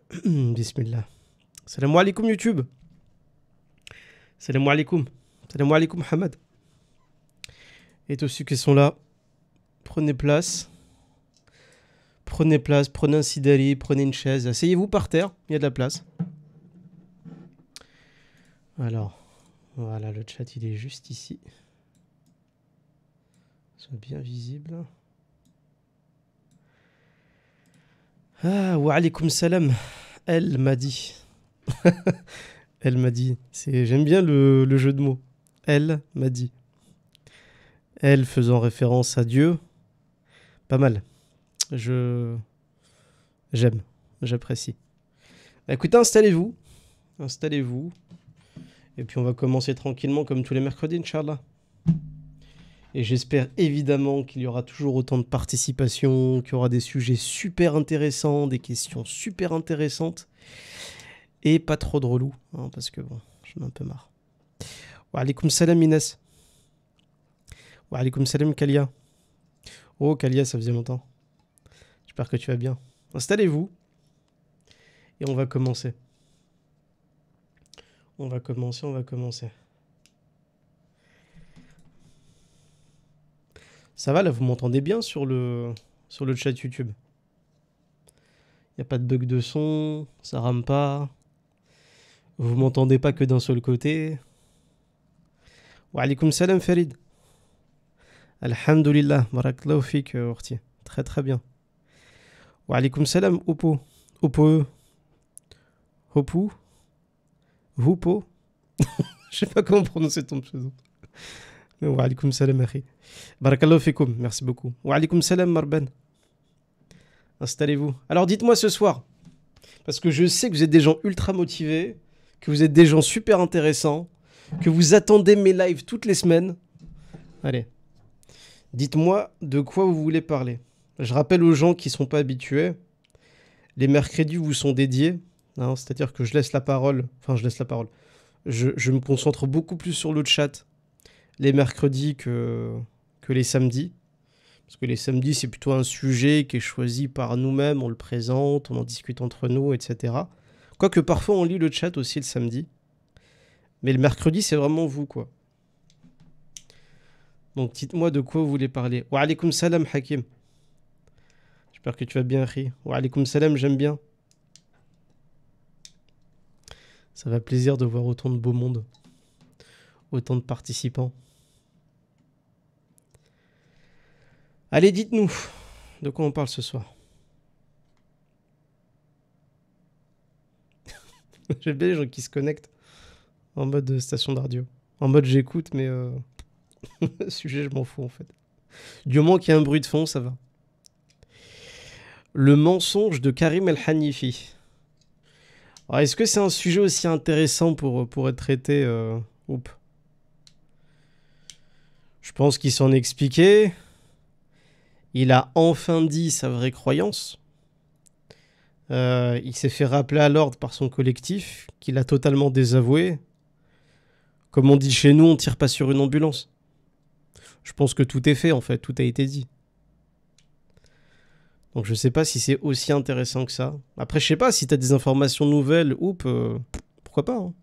Bismillah. Salam alaikum YouTube. Salam alaikum. Salam alaikum Mohamed. Et tous ceux qui sont là, prenez place. Prenez place, prenez un sidari, prenez une chaise. Asseyez-vous par terre, il y a de la place. Alors, voilà, le chat il est juste ici. Soit bien visible. Ah, wa alaykoum salam. Elle m'a dit. Elle m'a dit. C'est, j'aime bien le, jeu de mots. Elle m'a dit. Elle faisant référence à Dieu. Pas mal. Je. J'aime. J'apprécie. Bah, écoutez, installez-vous. Installez-vous. Et puis on va commencer tranquillement comme tous les mercredis, Inch'Allah. Et j'espère évidemment qu'il y aura toujours autant de participation, qu'il y aura des sujets super intéressants, des questions super intéressantes. Et pas trop de relous, hein, parce que bon, je m'en un peu marre. Wa alaikum salam Inès. Wa alaikum salam Kalia. Oh Kalia, ça faisait longtemps. J'espère que tu vas bien. Installez-vous. Et on va commencer. On va commencer, on va commencer. Ça va, là, vous m'entendez bien sur le, sur le chat YouTube Il n'y a pas de bug de son, ça rame pas. Vous m'entendez pas que d'un seul côté. Wa alaykoum salam Farid. Alhamdulillah, barakallahu fik, euh, Orti. Très très bien. Wa alaykoum salam Oppo. Oppo. Euh. Oppo. Hopo. Je sais pas comment prononcer ton pseudo. Wa alaykoum salam, fikoum, merci beaucoup. Wa alaykoum salam, Marben. Installez-vous. Alors dites-moi ce soir, parce que je sais que vous êtes des gens ultra motivés, que vous êtes des gens super intéressants, que vous attendez mes lives toutes les semaines. Allez, dites-moi de quoi vous voulez parler. Je rappelle aux gens qui ne sont pas habitués, les mercredis vous sont dédiés, hein, c'est-à-dire que je laisse la parole, enfin je laisse la parole, je me concentre beaucoup plus sur le chat les mercredis que, les samedis. Parce que les samedis, c'est plutôt un sujet qui est choisi par nous-mêmes, on le présente, on en discute entre nous, etc. Quoique parfois on lit le chat aussi le samedi. Mais le mercredi, c'est vraiment vous, quoi. Donc dites-moi de quoi vous voulez parler. Wa alaikum salam, Hakim. J'espère que tu vas bien, Ri. Wa alaikum salam, j'aime bien. Ça va plaisir de voir autant de beau monde, autant de participants. Allez, dites-nous de quoi on parle ce soir. J'ai bien les gens qui se connectent en mode euh, station de radio. En mode j'écoute, mais euh, sujet, je m'en fous en fait. Du moins qu'il y a un bruit de fond, ça va. Le mensonge de Karim El Hanifi. Est-ce que c'est un sujet aussi intéressant pour, euh, pour être traité euh... Oups. Je pense qu'il s'en expliquait. Il a enfin dit sa vraie croyance. Euh, il s'est fait rappeler à l'ordre par son collectif, qu'il a totalement désavoué. Comme on dit chez nous, on tire pas sur une ambulance. Je pense que tout est fait en fait, tout a été dit. Donc je sais pas si c'est aussi intéressant que ça. Après je sais pas si as des informations nouvelles ou pourquoi pas. Hein.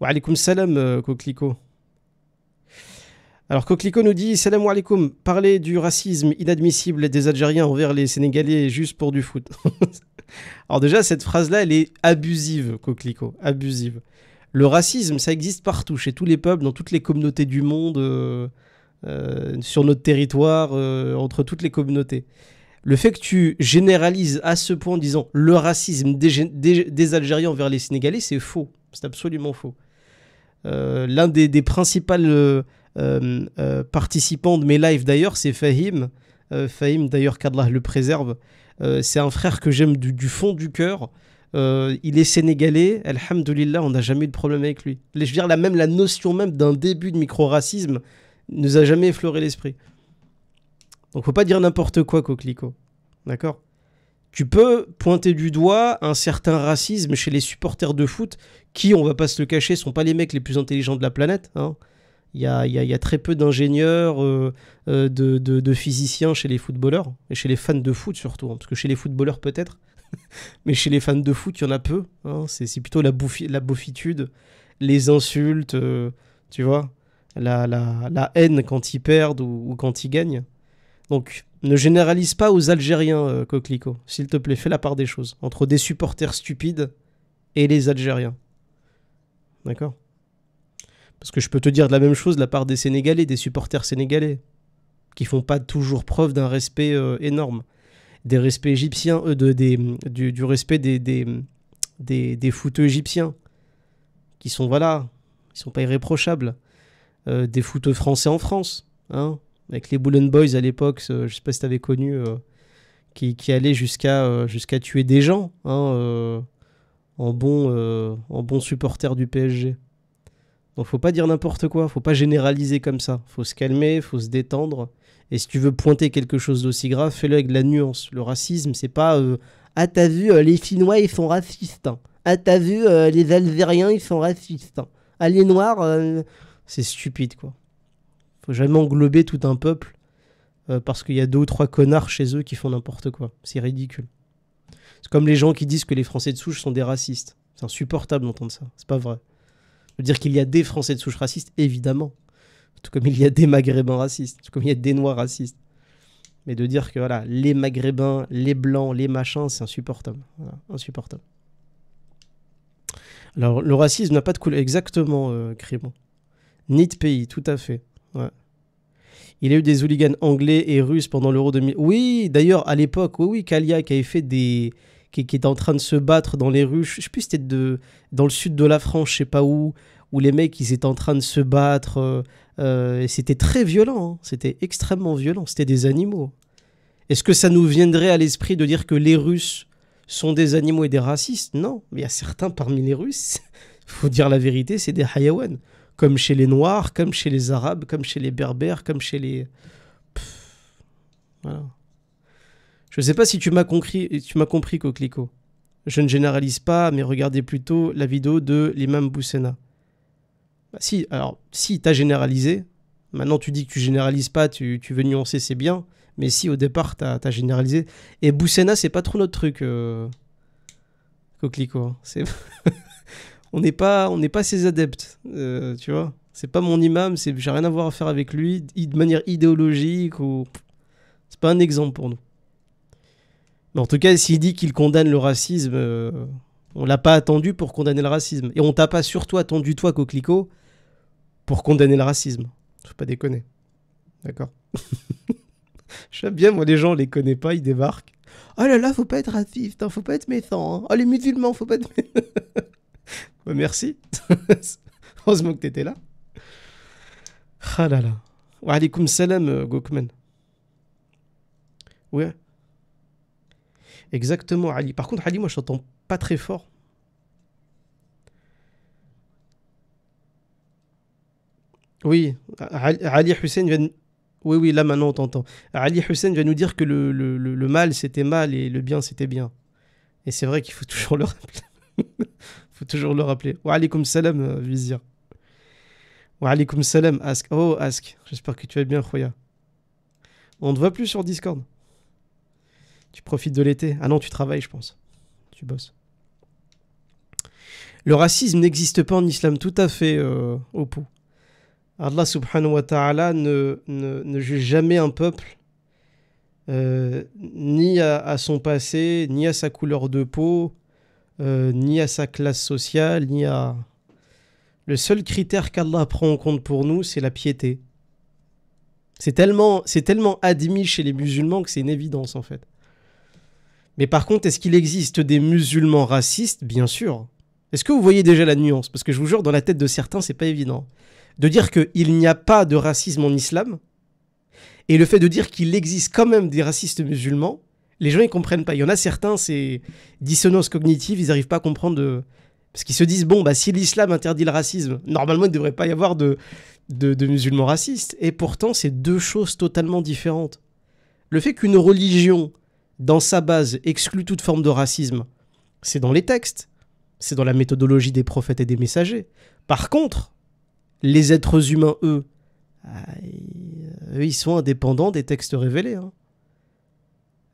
Wa salam euh, Coquelicot. Alors Coquelicot nous dit Salam alaikum, parler du racisme inadmissible des Algériens envers les Sénégalais juste pour du foot. Alors déjà, cette phrase-là, elle est abusive, Coquelicot, abusive. Le racisme, ça existe partout, chez tous les peuples, dans toutes les communautés du monde, euh, euh, sur notre territoire, euh, entre toutes les communautés. Le fait que tu généralises à ce point en disant le racisme des, Algériens envers les Sénégalais, c'est faux. C'est absolument faux. L'un des, des principales euh, euh, participant de mes lives d'ailleurs, c'est Fahim. Euh, Fahim d'ailleurs, qu'Allah le préserve. c'est un frère que j'aime du, fond du cœur. il est sénégalais, Alhamdulillah, on n'a jamais eu de problème avec lui. Je veux dire, la, même, la notion même d'un début de micro-racisme nous a jamais effleuré l'esprit. Donc faut pas dire n'importe quoi, Coquelicot. D'accord Tu peux pointer du doigt un certain racisme chez les supporters de foot qui, on va pas se le cacher, sont pas les mecs les plus intelligents de la planète. Hein il y a, très peu d'ingénieurs, euh, euh, de, physiciens chez les footballeurs, et chez les fans de foot surtout, hein, parce que chez les footballeurs peut-être, mais chez les fans de foot, il y en a peu. Hein. c'est, plutôt la, la bouffitude, les insultes, euh, tu vois, la, haine quand ils perdent ou, quand ils gagnent. Donc, ne généralise pas aux Algériens, Coquelicot. S'il te plaît, fais la part des choses. Entre des supporters stupides et les Algériens. D'accord parce que je peux te dire de la même chose de la part des Sénégalais, des supporters sénégalais, qui font pas toujours preuve d'un respect euh, énorme. Des respects égyptiens, euh, du, respect des, des, égyptiens, qui sont, voilà, ils sont pas irréprochables. Euh, des footeux français en France, hein, avec les Bullen Boys à l'époque, je sais pas si avais connu, qui, allaient jusqu'à jusqu'à tuer des gens, hein, en, bon, en bon supporter du PSG. Donc faut pas dire n'importe quoi, faut pas généraliser comme ça. Faut se calmer, faut se détendre. Et si tu veux pointer quelque chose d'aussi grave, fais-le avec de la nuance. Le racisme, c'est pas euh, ah t'as vu euh, les Finnois ils sont racistes. Hein. Ah t'as vu euh, les Algériens ils sont racistes. Hein. Ah les Noirs, euh, c'est stupide quoi. Faut jamais englober tout un peuple parce qu'il y a deux ou trois connards chez eux qui font n'importe quoi. C'est ridicule. C'est comme les gens qui disent que les Français de souche sont des racistes. C'est insupportable d'entendre ça. C'est pas vrai. Je veux dire qu'il y a des Français de souche racistes, évidemment. Tout comme il y a des Maghrébins racistes, tout comme il y a des Noirs racistes. Mais de dire que voilà, les Maghrébins, les Blancs, les machins, c'est insupportable. insupportable. Alors, le racisme n'a pas de couleur. Exactement, euh, Crémon. Ni de pays, tout à fait. Il y a eu des hooligans anglais et russes pendant l'Euro 2000. Oui, d'ailleurs, à l'époque, oui, oui, Kalia qui avait fait des, qui, qui, est en train de se battre dans les rues. Je sais plus, c'était dans le sud de la France, je sais pas où, où les mecs, ils étaient en train de se battre. Euh, euh, et c'était très violent, hein. c'était extrêmement violent, c'était des animaux. Est-ce que ça nous viendrait à l'esprit de dire que les Russes sont des animaux et des racistes Non, il y a certains parmi les Russes, il faut dire la vérité, c'est des hayawans. Comme chez les Noirs, comme chez les Arabes, comme chez les Berbères, comme chez les... voilà. Je ne sais pas si tu m'as compris, tu m'as compris, Coquelicot. Je ne généralise pas, mais regardez plutôt la vidéo de l'imam Boussena. Bah, si, alors, si t'as généralisé, maintenant tu dis que tu généralises pas, tu, veux nuancer, c'est bien, mais si au départ tu as généralisé. Et Boussena, c'est pas trop notre truc, euh... Hein. on n'est pas pas ses adeptes euh, tu vois c'est pas mon imam c'est j'ai rien à voir à faire avec lui de manière idéologique ou c'est pas un exemple pour nous en tout cas, s'il dit qu'il condamne le racisme, euh, on l'a pas attendu pour condamner le racisme. Et on t'a pas surtout attendu, toi, Coquelicot, pour condamner le racisme. Faut pas déconner. D'accord J'aime bien, moi, les gens, on les connaît pas, ils débarquent. Oh là là, faut pas être raciste, hein, faut pas être méchant. Hein. Oh, les musulmans, faut pas être. bah, merci. Heureusement que t'étais là. Ah là là. Wa salam, euh, Gokman. Ouais. Exactement, Ali. Par contre, Ali, moi, je t'entends pas très fort. Oui, Ali Hussein vient... Oui, oui, là maintenant on t'entend. Ali Hussein vient nous dire que le, mal c'était mal et le bien c'était bien. Et c'est vrai qu'il faut toujours le rappeler. Il faut toujours le rappeler. Wa alaykoum salam, euh, Vizir. Wa salam, Ask. Oh, Ask, j'espère que tu vas bien, Khoya. On ne te voit plus sur Discord. Tu profites de l'été. Ah non, tu travailles, je pense. Tu bosses. Le racisme n'existe pas en islam tout à fait euh, au Allah subhanahu wa ta'ala ne, juge jamais un peuple euh, ni à, son passé, ni à sa couleur de peau, euh, ni à sa classe sociale, ni à... Le seul critère qu'Allah prend en compte pour nous, c'est la piété. C'est tellement, c'est tellement admis chez les musulmans que c'est une évidence en fait. Mais par contre, est-ce qu'il existe des musulmans racistes Bien sûr. Est-ce que vous voyez déjà la nuance Parce que je vous jure, dans la tête de certains, c'est pas évident. De dire qu'il n'y a pas de racisme en islam, et le fait de dire qu'il existe quand même des racistes musulmans, les gens ils comprennent pas. Il y en a certains, c'est dissonance cognitive, ils n'arrivent pas à comprendre. De... Parce qu'ils se disent, bon, bah, si l'islam interdit le racisme, normalement il ne devrait pas y avoir de musulmans racistes. Et pourtant, c'est deux choses totalement différentes. Le fait qu'une religion dans sa base, exclut toute forme de racisme, c'est dans les textes, c'est dans la méthodologie des prophètes et des messagers. Par contre, les êtres humains, eux, euh, ils sont indépendants des textes révélés. Hein.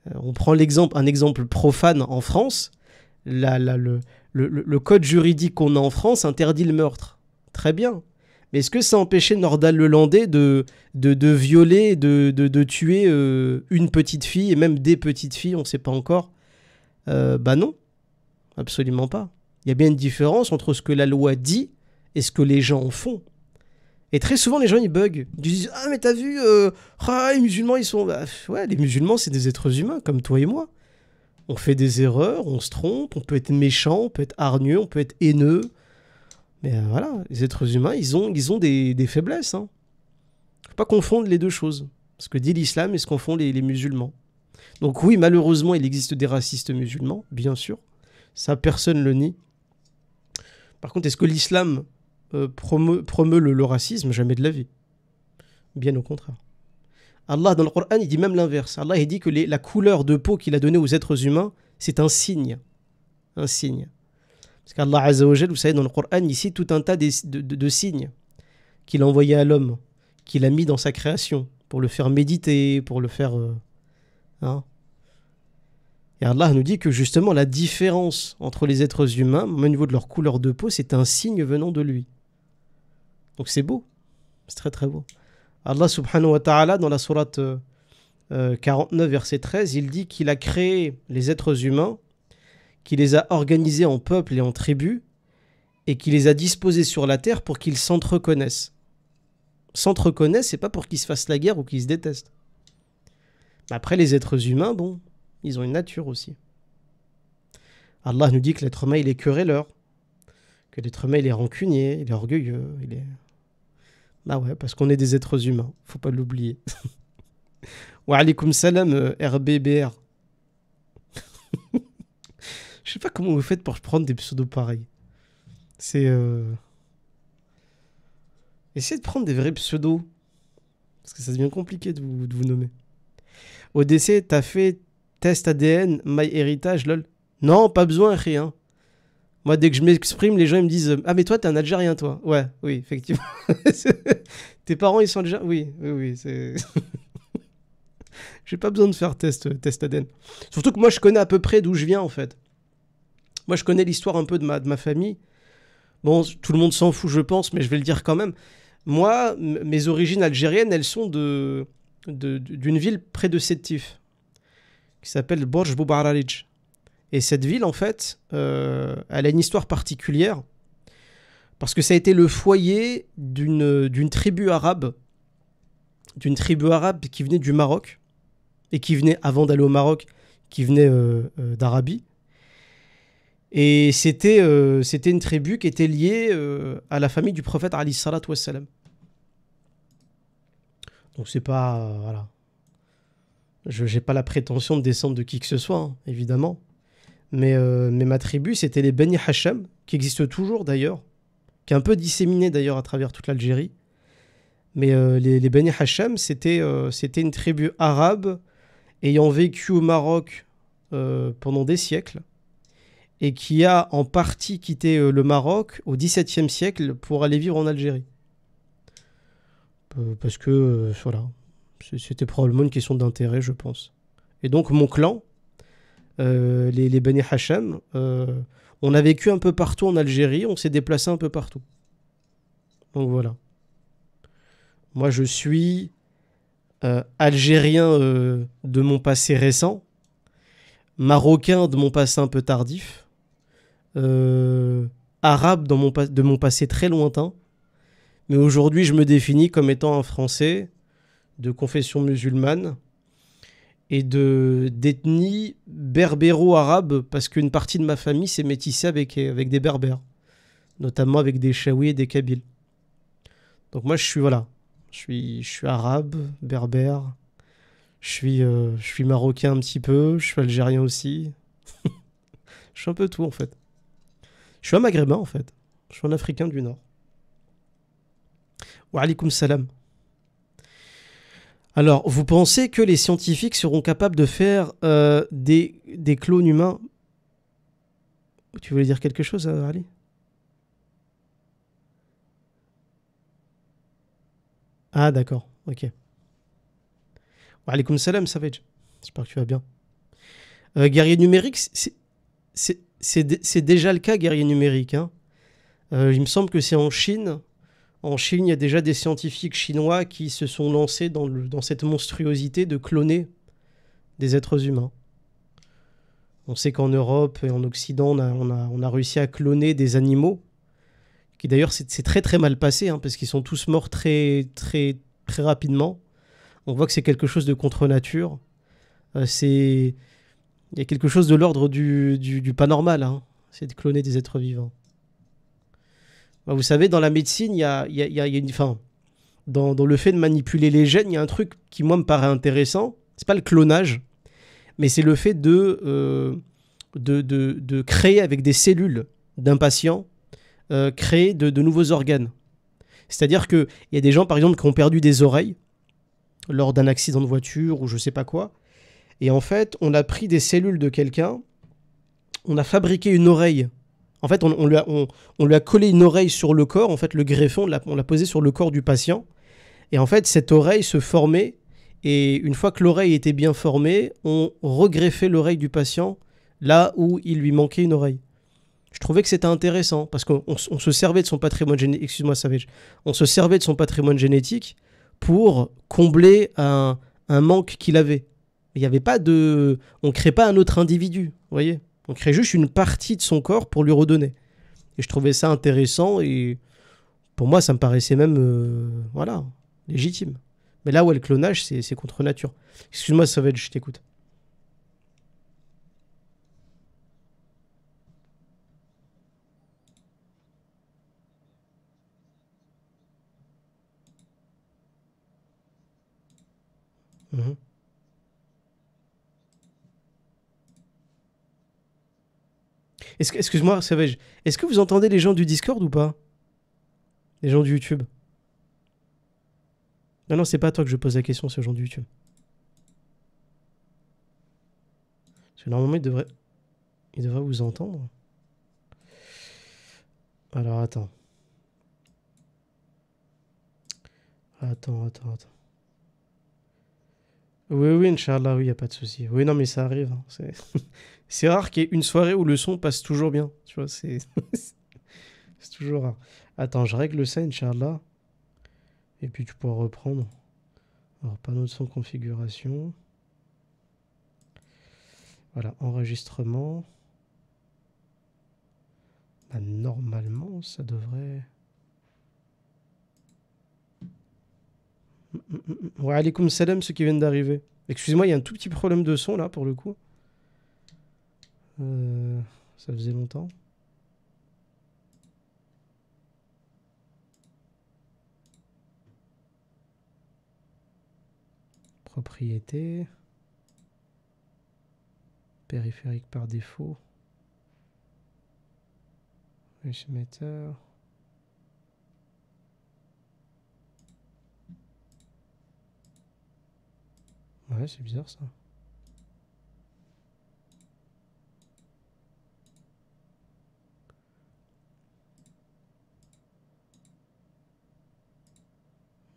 Euh, on prend l'exemple, un exemple profane en France. le, code juridique qu'on a en France interdit le meurtre. Très bien. Mais est-ce que ça empêchait Nordal Le de, de, violer, de, de, tuer euh, une petite fille, et même des petites filles, on ne sait pas encore euh, Bah non, absolument pas. Il y a bien une différence entre ce que la loi dit et ce que les gens font. Et très souvent, les gens, ils bug. Ils disent Ah, mais t'as vu, euh, ah, les musulmans, ils sont. Bah, ouais, les musulmans, c'est des êtres humains, comme toi et moi. On fait des erreurs, on se trompe, on peut être méchant, on peut être hargneux, on peut être haineux, mais euh, voilà, les êtres humains, ils ont, ils ont des, des faiblesses. Hein. Faut pas confondre les deux choses. Ce que dit l'islam et ce qu'en font les, musulmans. Donc oui, malheureusement, il existe des racistes musulmans, bien sûr. Ça, personne le nie. Par contre, est-ce que l'islam euh, promeut, le, racisme Jamais de la vie. Bien au contraire. Allah, dans le Coran, il dit même l'inverse. Allah, il dit que la couleur de peau qu'il a donnée aux êtres humains, c'est un signe. Un signe. Parce qu'Allah Azzawajal, vous savez, dans le Coran, ici, tout un tas de, signes qu'il a envoyés à l'homme, qu'il a mis dans sa création, pour le faire méditer, pour le faire. Euh, hein. Et Allah nous dit que justement la différence entre les êtres humains, au niveau de leur couleur de peau, c'est un signe venant de lui. Donc c'est beau. C'est très très beau. Allah subhanahu wa ta'ala, dans la sourate 49, euh, euh, verset 13, il dit qu'il a créé les êtres humains qui les a organisés en peuple et en tribus, et qui les a disposés sur la terre pour qu'ils s'entreconnaissent. S'entreconnaissent, c'est pas pour qu'ils se fassent la guerre ou qu'ils se détestent. Après, les êtres humains, bon, ils ont une nature aussi. Allah nous dit que l'être humain, il est querelleur, que l'être humain, il est rancunier, il est orgueilleux, il est... Bah ouais, parce qu'on est des êtres humains, faut pas l'oublier. Wa alaykoum salam, RBBR. Euh, Je sais pas comment vous faites pour prendre des pseudos pareils. C'est. Euh, Essayez de prendre des vrais pseudos. Parce que ça devient compliqué de vous, de vous nommer. ODC, t'as fait test ADN, my Héritage, lol. Non, pas besoin, rien. Moi, dès que je m'exprime, les gens me disent euh, Ah, mais toi, t'es un Algérien, toi. Ouais, oui, effectivement. Tes parents, ils sont déjà... Oui, oui, oui. J'ai pas besoin de faire test, euh, test ADN. Surtout que moi, je connais à peu près d'où je viens, en fait. Moi, je connais l'histoire un peu de ma, de ma famille. Bon, tout le monde s'en fout, je pense, mais je vais le dire quand même. Moi, mes origines algériennes, elles sont de d'une ville près de Sétif, qui s'appelle Borj Boubaralij. Et cette ville, en fait, euh, elle a une histoire particulière, parce que ça a été le foyer d'une tribu arabe, d'une tribu arabe qui venait du Maroc, et qui venait, avant d'aller au Maroc, qui venait euh, euh, d'Arabie, et euh, c'était une tribu qui était liée euh, à la famille du prophète Ali Salat wassalam. Donc c'est pas... Euh, voilà. Je n'ai pas la prétention de descendre de qui que ce soit, hein, évidemment. Mais, mais, ma tribu, c'était les Beni Hashem qui existent toujours d'ailleurs, qui est un peu disséminée d'ailleurs à travers toute l'Algérie. Mais les, les, Beni c'était c'était une tribu arabe ayant vécu au Maroc pendant des siècles et qui a en partie quitté euh, le Maroc au XVIIe siècle pour aller vivre en Algérie. Euh, parce que, euh, voilà, c'était probablement une question d'intérêt, je pense. Et donc, mon clan, les, les Beni Hachem, on a vécu un peu partout en Algérie, on s'est déplacé un peu partout. Donc voilà. Moi, je suis algérien de mon passé récent, marocain de mon passé un peu tardif, euh, arabe dans mon de mon passé très lointain. Mais aujourd'hui, je me définis comme étant un Français de confession musulmane et de d'ethnie berbéro-arabe parce qu'une partie de ma famille s'est métissée avec, avec des berbères, notamment avec des Chaouis et des Kabyles. Donc moi, je suis voilà, je suis, je suis arabe, berbère, je suis, euh, je suis marocain un petit peu, je suis algérien aussi. je suis un peu tout en fait. Je suis un maghrébin en fait. Je suis un Africain du Nord. Wa salam. Alors, vous pensez que les scientifiques seront capables de faire euh, des, clones humains Tu voulais dire quelque chose, euh, Ali Ah, d'accord, ok. Wa salam, Savage. J'espère que tu vas bien. Euh, guerrier numérique, c'est c'est déjà le cas, guerrier numérique. Hein. Euh, il me semble que c'est en Chine. En Chine, il y a déjà des scientifiques chinois qui se sont lancés dans, cette monstruosité de cloner des êtres humains. On sait qu'en Europe et en Occident, on a, réussi à cloner des animaux, qui d'ailleurs c'est très très mal passé, hein, parce qu'ils sont tous morts très très très rapidement. On voit que c'est quelque chose de contre nature. Euh, c'est il y a quelque chose de l'ordre du, du, pas normal, hein, c'est de cloner des êtres vivants. Bah, vous savez, dans la médecine, il y a, une. Fin, dans, le fait de manipuler les gènes, il y a un truc qui, moi, me paraît intéressant. C'est pas le clonage, mais c'est le fait de, euh, de, créer avec des cellules d'un patient, euh, créer de, nouveaux organes. C'est-à-dire qu'il y a des gens, par exemple, qui ont perdu des oreilles lors d'un accident de voiture ou je sais pas quoi. Et en fait, on a pris des cellules de quelqu'un, on a fabriqué une oreille. En fait, on, lui a, collé une oreille sur le corps. En fait, le greffon, on l'a posé sur le corps du patient. Et en fait, cette oreille se formait. Et une fois que l'oreille était bien formée, on regreffait l'oreille du patient là où il lui manquait une oreille. Je trouvais que c'était intéressant parce qu'on se servait de son patrimoine génétique. Excuse-moi, On se servait de son patrimoine génétique pour combler un manque qu'il avait. Il n'y avait pas de. On crée pas un autre individu, vous voyez On crée juste une partie de son corps pour lui redonner. Et je trouvais ça intéressant et pour moi, ça me paraissait même. Euh, voilà, légitime. Mais là, où le clonage, c'est contre nature. Excuse-moi, Savage, je t'écoute. Mhm. Excuse-moi, savais-je est-ce que vous entendez les gens du Discord ou pas Les gens du YouTube Non, non, c'est pas toi que je pose la question, c'est aux gens du YouTube. Parce que normalement, ils ils devraient vous entendre. Alors, attends. Attends, attends, attends. Oui, oui, Inch'Allah, oui, il n'y a pas de souci. Oui, non, mais ça arrive. Hein. C'est, rare qu'il y ait une soirée où le son passe toujours bien. Tu vois, c'est, c'est toujours rare. Attends, je règle ça, Inch'Allah. Et puis tu pourras reprendre. Alors, panneau de son configuration. Voilà, enregistrement. Bah, normalement, ça devrait. Wa alaikum salam, ceux qui viennent d'arriver. Excusez-moi, il y a un tout petit problème de son là pour le coup. Euh, ça faisait longtemps. Propriété. Périphérique par défaut. Émetteur. Ouais, c'est bizarre ça.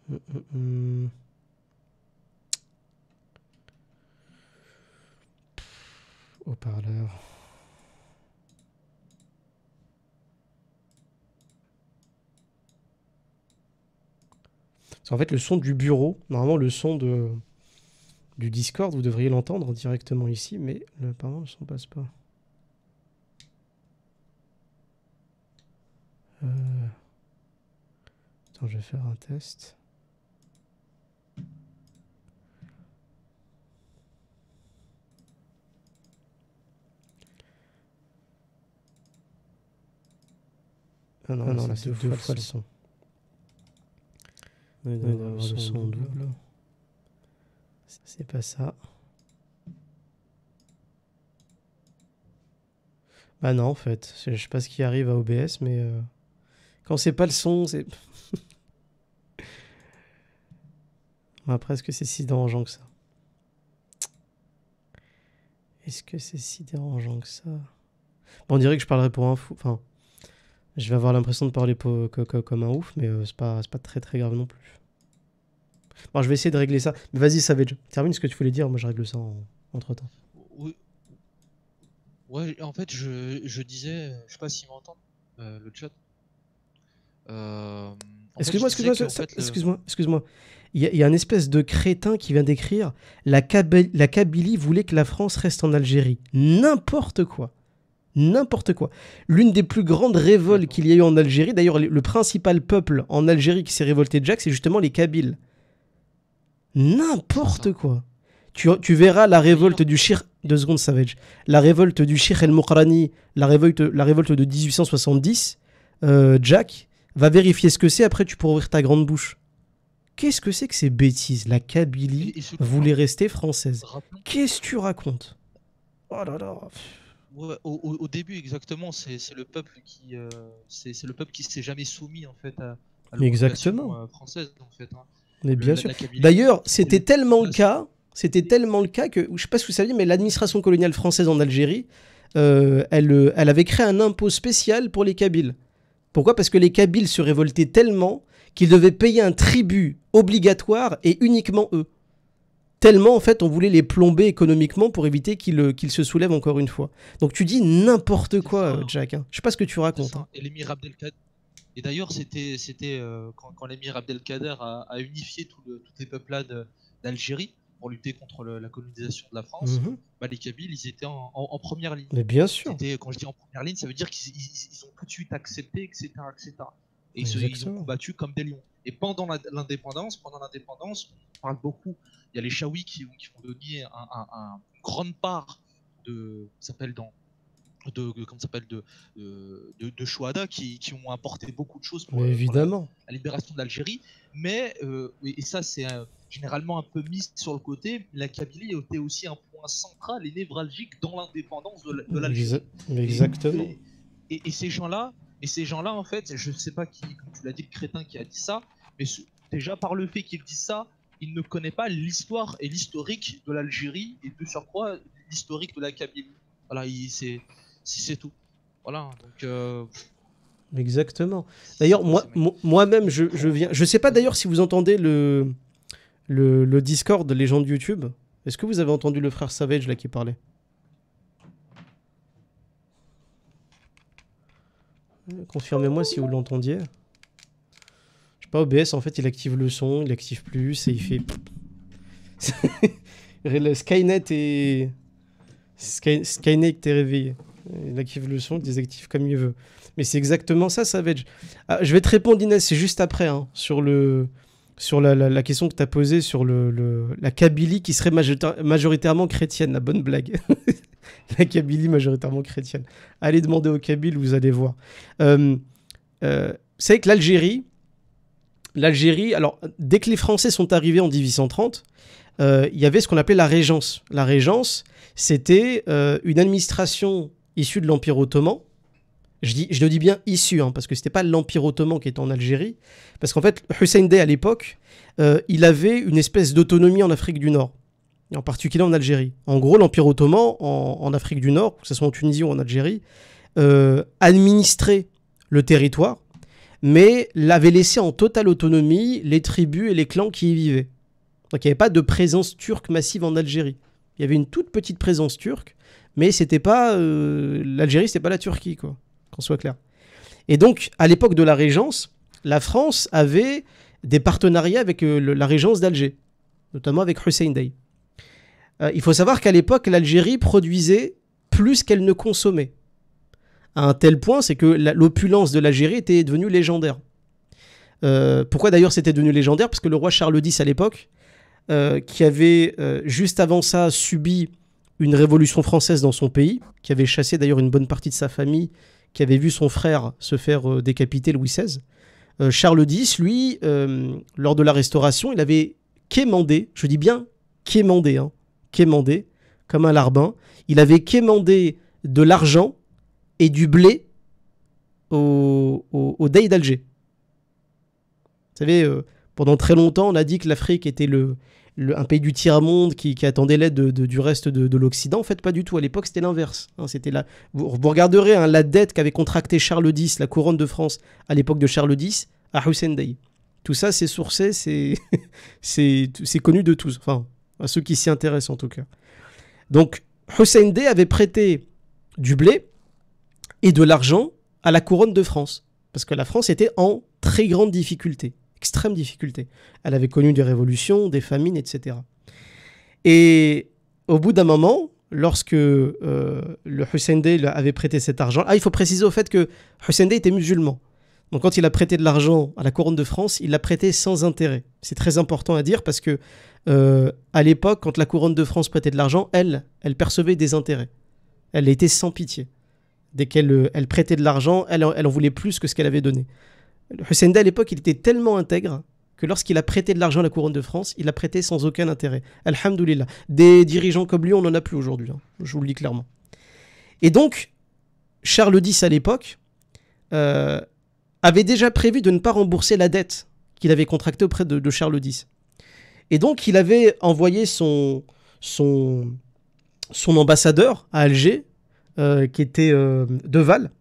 Hum, hum, hum. au parleur C'est en fait le son du bureau, normalement le son de, du Discord, vous devriez l'entendre directement ici, mais apparemment ne passe pas. Euh, attends, je vais faire un test. Ah non, ah non là, c'est deux, deux, fois, le son. On va avoir le son double. C'est pas ça. Bah non, en fait. Je sais pas ce qui arrive à OBS, mais... Euh, quand c'est pas le son, c'est... est-ce presque c'est si dérangeant que ça. Est-ce que c'est si dérangeant que ça bon, On dirait que je parlerai pour un fou. Enfin, je vais avoir l'impression de parler comme un ouf, mais euh, c'est pas... pas très très grave non plus. Bon, je vais essayer de régler ça. Vas-y, ça va Savage, termine ce que tu voulais dire. Moi, je règle ça en, entre temps. Oui. Ouais, en fait, je, je disais, je sais pas s'ils m'entendent, euh, le chat. excuse-moi, excuse-moi, excuse-moi, excuse-moi. Il y, a un espèce de crétin qui vient d'écrire la, la Kabylie voulait que la France reste en Algérie. N'importe quoi. N'importe quoi. L'une des plus grandes révoltes qu'il y a eu en Algérie, d'ailleurs, le principal peuple en Algérie qui s'est révolté de Jack, c'est justement les Kabyles. N'importe quoi. Tu, tu, verras la révolte du Shir, deux secondes Savage, la révolte du Shir el-Mokrani, la révolte, la révolte de 1870, euh, Jack, va vérifier ce que c'est, après tu pourras ouvrir ta grande bouche. Qu'est-ce que c'est que ces bêtises La Kabylie voulait rester française. Qu'est-ce que tu racontes Oh là là au, début, exactement, c'est le peuple qui euh, c'est le peuple qui s'est jamais soumis en fait à, à euh, française en fait. Hein bien sûr. D'ailleurs, c'était tellement le cas, c'était tellement le cas que, je ne sais pas si vous saviez, mais l'administration coloniale française en Algérie, euh, elle, euh, elle avait créé un impôt spécial pour les Kabyles. Pourquoi Parce que les Kabyles se révoltaient tellement qu'ils devaient payer un tribut obligatoire et uniquement eux. Tellement, en fait, on voulait les plomber économiquement pour éviter qu'ils euh, se soulèvent encore une fois. Donc tu dis n'importe quoi, hein. Jack. Je hein. Je sais pas ce que tu racontes. Hein. Et l'émir Abdelkader, et d'ailleurs, c'était c'était euh, quand, l'émir Abdelkader a, a unifié tout toutes les peuplades d'Algérie pour lutter contre la colonisation de la France, mhm. bah, les Kabyles, ils étaient en, première ligne. Mais bien sûr. Quand je dis en première ligne, ça veut dire qu'ils ont tout de suite accepté, etc., etc. Et ils, se, sont battus comme des lions. Et pendant l'indépendance, pendant l'indépendance, on parle beaucoup. Il y a les Chaouis qui, qui ont donné une grande part de, s'appelle dans de, de s'appelle de, de, de qui, qui, ont apporté beaucoup de choses pour, euh, évidemment. la, libération de l'Algérie. Mais euh, et, ça c'est généralement un peu mis sur le côté. La Kabylie était aussi un point central et névralgique dans l'indépendance de l'Algérie. Exactement. Et, et, ces gens-là, et ces gens-là en fait, je ne sais pas qui, comme tu l'as dit, le crétin qui a dit ça, mais déjà par le fait qu'il dit ça, il ne connaît pas l'histoire et l'historique de l'Algérie et de surcroît l'historique de la Kabylie. Voilà, c'est si c'est tout. Voilà, euh, Exactement. D'ailleurs, moi-même, je, je, viens. Je sais pas d'ailleurs si vous entendez le, le, Discord les gens de YouTube. Est-ce que vous avez entendu le frère Savage là qui parlait Confirmez-moi si vous l'entendiez. Je sais pas, OBS en fait il active le son, il active plus et il fait. Skynet est. Skynet est réveillé. Il active le son, il désactive comme il veut. Mais c'est exactement ça, Savage. Ah, je vais te répondre, Inès, c'est juste après, hein, sur, le, sur la, question que tu as posée sur le, la Kabylie qui serait majoritairement chrétienne. La bonne blague. la Kabylie majoritairement chrétienne. Allez demander aux Kabyles, vous allez voir. Euh, euh c'est que l'Algérie, l'Algérie, alors dès que les Français sont arrivés en 1830, euh, il y avait ce qu'on appelait la régence. La régence, c'était euh, une administration Issu de l'Empire ottoman. Je, dis, le dis bien issu, hein, parce que ce n'était pas l'Empire ottoman qui était en Algérie. Parce qu'en fait, Hussein Dey, à l'époque, euh, il avait une espèce d'autonomie en Afrique du Nord, et en particulier en Algérie. En gros, l'Empire ottoman, en, Afrique du Nord, que ce soit en Tunisie ou en Algérie, euh, administrait le territoire, mais l'avait laissé en totale autonomie les tribus et les clans qui y vivaient. Donc il n'y avait pas de présence turque massive en Algérie. Il y avait une toute petite présence turque, mais c'était pas euh, l'Algérie, c'était pas la Turquie, quoi, qu'on soit clair. Et donc, à l'époque de la Régence, la France avait des partenariats avec euh, la Régence d'Alger, notamment avec Hussein Dey. Euh, il faut savoir qu'à l'époque, l'Algérie produisait plus qu'elle ne consommait. À un tel point, c'est que l'opulence de l'Algérie était devenue légendaire. pourquoi d'ailleurs c'était devenu légendaire Parce que le roi Charles X à l'époque, qui avait juste avant ça subi une révolution française dans son pays, qui avait chassé d'ailleurs une bonne partie de sa famille, qui avait vu son frère se faire euh, décapiter Louis XVI. Euh, Charles X, lui, euh, lors de la Restauration, il avait quémandé, je dis bien quémandé, hein, quémandé, comme un larbin, il avait quémandé de l'argent et du blé au, au, d'Alger. Vous savez, pendant très longtemps, on a dit que l'Afrique était le, un pays du tiers-monde qui, attendait l'aide du reste de, l'Occident. En fait, pas du tout. À l'époque, c'était l'inverse. Hein. c'était la... vous, regarderez hein, la dette qu'avait contractée Charles X, la couronne de France, à l'époque de Charles X, à Hussein Dey. Tout ça, c'est sourcé, c'est, c'est, c'est connu de tous. Enfin, à ceux qui s'y intéressent en tout cas. Donc, Hussein Dey avait prêté du blé et de l'argent à la couronne de France. Parce que la France était en très grande difficulté extrême difficulté. Elle avait connu des révolutions, des famines, etc. Et au bout d'un moment, lorsque euh, le Hussein Dey avait prêté cet argent, ah, il faut préciser au fait que Hussein Dey était musulman. Donc quand il a prêté de l'argent à la couronne de France, il l'a prêté sans intérêt. C'est très important à dire parce que euh, à l'époque, quand la couronne de France prêtait de l'argent, elle, elle percevait des intérêts. Elle était sans pitié. Dès qu'elle elle prêtait de l'argent, elle en voulait plus que ce qu'elle avait donné. Hussein à l'époque, il était tellement intègre que lorsqu'il a prêté de l'argent à la couronne de France, il l'a prêté sans aucun intérêt. Alhamdoulilah. Des dirigeants comme lui, on n'en a plus aujourd'hui. Hein. Je vous le dis clairement. Et donc, Charles X à l'époque euh, avait déjà prévu de ne pas rembourser la dette qu'il avait contractée auprès de, Charles X. Et donc, il avait envoyé son, son, son ambassadeur à Alger, euh, qui était euh, Deval,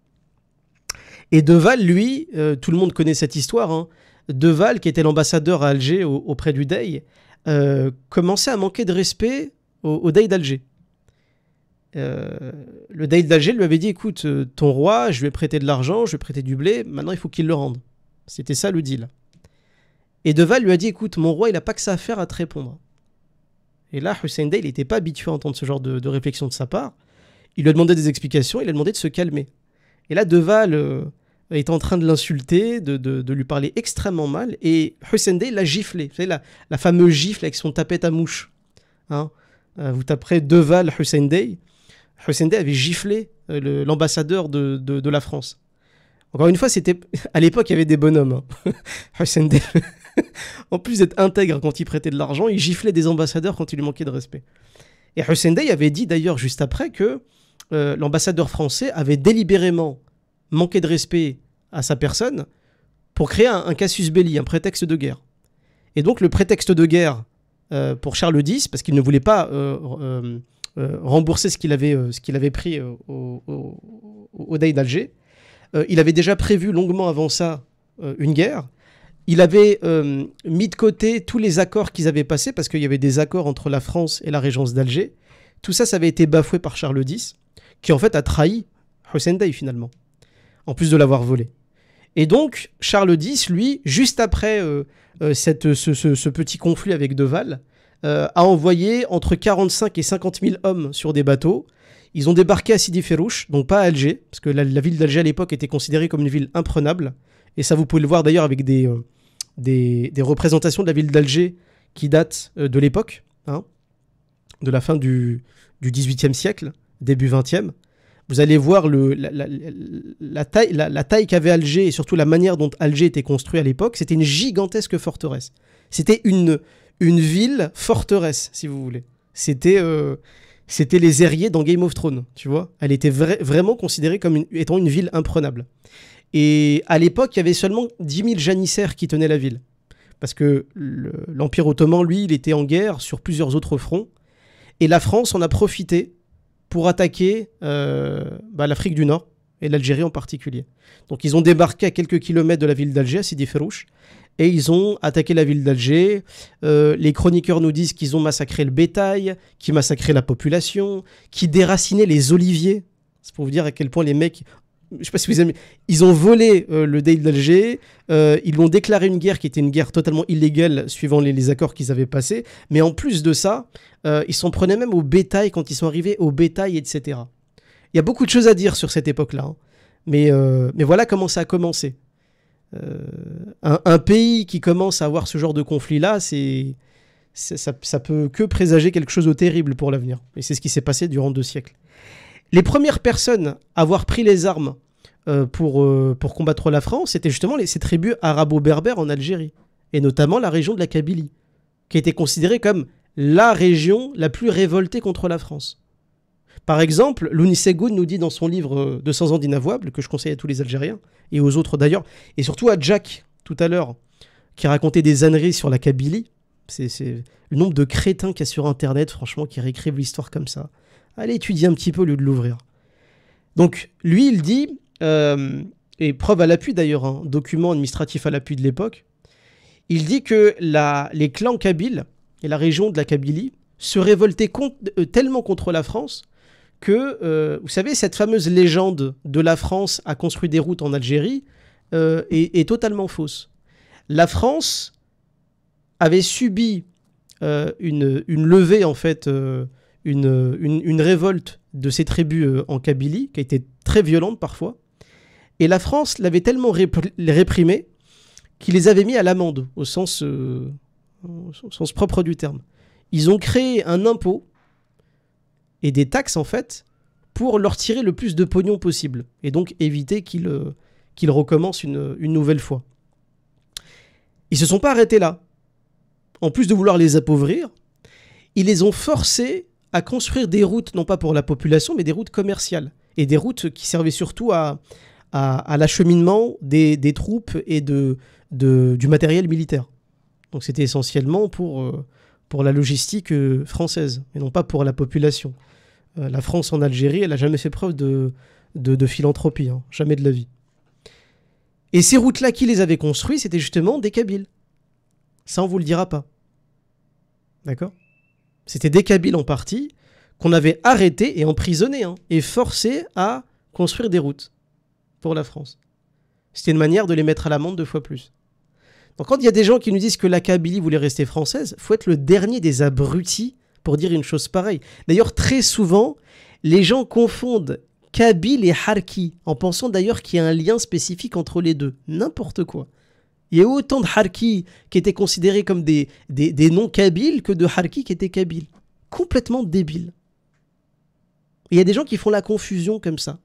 et Deval, lui, euh, tout le monde connaît cette histoire, hein. Deval, qui était l'ambassadeur à Alger auprès du Dey, euh, commençait à manquer de respect au, Dey d'Alger. Euh, le Dey d'Alger lui avait dit écoute, ton roi, je lui ai prêté de l'argent, je lui ai prêté du blé, maintenant il faut qu'il le rende. C'était ça le deal. Et Deval lui a dit écoute, mon roi, il n'a pas que ça à faire à te répondre. Et là, Hussein Dey, il n'était pas habitué à entendre ce genre de, réflexion de sa part. Il lui a demandé des explications, il lui a demandé de se calmer. Et là, Deval, était en train de l'insulter, de, lui parler extrêmement mal, et Hussein l'a giflé. Vous savez, la, fameuse gifle avec son tapette à mouche. Hein euh, vous taperez Deval Hussein Day. avait giflé euh, l'ambassadeur de, la France. Encore une fois, c'était à l'époque, il y avait des bonhommes. Hein. en plus d'être intègre quand il prêtait de l'argent, il giflait des ambassadeurs quand il lui manquait de respect. Et Hussein avait dit d'ailleurs juste après que euh, l'ambassadeur français avait délibérément manquer de respect à sa personne pour créer un, casus belli, un prétexte de guerre. Et donc le prétexte de guerre euh, pour Charles X, parce qu'il ne voulait pas euh, euh, rembourser ce qu'il avait, qu'il avait pris au, au, d'Alger, il avait déjà prévu longuement avant ça une guerre. Il avait mis de côté tous les accords qu'ils avaient passés, parce qu'il y avait des accords entre la France et la Régence d'Alger. Tout ça, ça avait été bafoué par Charles X, qui en fait a trahi Hussein finalement en plus de l'avoir volé. Et donc, Charles X, lui, juste après euh, euh, cette, ce, petit conflit avec Deval, euh, a envoyé entre 45 et 50 000 hommes sur des bateaux. Ils ont débarqué à Sidi Ferrouche, donc pas à Alger, parce que la, ville d'Alger à l'époque était considérée comme une ville imprenable. Et ça, vous pouvez le voir d'ailleurs avec des, des, représentations de la ville d'Alger qui datent de l'époque, hein, de la fin du, du 18 siècle, début 20e vous allez voir la, taille, qu'avait Alger et surtout la manière dont Alger était construit à l'époque, c'était une gigantesque forteresse. C'était une, ville forteresse, si vous voulez. C'était euh, les erriers dans Game of Thrones, tu vois. Elle était vraiment considérée comme étant une ville imprenable. Et à l'époque, il y avait seulement 10 000 janissaires qui tenaient la ville. Parce que l'Empire ottoman, lui, il était en guerre sur plusieurs autres fronts. Et la France en a profité pour attaquer euh, bah, l'Afrique du Nord et l'Algérie en particulier. Donc ils ont débarqué à quelques kilomètres de la ville d'Alger, à Sidi Ferouche, et ils ont attaqué la ville d'Alger. Euh, les chroniqueurs nous disent qu'ils ont massacré le bétail, qu'ils massacré la population, qu'ils déracinaient les oliviers. C'est pour vous dire à quel point les mecs je sais pas si vous aimez, ils ont volé euh, le deal d'Alger, euh, ils ont déclaré une guerre qui était une guerre totalement illégale suivant les, accords qu'ils avaient passés, mais en plus de ça, euh, ils s'en prenaient même au bétail quand ils sont arrivés au bétail, etc. Il y a beaucoup de choses à dire sur cette époque-là, hein. mais, mais voilà comment ça a commencé. Un, pays qui commence à avoir ce genre de conflit-là, c'est... Ça, ça peut que présager quelque chose de terrible pour l'avenir. Et c'est ce qui s'est passé durant deux siècles. Les premières personnes à avoir pris les armes euh, pour, euh, pour combattre la France, c'était justement ces tribus arabo-berbères en Algérie, et notamment la région de la Kabylie, qui était considérée comme la région la plus révoltée contre la France. Par exemple, Lunisegun nous dit dans son livre 200 euh, ans d'inavouable, que je conseille à tous les Algériens, et aux autres d'ailleurs, et surtout à Jack, tout à l'heure, qui racontait des âneries sur la Kabylie. C'est le nombre de crétins qu'il y a sur Internet, franchement, qui réécrivent l'histoire comme ça allez étudier un petit peu au lieu de l'ouvrir. Donc lui, il dit, euh, et preuve à l'appui d'ailleurs, un hein, document administratif à l'appui de l'époque, il dit que les clans kabyles et la région de la Kabylie se révoltaient euh, tellement contre la France que, euh, vous savez, cette fameuse légende de la France a construit des routes en Algérie est, totalement fausse. La France avait subi une, levée, en fait, une, révolte de ces tribus euh, en Kabylie, qui a été très violente parfois. Et la France l'avait tellement réprimée qu'il les avait mis à l'amende, au, sens, euh, sens propre du terme. Ils ont créé un impôt et des taxes, en fait, pour leur tirer le plus de pognon possible, et donc éviter qu'ils euh, recommencent une, nouvelle fois. Ils ne se sont pas arrêtés là. En plus de vouloir les appauvrir, ils les ont forcés à construire des routes, non pas pour la population, mais des routes commerciales. Et des routes qui servaient surtout à, à, l'acheminement des, des, troupes et de, de, du matériel militaire. Donc c'était essentiellement pour, euh, pour la logistique euh, française, et non pas pour la population. Euh, la France en Algérie, elle n'a jamais fait preuve de, de, philanthropie, hein, jamais de la vie. Et ces routes-là, qui les avaient construites, c'était justement des Kabyles. Ça, on vous le dira pas. D'accord c'était des Kabyles en partie, qu'on avait arrêtés et emprisonnés, hein, et forcés à construire des routes pour la France. C'était une manière de les mettre à l'amende deux fois plus. Donc quand il y a des gens qui nous disent que la Kabylie voulait rester française, faut être le dernier des abrutis pour dire une chose pareille. D'ailleurs, très souvent, les gens confondent Kabyle et Harki, en pensant d'ailleurs qu'il y a un lien spécifique entre les deux. N'importe quoi. Il y a autant de Harkis qui étaient considérés comme des, des, non-kabyles que de Harkis qui étaient kabyles. Complètement débiles. Il y a des gens qui font la confusion comme ça.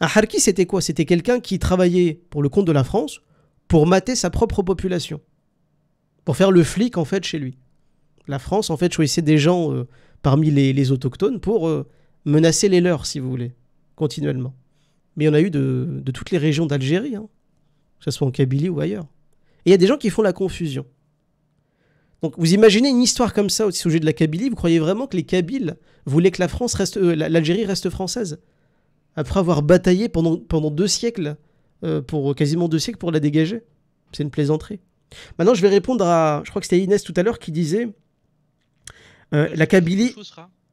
Un Harki, c'était quoi C'était quelqu'un qui travaillait pour le compte de la France pour mater sa propre population. Pour faire le flic, en fait, chez lui. La France, en fait, choisissait des gens euh, parmi les, autochtones pour euh, menacer les leurs, si vous voulez, continuellement. Mais il y en a eu de, toutes les régions d'Algérie, hein. que ce soit en Kabylie ou ailleurs. Et il y a des gens qui font la confusion. Donc vous imaginez une histoire comme ça au sujet de la Kabylie, vous croyez vraiment que les Kabyles voulaient que la France reste, euh, l'Algérie reste française Après avoir bataillé pendant, pendant deux siècles, euh, pour quasiment deux siècles pour la dégager C'est une plaisanterie. Maintenant je vais répondre à, je crois que c'était Inès tout à l'heure qui disait, euh, la Kabylie...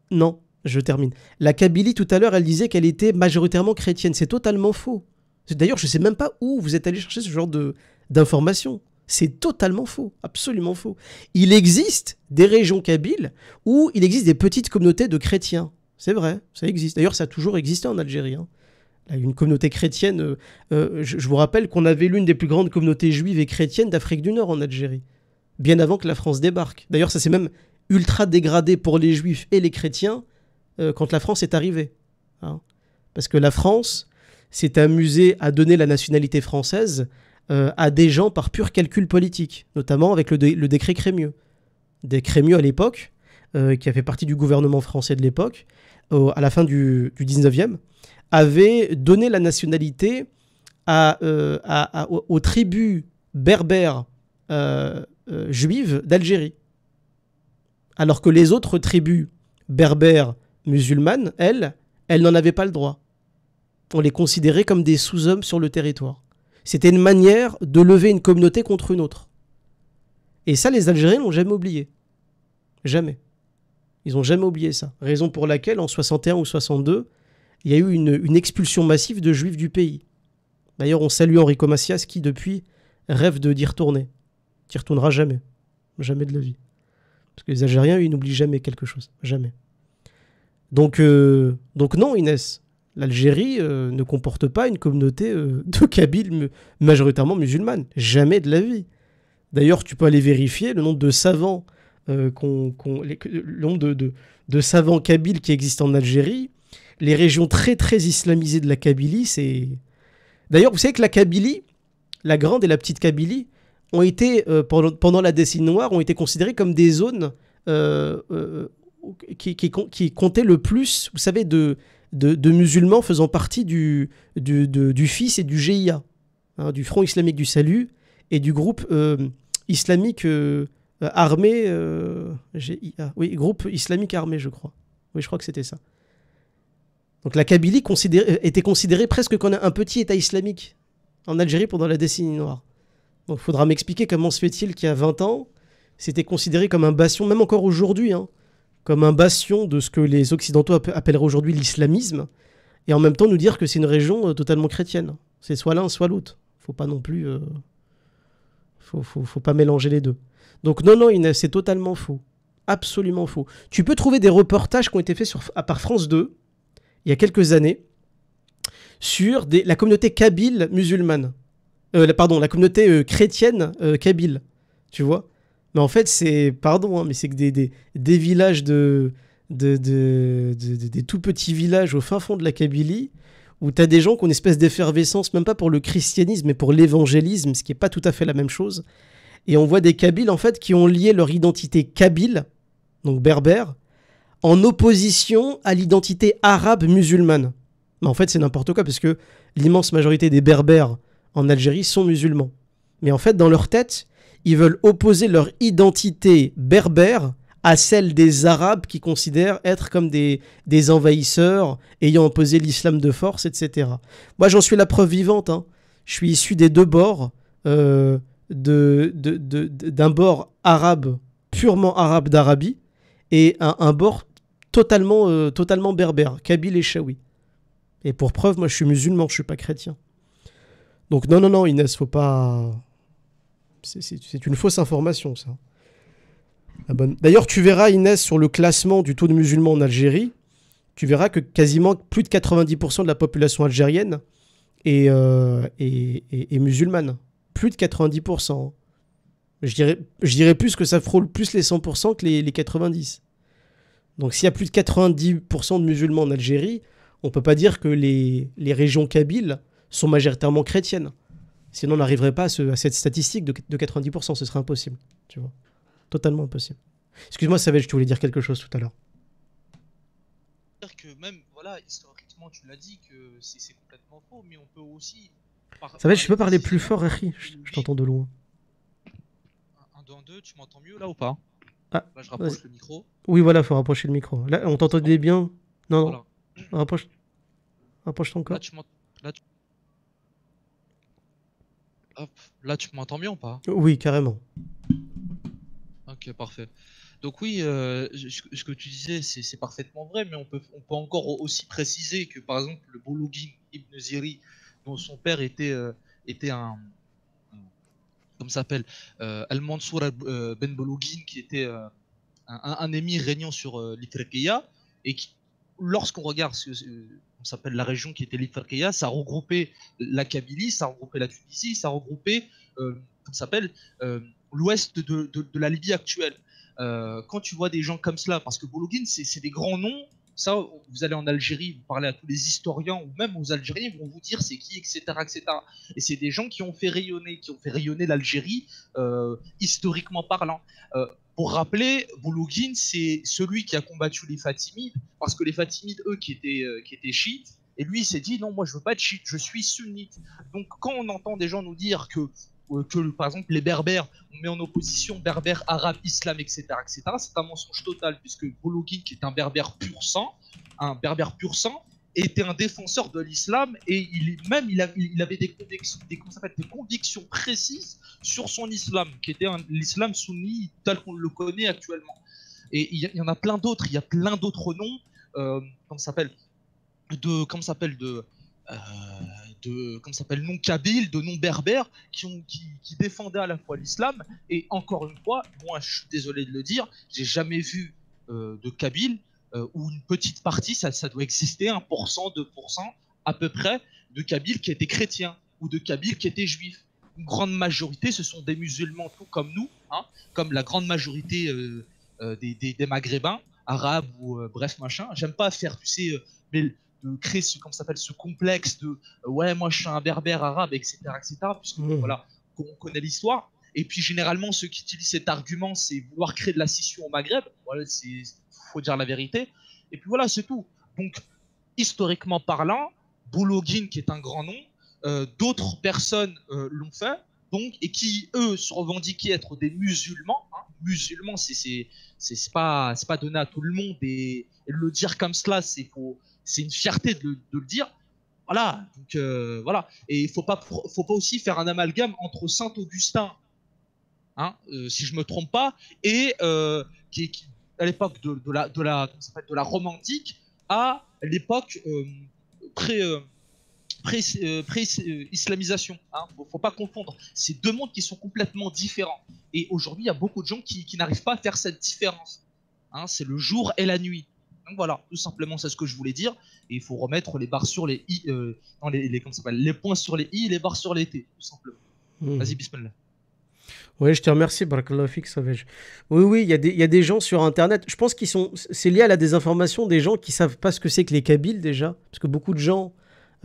Non, je termine. La Kabylie tout à l'heure elle disait qu'elle était majoritairement chrétienne, c'est totalement faux. D'ailleurs je ne sais même pas où vous êtes allé chercher ce genre de, d'informations. C'est totalement faux, absolument faux. Il existe des régions kabyles où il existe des petites communautés de chrétiens. C'est vrai, ça existe. D'ailleurs, ça a toujours existé en Algérie. Hein. une communauté chrétienne, euh, euh, je, vous rappelle qu'on avait l'une des plus grandes communautés juives et chrétiennes d'Afrique du Nord en Algérie, bien avant que la France débarque. D'ailleurs, ça s'est même ultra dégradé pour les juifs et les chrétiens euh, quand la France est arrivée. Hein. Parce que la France s'est amusée à donner la nationalité française euh, à des gens par pur calcul politique, notamment avec le, décret Crémieux. Des Crémieux à l'époque, euh, qui a fait partie du gouvernement français de l'époque, à la fin du, 19e, avait donné la nationalité euh, aux tribus berbères juives d'Algérie. Alors que les autres tribus berbères musulmanes, elles, elles n'en avaient pas le droit. On les considérait comme des sous-hommes sur le territoire. C'était une manière de lever une communauté contre une autre. Et ça, les Algériens l'ont jamais oublié. Jamais. Ils n'ont jamais oublié ça. Raison pour laquelle, en 61 ou 62, il y a eu une, expulsion massive de juifs du pays. D'ailleurs, on salue Henri Macias qui, depuis, rêve de d'y retourner. Tu retournera jamais. Jamais de la vie. Parce que les Algériens, ils n'oublient jamais quelque chose. Jamais. Donc, euh, donc non, Inès, L'Algérie euh, ne comporte pas une communauté euh, de Kabyles majoritairement musulmane. Jamais de la vie. D'ailleurs, tu peux aller vérifier le nombre de savants, de, kabyles qui existent en Algérie. Les régions très très islamisées de la Kabylie, c'est. D'ailleurs, vous savez que la Kabylie, la grande et la petite Kabylie, ont été euh, pendant, la décennie noire, ont été considérées comme des zones qui, qui comptaient le plus, vous savez, de de, musulmans faisant partie du, du, FIS et du GIA, hein, du Front islamique du salut, et du groupe euh, islamique euh, armé, euh, GIA, oui, groupe islamique armé, je crois. Oui, je crois que c'était ça. Donc la Kabylie était considérée presque comme un petit État islamique en Algérie pendant la décennie noire. Donc il faudra m'expliquer comment se fait-il qu'il y a 20 ans, c'était considéré comme un bastion, même encore aujourd'hui, hein, comme un bastion de ce que les Occidentaux appelleraient aujourd'hui l'islamisme, et en même temps nous dire que c'est une région euh, totalement chrétienne. C'est soit l'un, soit l'autre. Faut pas non plus. Euh, faut, faut, pas mélanger les deux. Donc non, non, c'est totalement faux. Absolument faux. Tu peux trouver des reportages qui ont été faits sur, à par France 2, il y a quelques années, sur la communauté kabyle musulmane. Euh, pardon, la communauté euh, chrétienne kabyle. Tu vois mais en fait, c'est, pardon, hein, mais c'est que des, villages de, de, de, de, des tout petits villages au fin fond de la Kabylie, où tu as des gens qui ont une espèce d'effervescence, même pas pour le christianisme, mais pour l'évangélisme, ce qui n'est pas tout à fait la même chose. Et on voit des Kabyles, en fait, qui ont lié leur identité kabyle, donc berbère, en opposition à l'identité arabe musulmane. Mais en fait, c'est n'importe quoi, parce que l'immense majorité des berbères en Algérie sont musulmans. Mais en fait, dans leur tête, ils veulent opposer leur identité berbère à celle des Arabes qui considèrent être comme des, des envahisseurs ayant imposé l'islam de force, etc. Moi, j'en suis la preuve vivante. Hein. Je suis issu des deux bords, euh, d'un bord arabe, purement arabe d'Arabie, et un, bord totalement, euh, totalement berbère, kabyle et Chawi. Et pour preuve, moi, je suis musulman, je ne suis pas chrétien. Donc non, non, non, Inès, faut pas, c'est une fausse information, ça. Ah ben, d'ailleurs, tu verras, Inès, sur le classement du taux de musulmans en Algérie, tu verras que quasiment plus de 90% de la population algérienne est, euh, musulmane. Plus de 90%. Je dirais, plus que ça frôle plus les 100% que les, 90%. Donc s'il y a plus de 90% de musulmans en Algérie, on ne peut pas dire que les, les régions kabyles sont majoritairement chrétiennes. Sinon, on n'arriverait pas à, cette statistique de, 90%. Ce serait impossible. Tu vois. Totalement impossible. Excuse-moi, Savage, te voulais dire quelque chose tout à l'heure. C'est-à-dire que même, voilà, historiquement, tu l'as dit, que c'est complètement faux, mais on peut aussi. dire Savage, je peux parler plus fort, Harry Je, t'entends de loin. Un, un, deux, tu m'entends mieux là ou pas ah, Là, je rapproche le micro. Oui, voilà, faut rapprocher le micro. Là, on t'entendait bien. Non, non. Rapproche, rapproche ton corps. Là, tu là tu m'entends bien ou pas Oui, carrément. Ok, parfait. Donc oui, euh, ce que tu disais, c'est parfaitement vrai, mais on peut, on encore aussi préciser que par exemple le Boulougin Ibn Ziri, dont son père était, était un, Comment comme s'appelle, Al-Mansour Ben Boulougin, qui était un, un, euh, euh, ben émir régnant sur l'Itrekia, et qui, lorsqu'on regarde ce, s'appelle la région qui était l'Ithakia, ça regroupait la Kabylie, ça regroupait la Tunisie, ça regroupait, euh, s'appelle, euh, l'ouest de, la Libye actuelle. Euh, quand tu vois des gens comme cela, parce que Boulogne, c'est des grands noms, ça, vous allez en Algérie, vous parlez à tous les historiens ou même aux Algériens, ils vont vous dire c'est qui, etc., etc. Et c'est des gens qui ont fait rayonner, qui ont fait rayonner l'Algérie euh, historiquement parlant. Pour rappeler, Boulogne, c'est celui qui a combattu les Fatimides, parce que les Fatimides, eux, qui étaient, euh, qui étaient chiites, et lui, il s'est dit, non, moi, je veux pas de chiite, je suis sunnite. Donc, quand on entend des gens nous dire que, euh, que par exemple, les Berbères, on met en opposition berbère arabe, Islam, etc., etc., c'est un mensonge total, puisque Boulogne, qui est un Berbère pur sang, un Berbère pur sang, était un défenseur de l'islam et il, même il, avait des, convictions, convictions précises sur son islam, qui était l'islam sunni tel qu'on le connaît actuellement. Et il y, en a plein d'autres, il y a plein d'autres noms, euh, comme ça s'appelle de, comment s'appelle de, euh, de, comment s'appelle non kabyles, de non berbères, qui, ont, qui, défendaient à la fois l'islam et encore une fois, moi je suis désolé de le dire, j'ai jamais vu euh, de kabyles euh, ou une petite partie, ça, doit exister, 1%, 2% à peu près, de Kabyles qui étaient chrétiens ou de Kabyles qui étaient juifs. Une grande majorité, ce sont des musulmans, tout comme nous, hein, comme la grande majorité euh, euh, des, maghrébins, arabes ou bref machin. J'aime pas faire, tu sais, de créer ce, s'appelle, ce complexe de ouais, moi je suis un berbère arabe, etc., etc., puisque mmh. voilà, on connaît l'histoire. Et puis généralement, ceux qui utilisent cet argument, c'est vouloir créer de la scission au Maghreb. Voilà, c'est faut dire la vérité. Et puis voilà, c'est tout. Donc, historiquement parlant, Boulogin, qui est un grand nom, euh, d'autres personnes euh, l'ont fait, donc, et qui, eux, se revendiquaient être des musulmans. Hein. Musulmans, c'est pas, pas donné à tout le monde, et, le dire comme cela, c'est une fierté de, le dire. Voilà, donc euh, voilà. Et il faut pas, faut pas aussi faire un amalgame entre Saint Augustin, hein, si je me trompe pas, et qui, qui, à l'époque de, la, de, la, de la à l'époque euh, pré, euh, euh, islamisation hein. faut, faut, pas confondre. C'est deux mondes qui sont complètement différents. Et aujourd'hui, il y a beaucoup de gens qui, n'arrivent pas à faire cette différence. Hein. C'est le jour et la nuit. Donc voilà, tout simplement, c'est ce que je voulais dire. Et il faut remettre les barres sur les les, les points sur les i et les barres sur les t, tout simplement. Hmm. Vas-y, bismillah. Oui, je te remercie, Oui, oui, il y, y, a des gens sur Internet. Je pense qu'ils sont. C'est lié à la désinformation des gens qui savent pas ce que c'est que les Kabyles déjà. Parce que beaucoup de gens,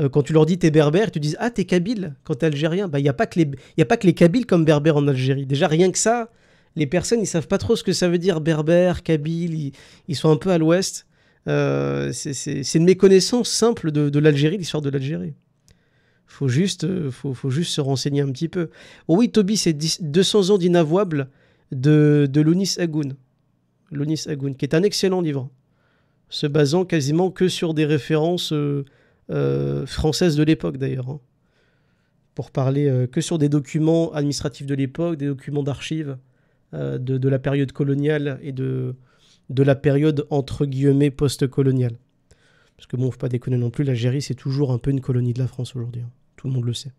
euh, quand tu leur dis t'es berbère, tu dis « disent Ah, t'es Kabyle quand t'es algérien. Bah, il n'y a, pas que les... y a pas que les Kabyles comme berbères en Algérie. Déjà, rien que ça, les personnes, ils savent pas trop ce que ça veut dire berbère, Kabyle. Ils, sont un peu à l'ouest. Euh, c'est une méconnaissance simple de l'Algérie, l'histoire de l'Algérie faut juste, euh, faut, juste se renseigner un petit peu. Oh oui, Toby, c'est 200 ans d'inavouable de, de Lounis Agoun. Lounis Agoun, qui est un excellent livre, se basant quasiment que sur des références euh, euh, françaises de l'époque d'ailleurs. Hein. Pour parler que sur des documents administratifs de l'époque, des documents d'archives de, la période coloniale et de, de la période entre guillemets post-coloniale. Parce que bon, faut pas déconner non plus, l'Algérie c'est toujours un peu une colonie de la France aujourd'hui. Hein. Tout le monde le sait.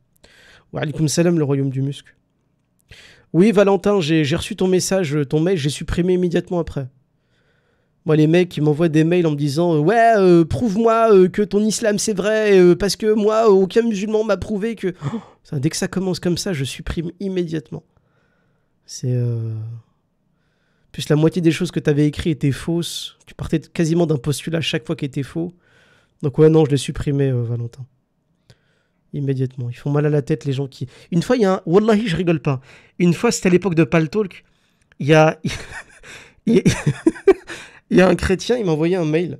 Wa salam, le royaume du musc. Oui, Valentin, j'ai reçu ton message, ton mail, j'ai supprimé immédiatement après. Moi, les mecs, ils m'envoient des mails en me disant euh, Ouais, euh, prouve-moi euh, que ton islam c'est vrai, parce que moi, aucun musulman m'a prouvé que. Oh, dès que ça commence comme ça, je supprime immédiatement. C'est. Plus la moitié des choses que tu avais écrites étaient fausses. Tu partais quasiment d'un postulat chaque fois qui était faux. Donc, ouais, non, je l'ai supprimé, Valentin immédiatement. Ils font mal à la tête les gens qui. Une fois, il y a un. Wallahi, je rigole pas. Une fois, c'était à l'époque de pal talk Il y a. il y a un chrétien, il m'a envoyé un mail.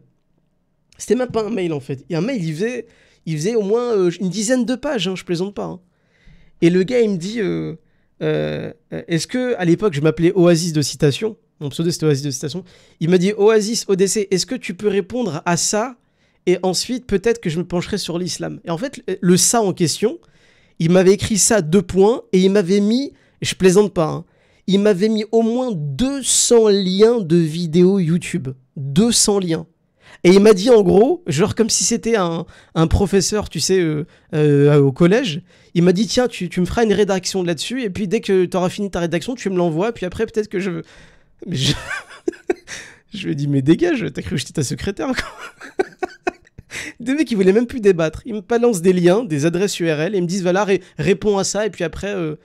C'était même pas un mail en fait. Il y a un mail, il faisait, il faisait au moins euh, une dizaine de pages, hein, je plaisante pas. Hein. Et le gars, il me dit euh, euh, Est-ce que à l'époque, je m'appelais Oasis de Citation Mon pseudo, c'était Oasis de Citation. Il m'a dit Oasis ODC, est-ce que tu peux répondre à ça et ensuite peut-être que je me pencherai sur l'islam. Et en fait, le ça en question, il m'avait écrit ça deux points et il m'avait mis, je plaisante pas, hein, il m'avait mis au moins 200 liens de vidéos YouTube. 200 liens. Et il m'a dit en gros, genre comme si c'était un, un, professeur, tu sais, euh, euh, au collège, il m'a dit tiens, tu, me feras une rédaction là-dessus, et puis dès que tu auras fini ta rédaction, tu me l'envoies, puis après peut-être que je... Mais je... lui ai dit mais dégage, t'as cru que j'étais ta secrétaire quoi des mecs qui voulaient même plus débattre. Ils me balancent des liens, des adresses URL, et ils me disent voilà, réponds à ça, et puis après. Euh,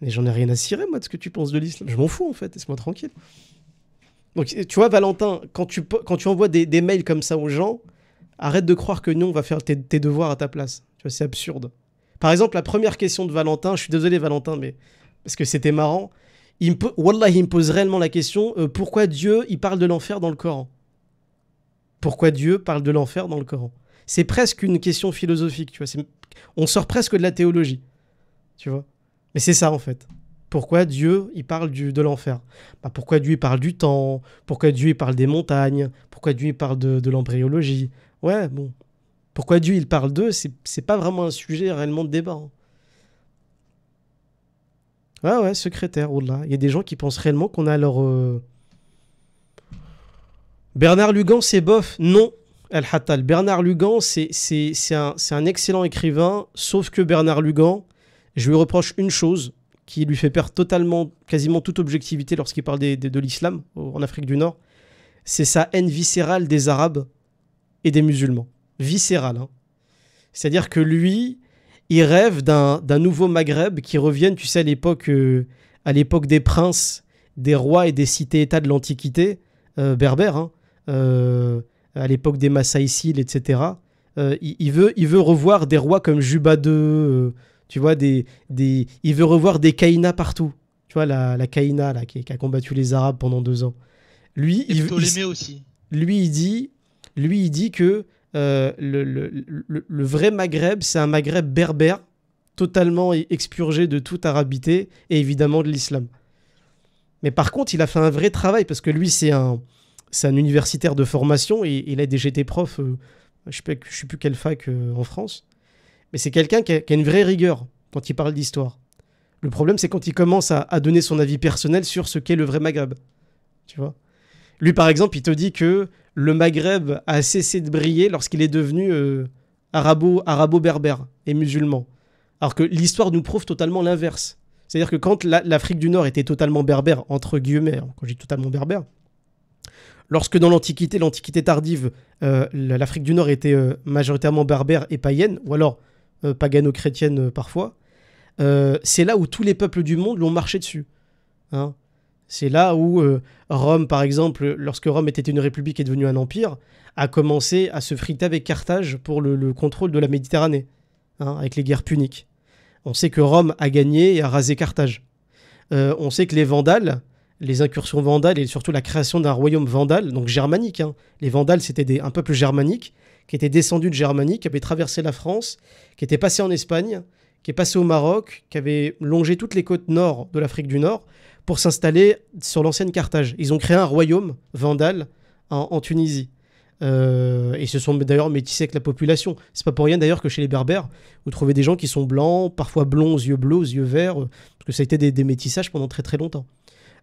mais j'en ai rien à cirer, moi, de ce que tu penses de l'islam. Je m'en fous, en fait, laisse-moi tranquille. Donc, tu vois, Valentin, quand tu, quand tu envoies des, mails comme ça aux gens, arrête de croire que nous, on va faire tes, devoirs à ta place. Tu vois, c'est absurde. Par exemple, la première question de Valentin, je suis désolé, Valentin, mais parce que c'était marrant. Il Wallah, il me pose réellement la question euh, pourquoi Dieu, il parle de l'enfer dans le Coran pourquoi Dieu parle de l'enfer dans le Coran. C'est presque une question philosophique, tu vois. On sort presque de la théologie, tu vois. Mais c'est ça en fait. Pourquoi Dieu il parle de l'enfer bah, Pourquoi Dieu il parle du temps Pourquoi Dieu il parle des montagnes Pourquoi Dieu il parle de, l'embryologie Ouais, bon. Pourquoi Dieu il parle d'eux C'est pas vraiment un sujet réellement de débat. Hein. Ouais, ouais, secrétaire, au-delà. Oh il y a des gens qui pensent réellement qu'on a leur. Euh, Bernard Lugan, c'est bof. Non, al Hattal. Bernard Lugan, c'est un, excellent écrivain, sauf que Bernard Lugan, je lui reproche une chose qui lui fait perdre totalement, quasiment toute objectivité lorsqu'il parle de l'islam en Afrique du Nord, c'est sa haine viscérale des Arabes et des musulmans. Viscérale. Hein. C'est-à-dire que lui, il rêve d'un nouveau Maghreb qui revienne, tu sais, euh, à l'époque des princes, des rois et des cités-États de l'Antiquité euh, berbère. Hein. Euh, à l'époque des Maasai etc. Euh, il, veut, il veut revoir des rois comme Juba II, euh, tu vois, des, des, il veut revoir des Kaïna partout. Tu vois, la, la Kaïna là, qui, a combattu les Arabes pendant deux ans. Lui, il, veut. aussi. Lui, il dit, lui, il dit que le, le, le, le, vrai Maghreb, c'est un Maghreb berbère, totalement e-, expurgé de toute arabité et évidemment de l'islam. Mais par contre, il a fait un vrai travail parce que lui, c'est un, c'est un universitaire de formation et, il a déjà été prof, euh, je ne sais, plus quelle fac euh, en France. Mais c'est quelqu'un qui, a une vraie rigueur quand il parle d'histoire. Le problème, c'est quand il commence à, donner son avis personnel sur ce qu'est le vrai Maghreb. Tu vois Lui, par exemple, il te dit que le Maghreb a cessé de briller lorsqu'il est devenu euh, arabo arabo-berbère et musulman. Alors que l'histoire nous prouve totalement l'inverse. C'est-à-dire que quand l'Afrique du Nord était totalement berbère, entre guillemets, hein, quand je dis totalement berbère, lorsque dans l'Antiquité, l'Antiquité tardive, euh, l'Afrique du Nord était euh, majoritairement berbère et païenne, ou alors euh, pagano-chrétienne parfois, c'est là où tous les peuples du monde l'ont marché dessus. Hein. C'est là où Rome, par exemple, lorsque Rome était une république et devenue un empire, a commencé à se friter avec Carthage pour le, contrôle de la Méditerranée, hein, avec les guerres puniques. On sait que Rome a gagné et a rasé Carthage. on sait que les Vandales, les incursions vandales et surtout la création d'un royaume vandal, donc germanique. Hein. Les vandales, c'était un peuple germanique qui était descendu de Germanie, qui avait traversé la France, qui était passé en Espagne, qui est passé au Maroc, qui avait longé toutes les côtes nord de l'Afrique du Nord pour s'installer sur l'ancienne Carthage. Ils ont créé un royaume vandal en, Tunisie. Euh, et se sont d'ailleurs métissés avec la population. C'est pas pour rien d'ailleurs que chez les Berbères, vous trouvez des gens qui sont blancs, parfois blonds, yeux bleus, aux yeux verts, euh, parce que ça a été des métissages pendant très très longtemps.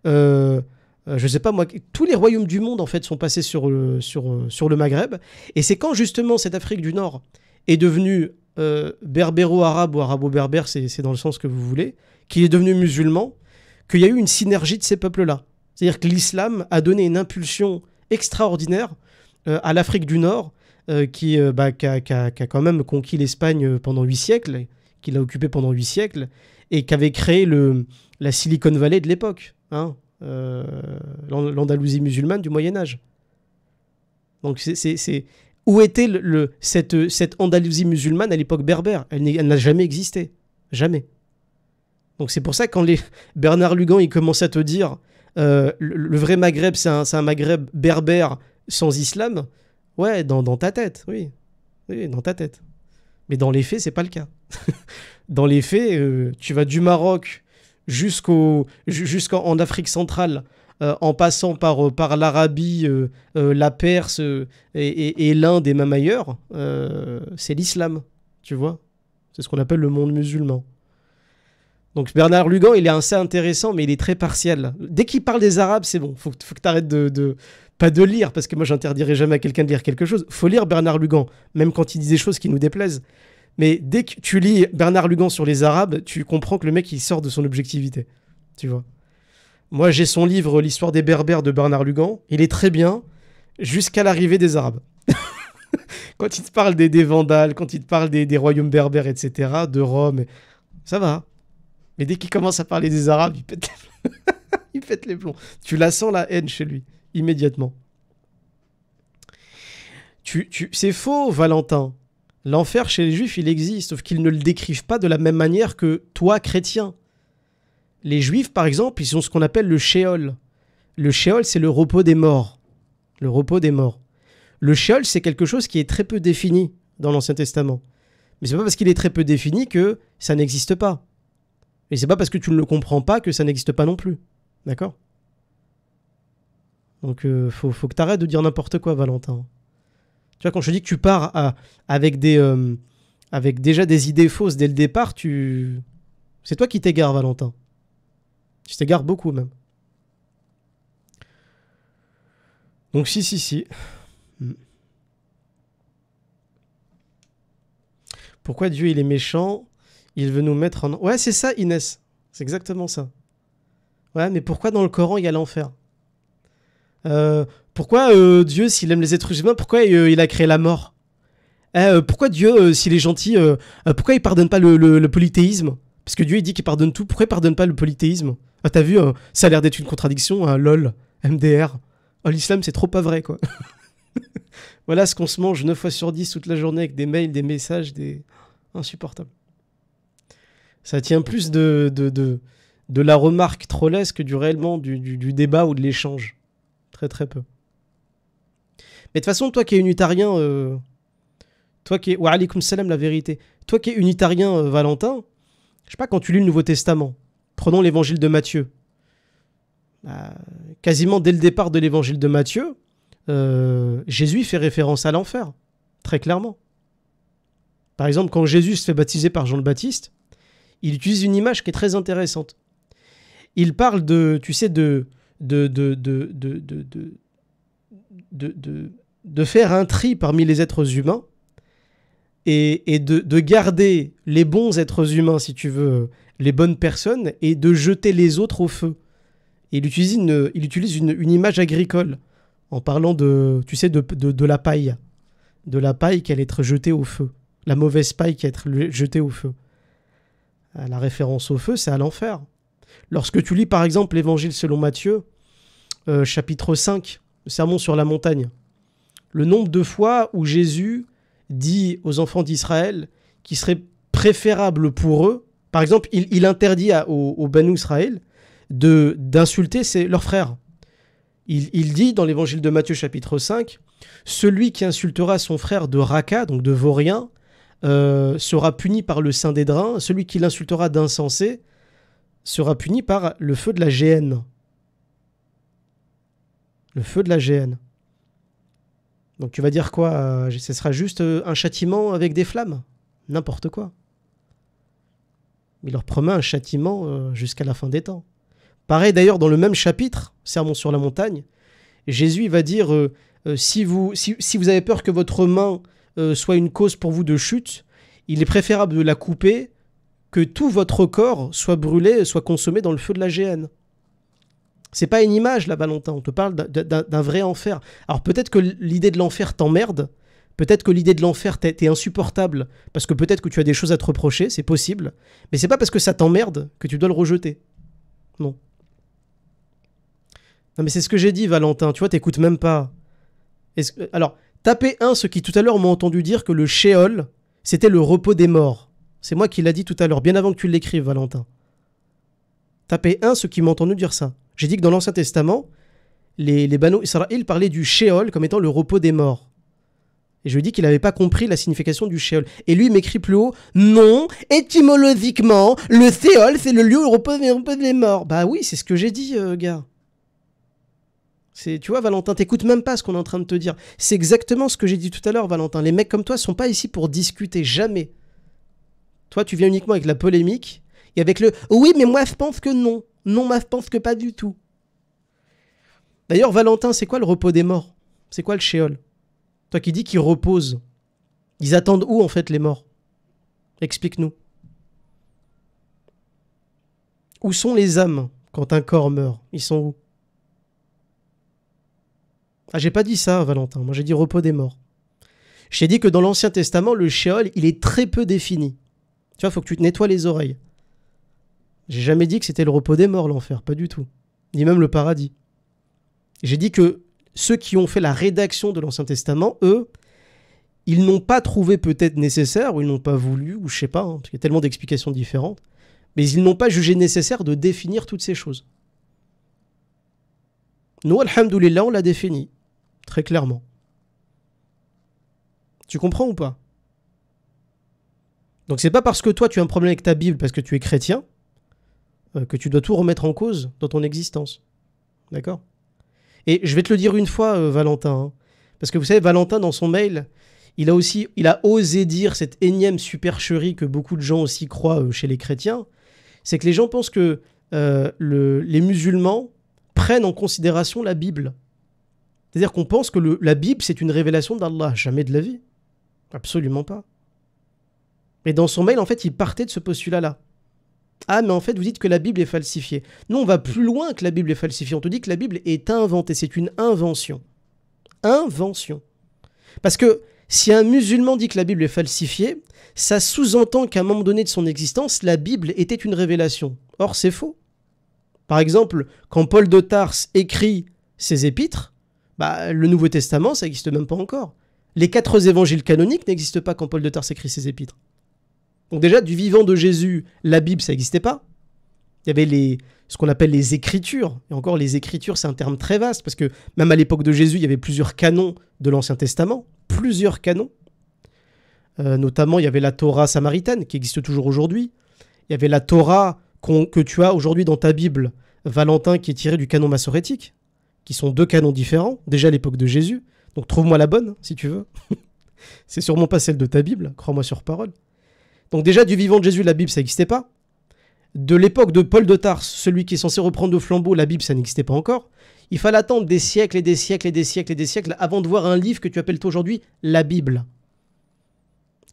Euh, euh, je sais pas moi, tous les royaumes du monde en fait sont passés sur le, euh, sur, sur le Maghreb. Et c'est quand justement cette Afrique du Nord est devenue berbéro-arabe ou arabo-berbère, c'est dans le sens que vous voulez, qu'il est devenu musulman, qu'il y a eu une synergie de ces peuples-là. C'est-à-dire que l'islam a donné une impulsion extraordinaire à l'Afrique du Nord, qui, bah, a, quand même conquis l'Espagne pendant huit siècles, qui l'a occupé pendant huit siècles, et qu'avait créé le, la Silicon Valley de l'époque, hein, euh, l'Andalousie musulmane du Moyen Âge. Donc c'est où était le, cette, cette Andalousie musulmane à l'époque berbère Elle n'a jamais existé, jamais. Donc c'est pour ça que quand Bernard Lugan il commence à te dire euh, le, vrai Maghreb c'est un, un, Maghreb berbère sans islam, ouais dans, dans ta tête, oui, oui dans ta tête. Mais dans les faits, c'est pas le cas. dans les faits, euh, tu vas du Maroc jusqu'au jusqu'en Afrique centrale, euh, en passant par, euh, par l'Arabie, la Perse et, l'Inde et même ailleurs, c'est l'islam, tu vois. C'est ce qu'on appelle le monde musulman. Donc Bernard Lugan, il est assez intéressant, mais il est très partiel. Dès qu'il parle des Arabes, c'est bon, faut, faut que tu arrêtes de, de lire, parce que moi j'interdirais jamais à quelqu'un de lire quelque chose. Faut lire Bernard Lugan, même quand il dit des choses qui nous déplaisent. Mais dès que tu lis Bernard Lugan sur les Arabes, tu comprends que le mec il sort de son objectivité. Tu vois. Moi j'ai son livre L'histoire des Berbères de Bernard Lugan. Il est très bien jusqu'à l'arrivée des Arabes. quand il te parle des, des Vandales, quand il te parle des, royaumes berbères, etc., de Rome, ça va. Mais dès qu'il commence à parler des Arabes, il pète il pète les plombs. Tu la sens la haine chez lui immédiatement. Tu, tu... C'est faux, Valentin. L'enfer chez les juifs, il existe, sauf qu'ils ne le décrivent pas de la même manière que toi, chrétien. Les juifs, par exemple, ils ont ce qu'on appelle le shéol. Le shéol, c'est le repos des morts. Le repos des morts. Le shéol, c'est quelque chose qui est très peu défini dans l'Ancien Testament. Mais c'est pas parce qu'il est très peu défini que ça n'existe pas. Et c'est pas parce que tu ne le comprends pas que ça n'existe pas non plus. D'accord donc euh, faut, que tu arrêtes de dire n'importe quoi, Valentin. Tu vois, quand je te dis que tu pars avec des euh, avec déjà des idées fausses dès le départ, tu c'est toi qui t'égares, Valentin. Tu t'égares beaucoup même. Donc si, si, si. Hmm. Pourquoi Dieu il est méchant Il veut nous mettre en... Ouais, c'est ça, Inès. C'est exactement ça. Ouais, mais pourquoi dans le Coran il y a l'enfer euh, pourquoi euh, Dieu, s'il aime les êtres humains, pourquoi euh, il a créé la mort eh, Pourquoi Dieu, s'il est gentil, pourquoi il pardonne pas le, polythéisme Parce que Dieu, il dit qu'il pardonne tout, pourquoi il pardonne pas le polythéisme Ah, t'as vu, ça a l'air d'être une contradiction, hein, lol, MDR. Oh, l'islam, c'est trop pas vrai, quoi. voilà ce qu'on se mange 9 fois sur 10 toute la journée avec des mails, des messages, des. insupportables. Ça tient plus de, de, la remarque trollesque que du réellement du débat ou de l'échange. Très peu. Mais de toute façon, toi qui es unitarien, euh, toi qui es. Wa alaikum salam, la vérité. Toi qui es unitarien, euh, Valentin, je sais pas, quand tu lis le Nouveau Testament, prenons l'évangile de Matthieu. Bah, quasiment dès le départ de l'évangile de Matthieu, euh, Jésus fait référence à l'enfer, très clairement. Par exemple, quand Jésus se fait baptiser par Jean le Baptiste, il utilise une image qui est très intéressante. Il parle de, tu sais, de, de, de, faire un tri parmi les êtres humains et, de, garder les bons êtres humains, si tu veux, les bonnes personnes, et de jeter les autres au feu. il utilise une, il utilise image agricole en parlant de, tu sais, de, de la paille. De la paille qui allait être jetée au feu. La mauvaise paille qui allait être jetée au feu. Euh, la référence au feu, c'est à l'enfer. Lorsque tu lis par exemple l'évangile selon Matthieu, euh, chapitre 5, le sermon sur la montagne, le nombre de fois où Jésus dit aux enfants d'Israël qu'il serait préférable pour eux, par exemple, il, interdit aux, aux Banu Israël d'insulter leurs frères. Il, il, dit dans l'évangile de Matthieu chapitre 5, celui qui insultera son frère de Raka, donc de Vaurien, euh, sera puni par le sein des drains. celui qui l'insultera d'insensé sera puni par le feu de la géhenne le feu de la géhenne. Donc tu vas dire quoi euh, Ce sera juste euh, un châtiment avec des flammes N'importe quoi. Il leur promet un châtiment euh, jusqu'à la fin des temps. Pareil d'ailleurs dans le même chapitre, Sermon sur la montagne, Jésus va dire si, vous, si, vous avez peur que votre main soit une cause pour vous de chute, il est préférable de la couper que tout votre corps soit brûlé, soit consommé dans le feu de la géhenne. C'est pas une image, là Valentin. On te parle d'un vrai enfer. Alors peut-être que l'idée de l'enfer t'emmerde. Peut-être que l'idée de l'enfer t'est insupportable parce que peut-être que tu as des choses à te reprocher, c'est possible. Mais c'est pas parce que ça t'emmerde que tu dois le rejeter. Non. Non mais c'est ce que j'ai dit, Valentin. Tu vois, t'écoutes même pas. Alors, tapez un ceux qui tout à l'heure m'ont entendu dire que le shéol, c'était le repos des morts. C'est moi qui l'a dit tout à l'heure, bien avant que tu l'écrives, Valentin. Tapez un ceux qui m'ont entendu dire ça. J'ai dit que dans l'Ancien Testament, les, les Israël parlaient du Sheol comme étant le repos des morts. Et je lui dit qu'il n'avait pas compris la signification du Sheol. Et lui, il m'écrit plus haut Non, étymologiquement, le Sheol, c'est le lieu où repos les morts. Bah oui, c'est ce que j'ai dit, euh, gars. C'est, tu vois, Valentin, t'écoutes même pas ce qu'on est en train de te dire. C'est exactement ce que j'ai dit tout à l'heure, Valentin. Les mecs comme toi sont pas ici pour discuter, jamais. Toi, tu viens uniquement avec la polémique et avec le Oui, mais moi, je pense que non. Non, je pense que pas du tout. D'ailleurs, Valentin, c'est quoi le repos des morts C'est quoi le shéol Toi qui dis qu'ils reposent, ils attendent où en fait les morts Explique-nous. Où sont les âmes quand un corps meurt Ils sont où Ah, j'ai pas dit ça, Valentin. Moi, j'ai dit repos des morts. J'ai dit que dans l'Ancien Testament, le shéol, il est très peu défini. Tu vois, faut que tu te nettoies les oreilles. J'ai jamais dit que c'était le repos des morts, l'enfer, pas du tout. Ni même le paradis. J'ai dit que ceux qui ont fait la rédaction de l'Ancien Testament, eux, ils n'ont pas trouvé peut-être nécessaire, ou ils n'ont pas voulu, ou je sais pas, hein, parce qu'il y a tellement d'explications différentes, mais ils n'ont pas jugé nécessaire de définir toutes ces choses. Nous, alhamdoulilah, on l'a défini, très clairement. Tu comprends ou pas Donc c'est pas parce que toi tu as un problème avec ta Bible parce que tu es chrétien, euh, que tu dois tout remettre en cause dans ton existence. D'accord Et je vais te le dire une fois, euh, Valentin. Hein. parce que vous savez, Valentin, dans son mail, il a aussi, il a osé dire cette énième supercherie que beaucoup de gens aussi croient euh, chez les chrétiens. C'est que les gens pensent que les musulmans prennent en considération la Bible. C'est-à-dire qu'on pense que la Bible, c'est une révélation d'Allah. Jamais de la vie. Absolument pas. Et dans son mail, en fait, il partait de ce postulat-là ah, mais en fait, vous dites que la Bible est falsifiée. Non, on va plus loin que la Bible est falsifiée. On te dit que la Bible est inventée. C'est une invention. Invention. Parce que si un musulman dit que la Bible est falsifiée, ça sous-entend qu'à un moment donné de son existence, la Bible était une révélation. Or, c'est faux. Par exemple, quand Paul de Tarse écrit ses épîtres, bah, le Nouveau Testament, ça n'existe même pas encore. Les quatre évangiles canoniques n'existent pas quand Paul de Tarse écrit ses épîtres. Donc déjà, du vivant de Jésus, la Bible, ça n'existait pas. Il y avait les, ce qu'on appelle les écritures. Et encore, les écritures, c'est un terme très vaste, parce que même à l'époque de Jésus, il y avait plusieurs canons de l'Ancien Testament. Plusieurs canons. Euh, notamment, il y avait la Torah samaritaine, qui existe toujours aujourd'hui. Il y avait la Torah que tu as aujourd'hui dans ta Bible, Valentin, qui est tirée du canon massorétique, qui sont deux canons différents, déjà à l'époque de Jésus. Donc trouve-moi la bonne, si tu veux. c'est sûrement pas celle de ta Bible, crois-moi sur parole. Donc déjà, du vivant de Jésus, la Bible, ça n'existait pas. De l'époque de Paul de Tarse, celui qui est censé reprendre de flambeau, la Bible, ça n'existait pas encore. Il fallait attendre des siècles et des siècles et des siècles et des siècles avant de voir un livre que tu appelles aujourd'hui la Bible,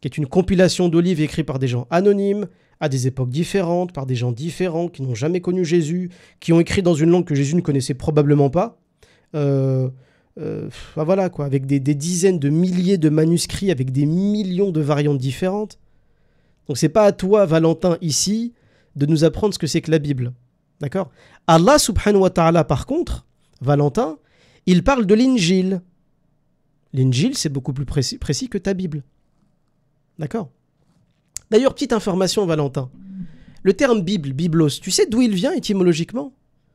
qui est une compilation de livres écrits par des gens anonymes, à des époques différentes, par des gens différents qui n'ont jamais connu Jésus, qui ont écrit dans une langue que Jésus ne connaissait probablement pas. Euh, euh, ah, voilà quoi, avec des, des dizaines de milliers de manuscrits, avec des millions de variantes différentes. Donc c'est pas à toi, Valentin, ici, de nous apprendre ce que c'est que la Bible. D'accord Allah subhanahu wa ta'ala, par contre, Valentin, il parle de l'Injil. L'Injil, c'est beaucoup plus précis, précis, que ta Bible. D'accord D'ailleurs, petite information, Valentin. Le terme Bible, Biblos, tu sais d'où il vient étymologiquement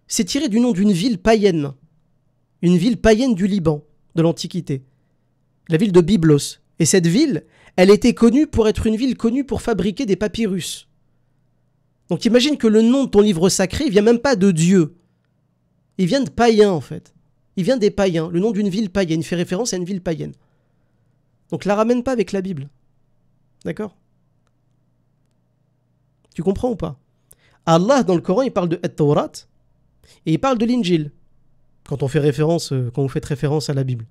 C'est tiré du nom d'une ville païenne. Une ville païenne du Liban, de l'Antiquité. La ville de Biblos. Et cette ville, elle était connue pour être une ville connue pour fabriquer des papyrus. Donc imagine que le nom de ton livre sacré, vient même pas de Dieu. Il vient de païens, en fait. Il vient des païens. Le nom d'une ville païenne fait référence à une ville païenne. Donc la ramène pas avec la Bible. D'accord Tu comprends ou pas Allah, dans le Coran, il parle de At-Tawrat et il parle de l'Injil. Quand on fait référence, euh, quand vous faites référence à la Bible.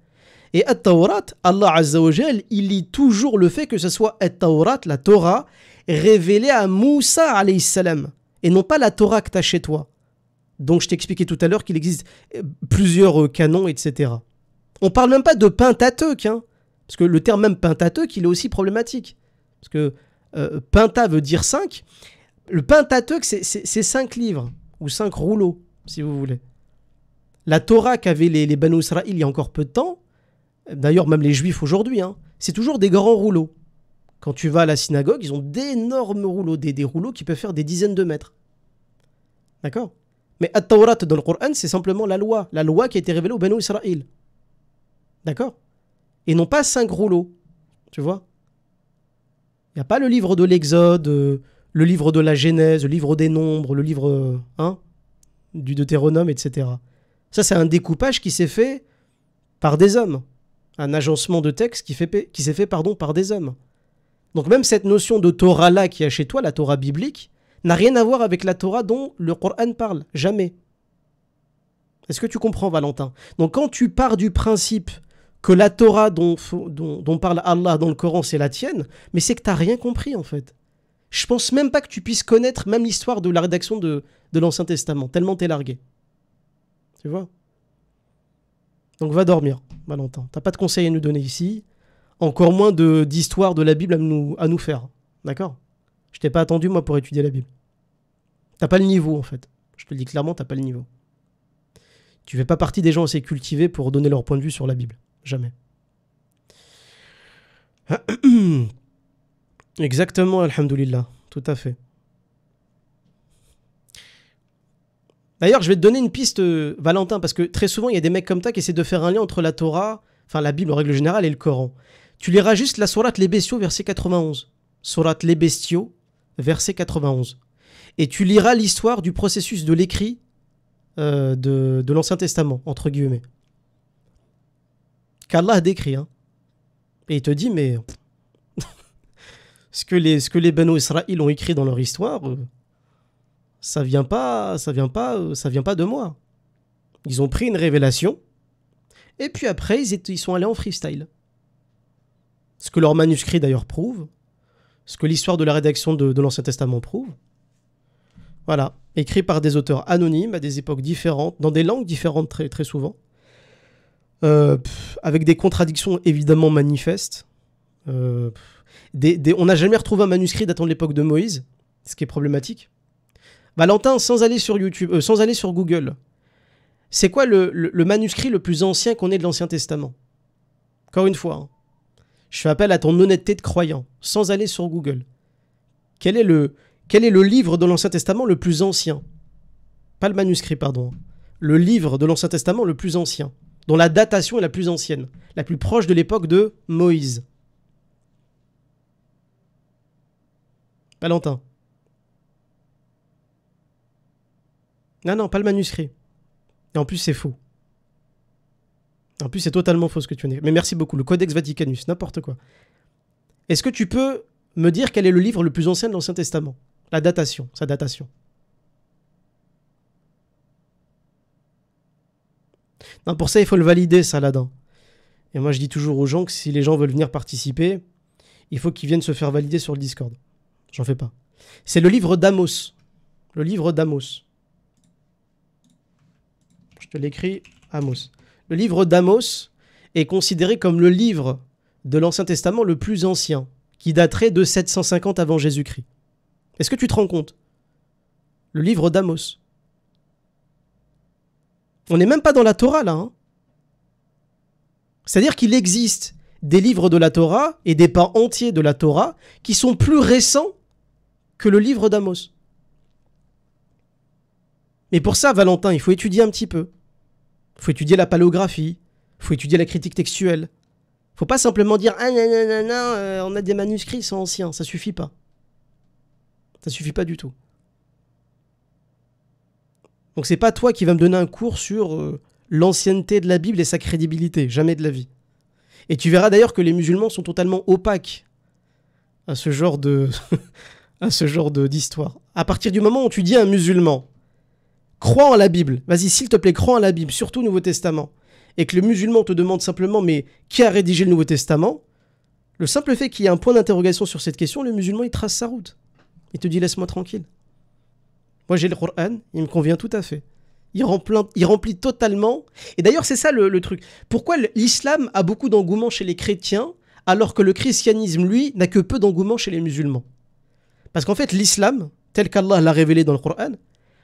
Et At-Tawrat, Allah Jal, il lit toujours le fait que ce soit At-Tawrat, la Torah, révélée à Moussa alayhi salam, et non pas la Torah que tu chez toi. Donc je t'expliquais tout à l'heure qu'il existe euh, plusieurs euh, canons, etc. On parle même pas de Pentateuque, hein, parce que le terme même Pentateuque, il est aussi problématique. Parce que euh, Penta veut dire cinq, Le Pentateuque, c'est cinq livres, ou cinq rouleaux, si vous voulez. La Torah qu'avaient les, les Banu il y a encore peu de temps, D'ailleurs, même les juifs aujourd'hui, hein, c'est toujours des grands rouleaux. Quand tu vas à la synagogue, ils ont d'énormes rouleaux, des, rouleaux qui peuvent faire des dizaines de mètres. D'accord Mais At-Tawrat dans le Coran, c'est simplement la loi, la loi qui a été révélée au Benoît. Israël. D'accord Et non pas cinq rouleaux, tu vois Il n'y a pas le livre de l'Exode, euh, le livre de la Genèse, le livre des Nombres, le livre euh, hein, du Deutéronome, etc. Ça, c'est un découpage qui s'est fait par des hommes un agencement de texte qui, qui s'est fait pardon, par des hommes. Donc même cette notion de Torah-là qui a chez toi, la Torah biblique, n'a rien à voir avec la Torah dont le Coran parle, jamais. Est-ce que tu comprends, Valentin Donc quand tu pars du principe que la Torah dont, dont, parle Allah dans le Coran, c'est la tienne, mais c'est que tu n'as rien compris en fait. Je pense même pas que tu puisses connaître même l'histoire de la rédaction de, de l'Ancien Testament, tellement t'es largué. Tu vois Donc va dormir. Valentin. Bah, t'as pas de conseils à nous donner ici, encore moins d'histoire de, de, la Bible à nous, à nous faire. D'accord Je t'ai pas attendu, moi, pour étudier la Bible. T'as pas le niveau, en fait. Je te le dis clairement, t'as pas le niveau. Tu fais pas partie des gens assez cultivés pour donner leur point de vue sur la Bible. Jamais. Exactement, Alhamdulillah. Tout à fait. D'ailleurs, je vais te donner une piste, euh, Valentin, parce que très souvent, il y a des mecs comme toi qui essaient de faire un lien entre la Torah, enfin la Bible en règle générale, et le Coran. Tu liras juste la Sourate Les Bestiaux, verset 91. Sourate Les Bestiaux, verset 91. Et tu liras l'histoire du processus de l'écrit euh, de, l'Ancien Testament, entre guillemets. Qu'Allah décrit. Hein. Et il te dit, mais ce que les, ce que les ont écrit dans leur histoire, euh, ça vient pas, ça vient pas, euh, ça vient pas de moi. Ils ont pris une révélation, et puis après, ils, sont allés en freestyle. Ce que leur manuscrit d'ailleurs prouve, ce que l'histoire de la rédaction de, l'Ancien Testament prouve. Voilà, écrit par des auteurs anonymes à des époques différentes, dans des langues différentes très, souvent, euh, avec des contradictions évidemment manifestes. Euh, on n'a jamais retrouvé un manuscrit datant de l'époque de Moïse, ce qui est problématique. Valentin, sans aller sur YouTube, euh, sans aller sur Google, c'est quoi le, manuscrit le plus ancien qu'on ait de l'Ancien Testament Encore une fois, hein. je fais appel à ton honnêteté de croyant, sans aller sur Google. Quel est le, quel est le livre de l'Ancien Testament le plus ancien Pas le manuscrit, pardon. Le livre de l'Ancien Testament le plus ancien, dont la datation est la plus ancienne, la plus proche de l'époque de Moïse. Valentin. Non, non, pas le manuscrit. Et en plus, c'est faux. En plus, c'est totalement faux ce que tu es Mais merci beaucoup. Le Codex Vaticanus, n'importe quoi. Est-ce que tu peux me dire quel est le livre le plus ancien de l'Ancien Testament La datation, sa datation. Non, pour ça, il faut le valider, ça, là-dedans. Et moi, je dis toujours aux gens que si les gens veulent venir participer, il faut qu'ils viennent se faire valider sur le Discord. J'en fais pas. C'est le livre d'Amos. Le livre d'Amos. L'écrit Amos. Le livre d'Amos est considéré comme le livre de l'Ancien Testament le plus ancien, qui daterait de 750 avant Jésus-Christ. Est-ce que tu te rends compte Le livre d'Amos. On n'est même pas dans la Torah là. Hein. C'est-à-dire qu'il existe des livres de la Torah et des pas entiers de la Torah qui sont plus récents que le livre d'Amos. Mais pour ça, Valentin, il faut étudier un petit peu. Faut étudier la paléographie. Faut étudier la critique textuelle. Faut pas simplement dire ah non non non non, on a des manuscrits ils sont anciens, ça suffit pas. Ça suffit pas du tout. Donc c'est pas toi qui vas me donner un cours sur euh, l'ancienneté de la Bible et sa crédibilité, jamais de la vie. Et tu verras d'ailleurs que les musulmans sont totalement opaques à ce genre de à ce genre d'histoire. À partir du moment où tu dis un musulman crois en la Bible. Vas-y, s'il te plaît, crois en la Bible, surtout Nouveau Testament. Et que le musulman te demande simplement, mais qui a rédigé le Nouveau Testament Le simple fait qu'il y ait un point d'interrogation sur cette question, le musulman, il trace sa route. Il te dit, laisse-moi tranquille. Moi, j'ai le Coran, il me convient tout à fait. Il remplit, totalement. Et d'ailleurs, c'est ça le, truc. Pourquoi l'islam a beaucoup d'engouement chez les chrétiens, alors que le christianisme, lui, n'a que peu d'engouement chez les musulmans Parce qu'en fait, l'islam, tel qu'Allah l'a révélé dans le Coran,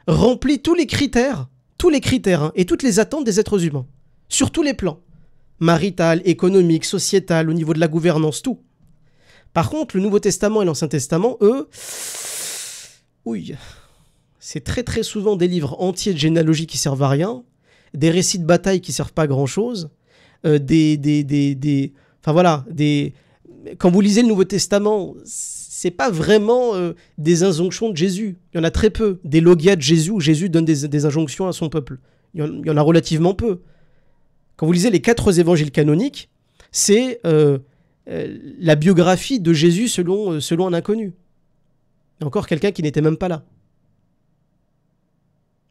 remplit tous les critères, tous les critères hein, et toutes les attentes des êtres humains, sur tous les plans, marital, économique, sociétal, au niveau de la gouvernance, tout. Par contre, le Nouveau Testament et l'Ancien Testament, eux, oui, c'est très très souvent des livres entiers de généalogie qui servent à rien, des récits de bataille qui servent pas à grand chose, euh, des, des, des, des, enfin voilà, des, quand vous lisez le Nouveau Testament, c'est pas vraiment euh, des injonctions de Jésus. Il y en a très peu. Des logias de Jésus où Jésus donne des, injonctions à son peuple. Il y, en, a relativement peu. Quand vous lisez les quatre évangiles canoniques, c'est euh, euh, la biographie de Jésus selon, un inconnu. a encore quelqu'un qui n'était même pas là.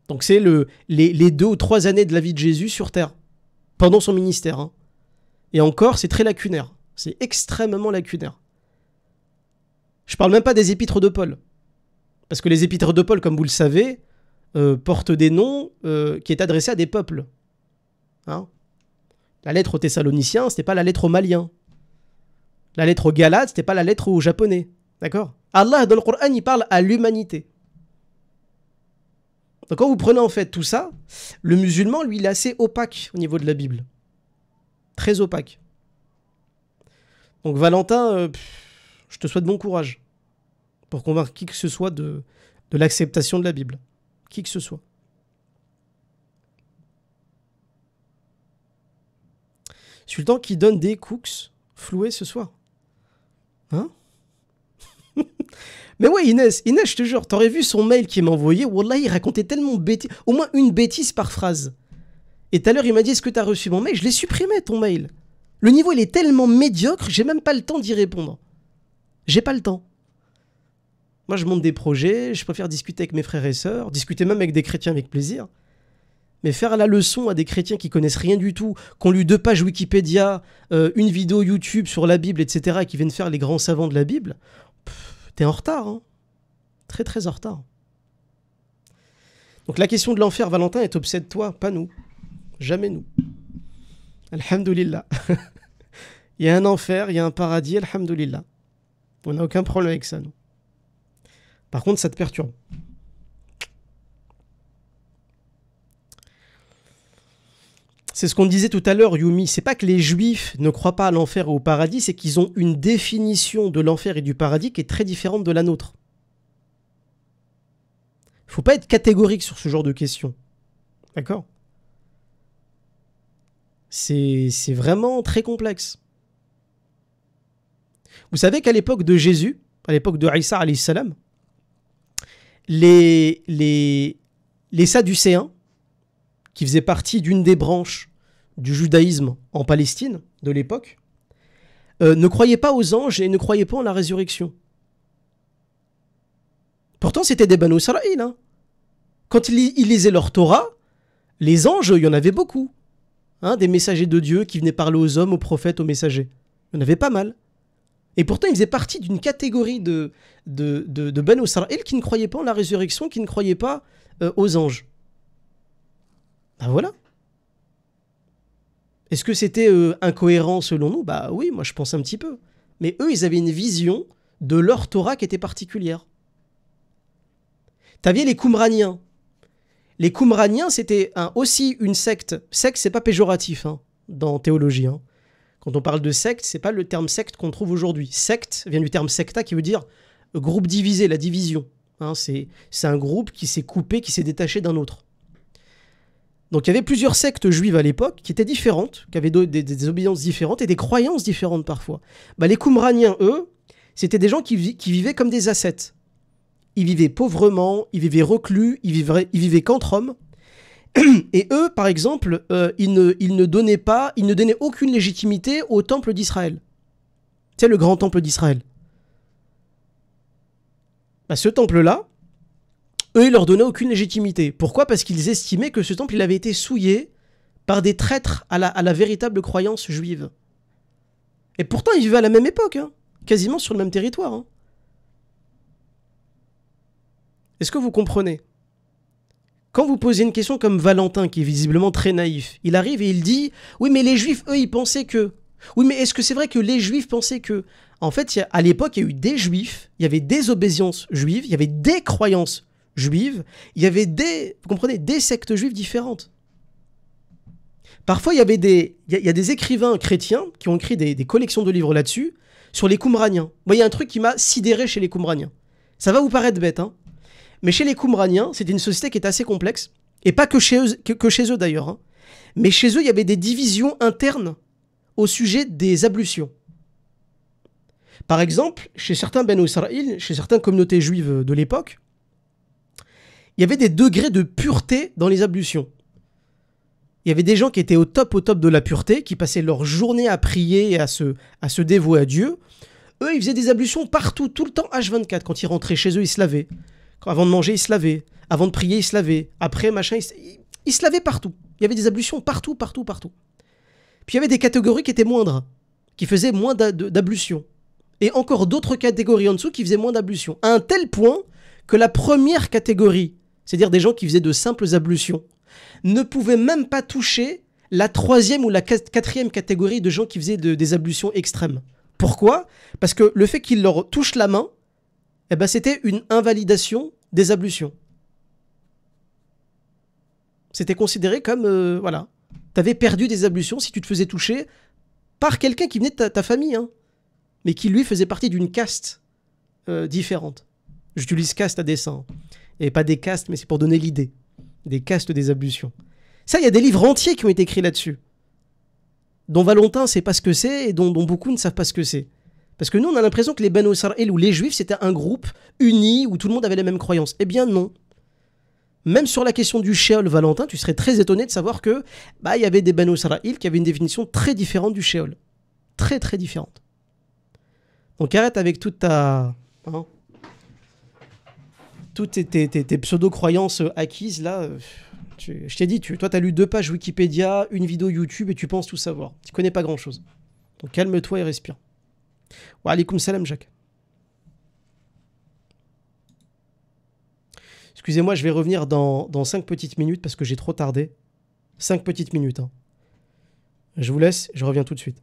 Donc c'est les, deux ou trois années de la vie de Jésus sur Terre, pendant son ministère. Hein. Et encore, c'est très lacunaire. C'est extrêmement lacunaire. Je parle même pas des épîtres de Paul. Parce que les épîtres de Paul, comme vous le savez, euh, portent des noms euh, qui est adressé à des peuples. Hein la lettre aux Thessaloniciens, c'était pas la lettre aux Maliens. La lettre aux Galates, c'était pas la lettre aux Japonais. D'accord Allah, dans le Coran, il parle à l'humanité. Donc quand vous prenez en fait tout ça, le musulman, lui, il est assez opaque au niveau de la Bible. Très opaque. Donc Valentin, euh, je te souhaite bon courage pour convaincre qui que ce soit de, de l'acceptation de la Bible. Qui que ce soit. Sultan qui donne des cooks floués ce soir. Hein Mais ouais, Inès, Inès, je te jure, t'aurais vu son mail qui m'a envoyé. Wallah, il racontait tellement bêtises. au moins une bêtise par phrase. Et tout à l'heure, il m'a dit Est-ce que t'as reçu mon mail Je l'ai supprimé, ton mail. Le niveau, il est tellement médiocre, j'ai même pas le temps d'y répondre. J'ai pas le temps. Moi, je monte des projets, je préfère discuter avec mes frères et sœurs, discuter même avec des chrétiens avec plaisir. Mais faire la leçon à des chrétiens qui connaissent rien du tout, qu'on lu deux pages Wikipédia, euh, une vidéo YouTube sur la Bible, etc., et qui viennent faire les grands savants de la Bible, t'es en retard. Hein. très très en retard. Donc la question de l'enfer, Valentin, est obsède toi, pas nous. Jamais nous. Alhamdulillah. il y a un enfer, il y a un paradis, Alhamdulillah. On n'a aucun problème avec ça, non. Par contre, ça te perturbe. C'est ce qu'on disait tout à l'heure, Yumi. C'est pas que les juifs ne croient pas à l'enfer ou au paradis, c'est qu'ils ont une définition de l'enfer et du paradis qui est très différente de la nôtre. Il Faut pas être catégorique sur ce genre de questions. D'accord C'est vraiment très complexe. Vous savez qu'à l'époque de Jésus, à l'époque de Isa les, les, les Sadducéens, qui faisaient partie d'une des branches du judaïsme en Palestine de l'époque, euh, ne croyaient pas aux anges et ne croyaient pas en la résurrection. Pourtant, c'était des Banu Israël. Hein. Quand ils, lisaient leur Torah, les anges, il y en avait beaucoup. Hein, des messagers de Dieu qui venaient parler aux hommes, aux prophètes, aux messagers. Il y en avait pas mal. Et pourtant, ils faisaient partie d'une catégorie de, de, de, de ben qui ne croyait pas en la résurrection, qui ne croyait pas euh, aux anges. Ben voilà. Est-ce que c'était euh, incohérent selon nous Bah oui, moi je pense un petit peu. Mais eux, ils avaient une vision de leur Torah qui était particulière. T'avais les Qumraniens. Les Qumraniens, c'était aussi une secte. Secte, c'est pas péjoratif hein, dans théologie. Hein. Quand on parle de secte, c'est pas le terme secte qu'on trouve aujourd'hui. Secte vient du terme secta qui veut dire groupe divisé, la division. Hein, c'est un groupe qui s'est coupé, qui s'est détaché d'un autre. Donc il y avait plusieurs sectes juives à l'époque qui étaient différentes, qui avaient des, des, obédiences différentes et des croyances différentes parfois. Bah, les Qumraniens, eux, c'était des gens qui, vivaient comme des ascètes. Ils vivaient pauvrement, ils vivaient reclus, ils vivaient, ils vivaient qu'entre hommes, Et eux, par exemple, euh, ils, ne, donnaient pas, ils ne donnaient aucune légitimité au temple d'Israël. c'est le grand temple d'Israël. Bah, ce temple-là, eux, ils leur donnaient aucune légitimité. Pourquoi Parce qu'ils estimaient que ce temple, avait été souillé par des traîtres à la, véritable croyance juive. Et pourtant, ils vivaient à la même époque, hein. quasiment sur le même territoire. Hein. Est-ce que vous comprenez quand vous posez une question comme Valentin, qui est visiblement très naïf, il arrive et il dit Oui, mais les juifs, eux, ils pensaient que. Oui, mais est-ce que c'est vrai que les juifs pensaient que. En fait, à l'époque, il y a eu des juifs, il y avait des obéissances juives, il y avait des croyances juives, il y avait des. Vous comprenez Des sectes juives différentes. Parfois, il y avait des. Il y, a, des écrivains chrétiens qui ont écrit des, collections de livres là-dessus, sur les Qumraniens. Moi, il y a un truc qui m'a sidéré chez les Qumraniens. Ça va vous paraître bête, hein mais chez les Qumraniens, c'était une société qui est assez complexe. Et pas que chez eux, chez eux d'ailleurs. Hein. Mais chez eux, il y avait des divisions internes au sujet des ablutions. Par exemple, chez certains Ben Israël, chez certaines communautés juives de l'époque, il y avait des degrés de pureté dans les ablutions. Il y avait des gens qui étaient au top, au top de la pureté, qui passaient leur journée à prier et à se, à se dévouer à Dieu. Eux, ils faisaient des ablutions partout, tout le temps, H24. Quand ils rentraient chez eux, ils se lavaient avant de manger, ils se lavaient. Avant de prier, ils se lavaient. Après, machin, ils se, lavaient partout. Il y avait des ablutions partout, partout, partout. Puis il y avait des catégories qui étaient moindres, qui faisaient moins d'ablutions. Et encore d'autres catégories en dessous qui faisaient moins d'ablutions. À un tel point que la première catégorie, c'est-à-dire des gens qui faisaient de simples ablutions, ne pouvait même pas toucher la troisième ou la quatrième catégorie de gens qui faisaient des ablutions extrêmes. Pourquoi Parce que le fait qu'il leur touche la main, eh ben, c'était une invalidation des ablutions. C'était considéré comme, voilà, euh, voilà, t'avais perdu des ablutions si tu te faisais toucher par quelqu'un qui venait de ta, famille, hein. mais qui lui faisait partie d'une caste euh, différente. J'utilise caste à dessein, et pas des castes, mais c'est pour donner l'idée, des castes des ablutions. Ça, il y a des livres entiers qui ont été écrits là-dessus, dont Valentin sait pas ce que c'est et dont beaucoup ne savent pas ce que c'est. Parce que nous, on a l'impression que les Banu Israël ou les Juifs, c'était un groupe uni où tout le monde avait les mêmes croyances. Eh bien non. Même sur la question du Sheol Valentin, tu serais très étonné de savoir que bah il y avait des Banu Israël qui avaient une définition très différente du Sheol. Très très différente. Donc arrête avec toute ta... Hein. toutes tes, pseudo-croyances euh, acquises là. Euh, je t'ai dit, tu, toi, tu as lu deux pages Wikipédia, une vidéo YouTube et tu penses tout savoir. Tu connais pas grand-chose. Donc calme-toi et respire. Wa salam, Jacques. Excusez-moi, je vais revenir dans, dans 5 petites minutes parce que j'ai trop tardé. 5 petites minutes. Hein. Je vous laisse, je reviens tout de suite.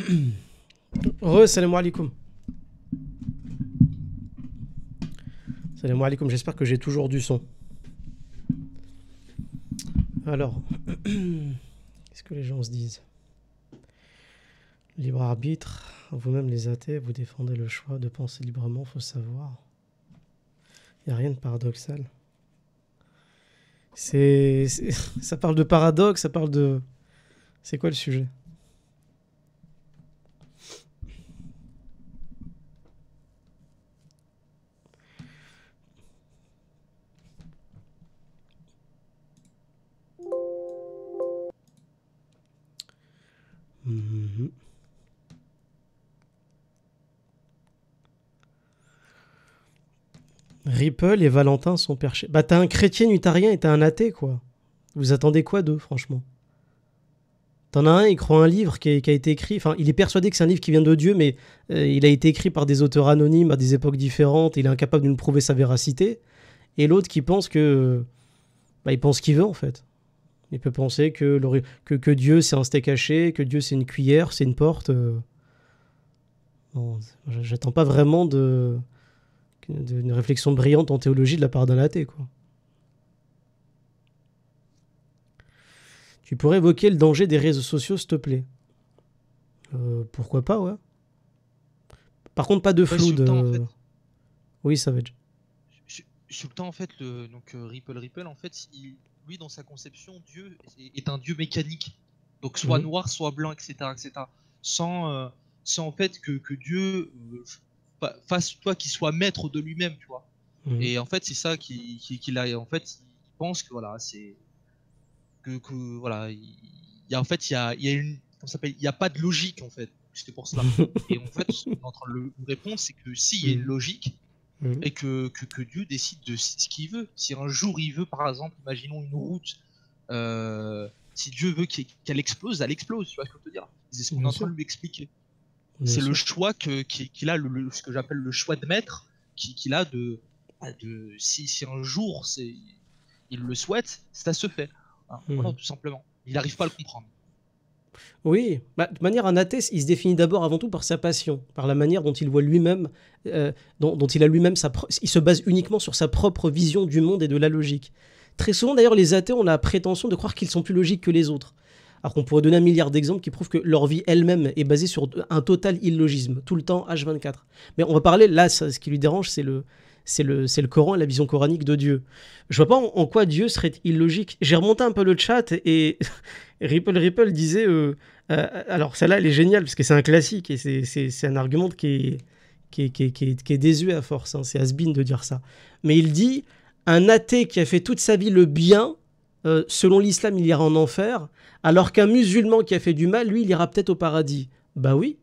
Re, salam alaikum. Salam alaikum, j'espère que j'ai toujours du son. Alors, qu'est-ce que les gens se disent Libre arbitre, vous-même les athées, vous défendez le choix de penser librement, faut savoir. Il n'y a rien de paradoxal. C'est, ça parle de paradoxe, ça parle de... C'est quoi le sujet Ripple et Valentin sont perchés. Bah t'as un chrétien unitarien et t'as un athée, quoi. Vous attendez quoi d'eux, franchement T'en as un, il croit un livre qui a, été écrit, enfin il est persuadé que c'est un livre qui vient de Dieu, mais euh, il a été écrit par des auteurs anonymes à des époques différentes, il est incapable de nous prouver sa véracité. Et l'autre qui pense que... Bah, il pense qu'il veut en fait. Il peut penser que, que, Dieu c'est un steak haché, que Dieu c'est une cuillère, c'est une porte. Euh. Bon, j'attends pas vraiment de une réflexion brillante en théologie de la part d'un athée. Quoi. Tu pourrais évoquer le danger des réseaux sociaux, s'il te plaît. Euh, pourquoi pas, ouais. Par contre, pas de flou. de... Oui, Savage. sultan le temps, en fait, le... donc euh, Ripple Ripple, en fait, lui, dans sa conception, Dieu est un Dieu mécanique. Donc, soit mhm. noir, soit blanc, etc. etc. Sans, euh, sans en fait que Dieu fasse toi qu'il soit maître de lui-même, tu vois. Mhm. Et en fait, c'est ça qu'il qui, qui a. En fait, il pense que voilà, c'est que, voilà, il y a en fait, il y a, il y a une, s'appelle, il y a pas de logique en fait. C'était pour cela. et en fait, ce qu'on est en train de répondre, c'est que s'il y a une mhm. logique mhm. et que, que, Dieu décide de ce qu'il veut. Si un jour il veut, par exemple, imaginons une route. Euh, si Dieu veut qu'elle explose, elle explose, tu vois ce que je veux dire. C'est ce qu'on est en train de lui expliquer c'est le choix que qu'il a, ce que j'appelle le choix de maître, qu'il a bah, de, si, si, un jour il le souhaite, ça se fait. Hein, mhm. tout simplement. Il n'arrive pas à le comprendre. Oui, bah, de manière un athée, il se définit d'abord avant tout par sa passion, par la manière dont il voit lui-même, euh, dont, dont, il a lui-même sa, il se base uniquement sur sa propre vision du monde et de la logique. Très souvent d'ailleurs, les athées ont la prétention de croire qu'ils sont plus logiques que les autres. Alors qu'on pourrait donner un milliard d'exemples qui prouvent que leur vie elle-même est basée sur un total illogisme, tout le temps, H24. Mais on va parler, là, ce qui lui dérange, c'est le, c'est le, Coran et la vision coranique de Dieu. Je vois pas en, quoi Dieu serait illogique. J'ai remonté un peu le chat et Ripple Ripple disait, euh, euh, alors celle-là, elle est géniale parce que c'est un classique et c'est un argument qui est, qui qui désuet à force, hein. c'est Asbin de dire ça. Mais il dit, un athée qui a fait toute sa vie le bien, euh, selon l'islam, il ira en enfer, alors qu'un musulman qui a fait du mal, lui, il ira peut-être au paradis. Bah oui.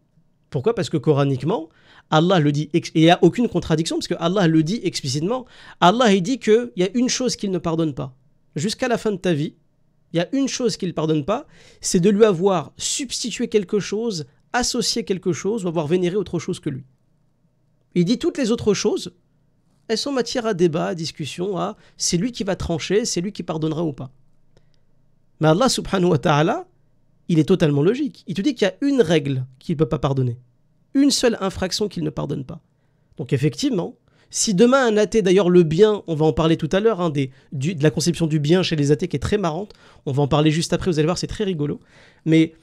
Pourquoi Parce que coraniquement, Allah le dit, et il n'y a aucune contradiction, parce que Allah le dit explicitement. Allah, il dit qu'il y a une chose qu'il ne pardonne pas. Jusqu'à la fin de ta vie, il y a une chose qu'il ne pardonne pas, c'est de lui avoir substitué quelque chose, associé quelque chose, ou avoir vénéré autre chose que lui. Il dit toutes les autres choses, elles sont matière à débat, à discussion, à c'est lui qui va trancher, c'est lui qui pardonnera ou pas. Mais Allah subhanahu wa ta'ala, il est totalement logique. Il te dit qu'il y a une règle qu'il ne peut pas pardonner. Une seule infraction qu'il ne pardonne pas. Donc effectivement, si demain un athée, d'ailleurs le bien, on va en parler tout à l'heure, hein, des, de la conception du bien chez les athées qui est très marrante, on va en parler juste après, vous allez voir, c'est très rigolo. Mais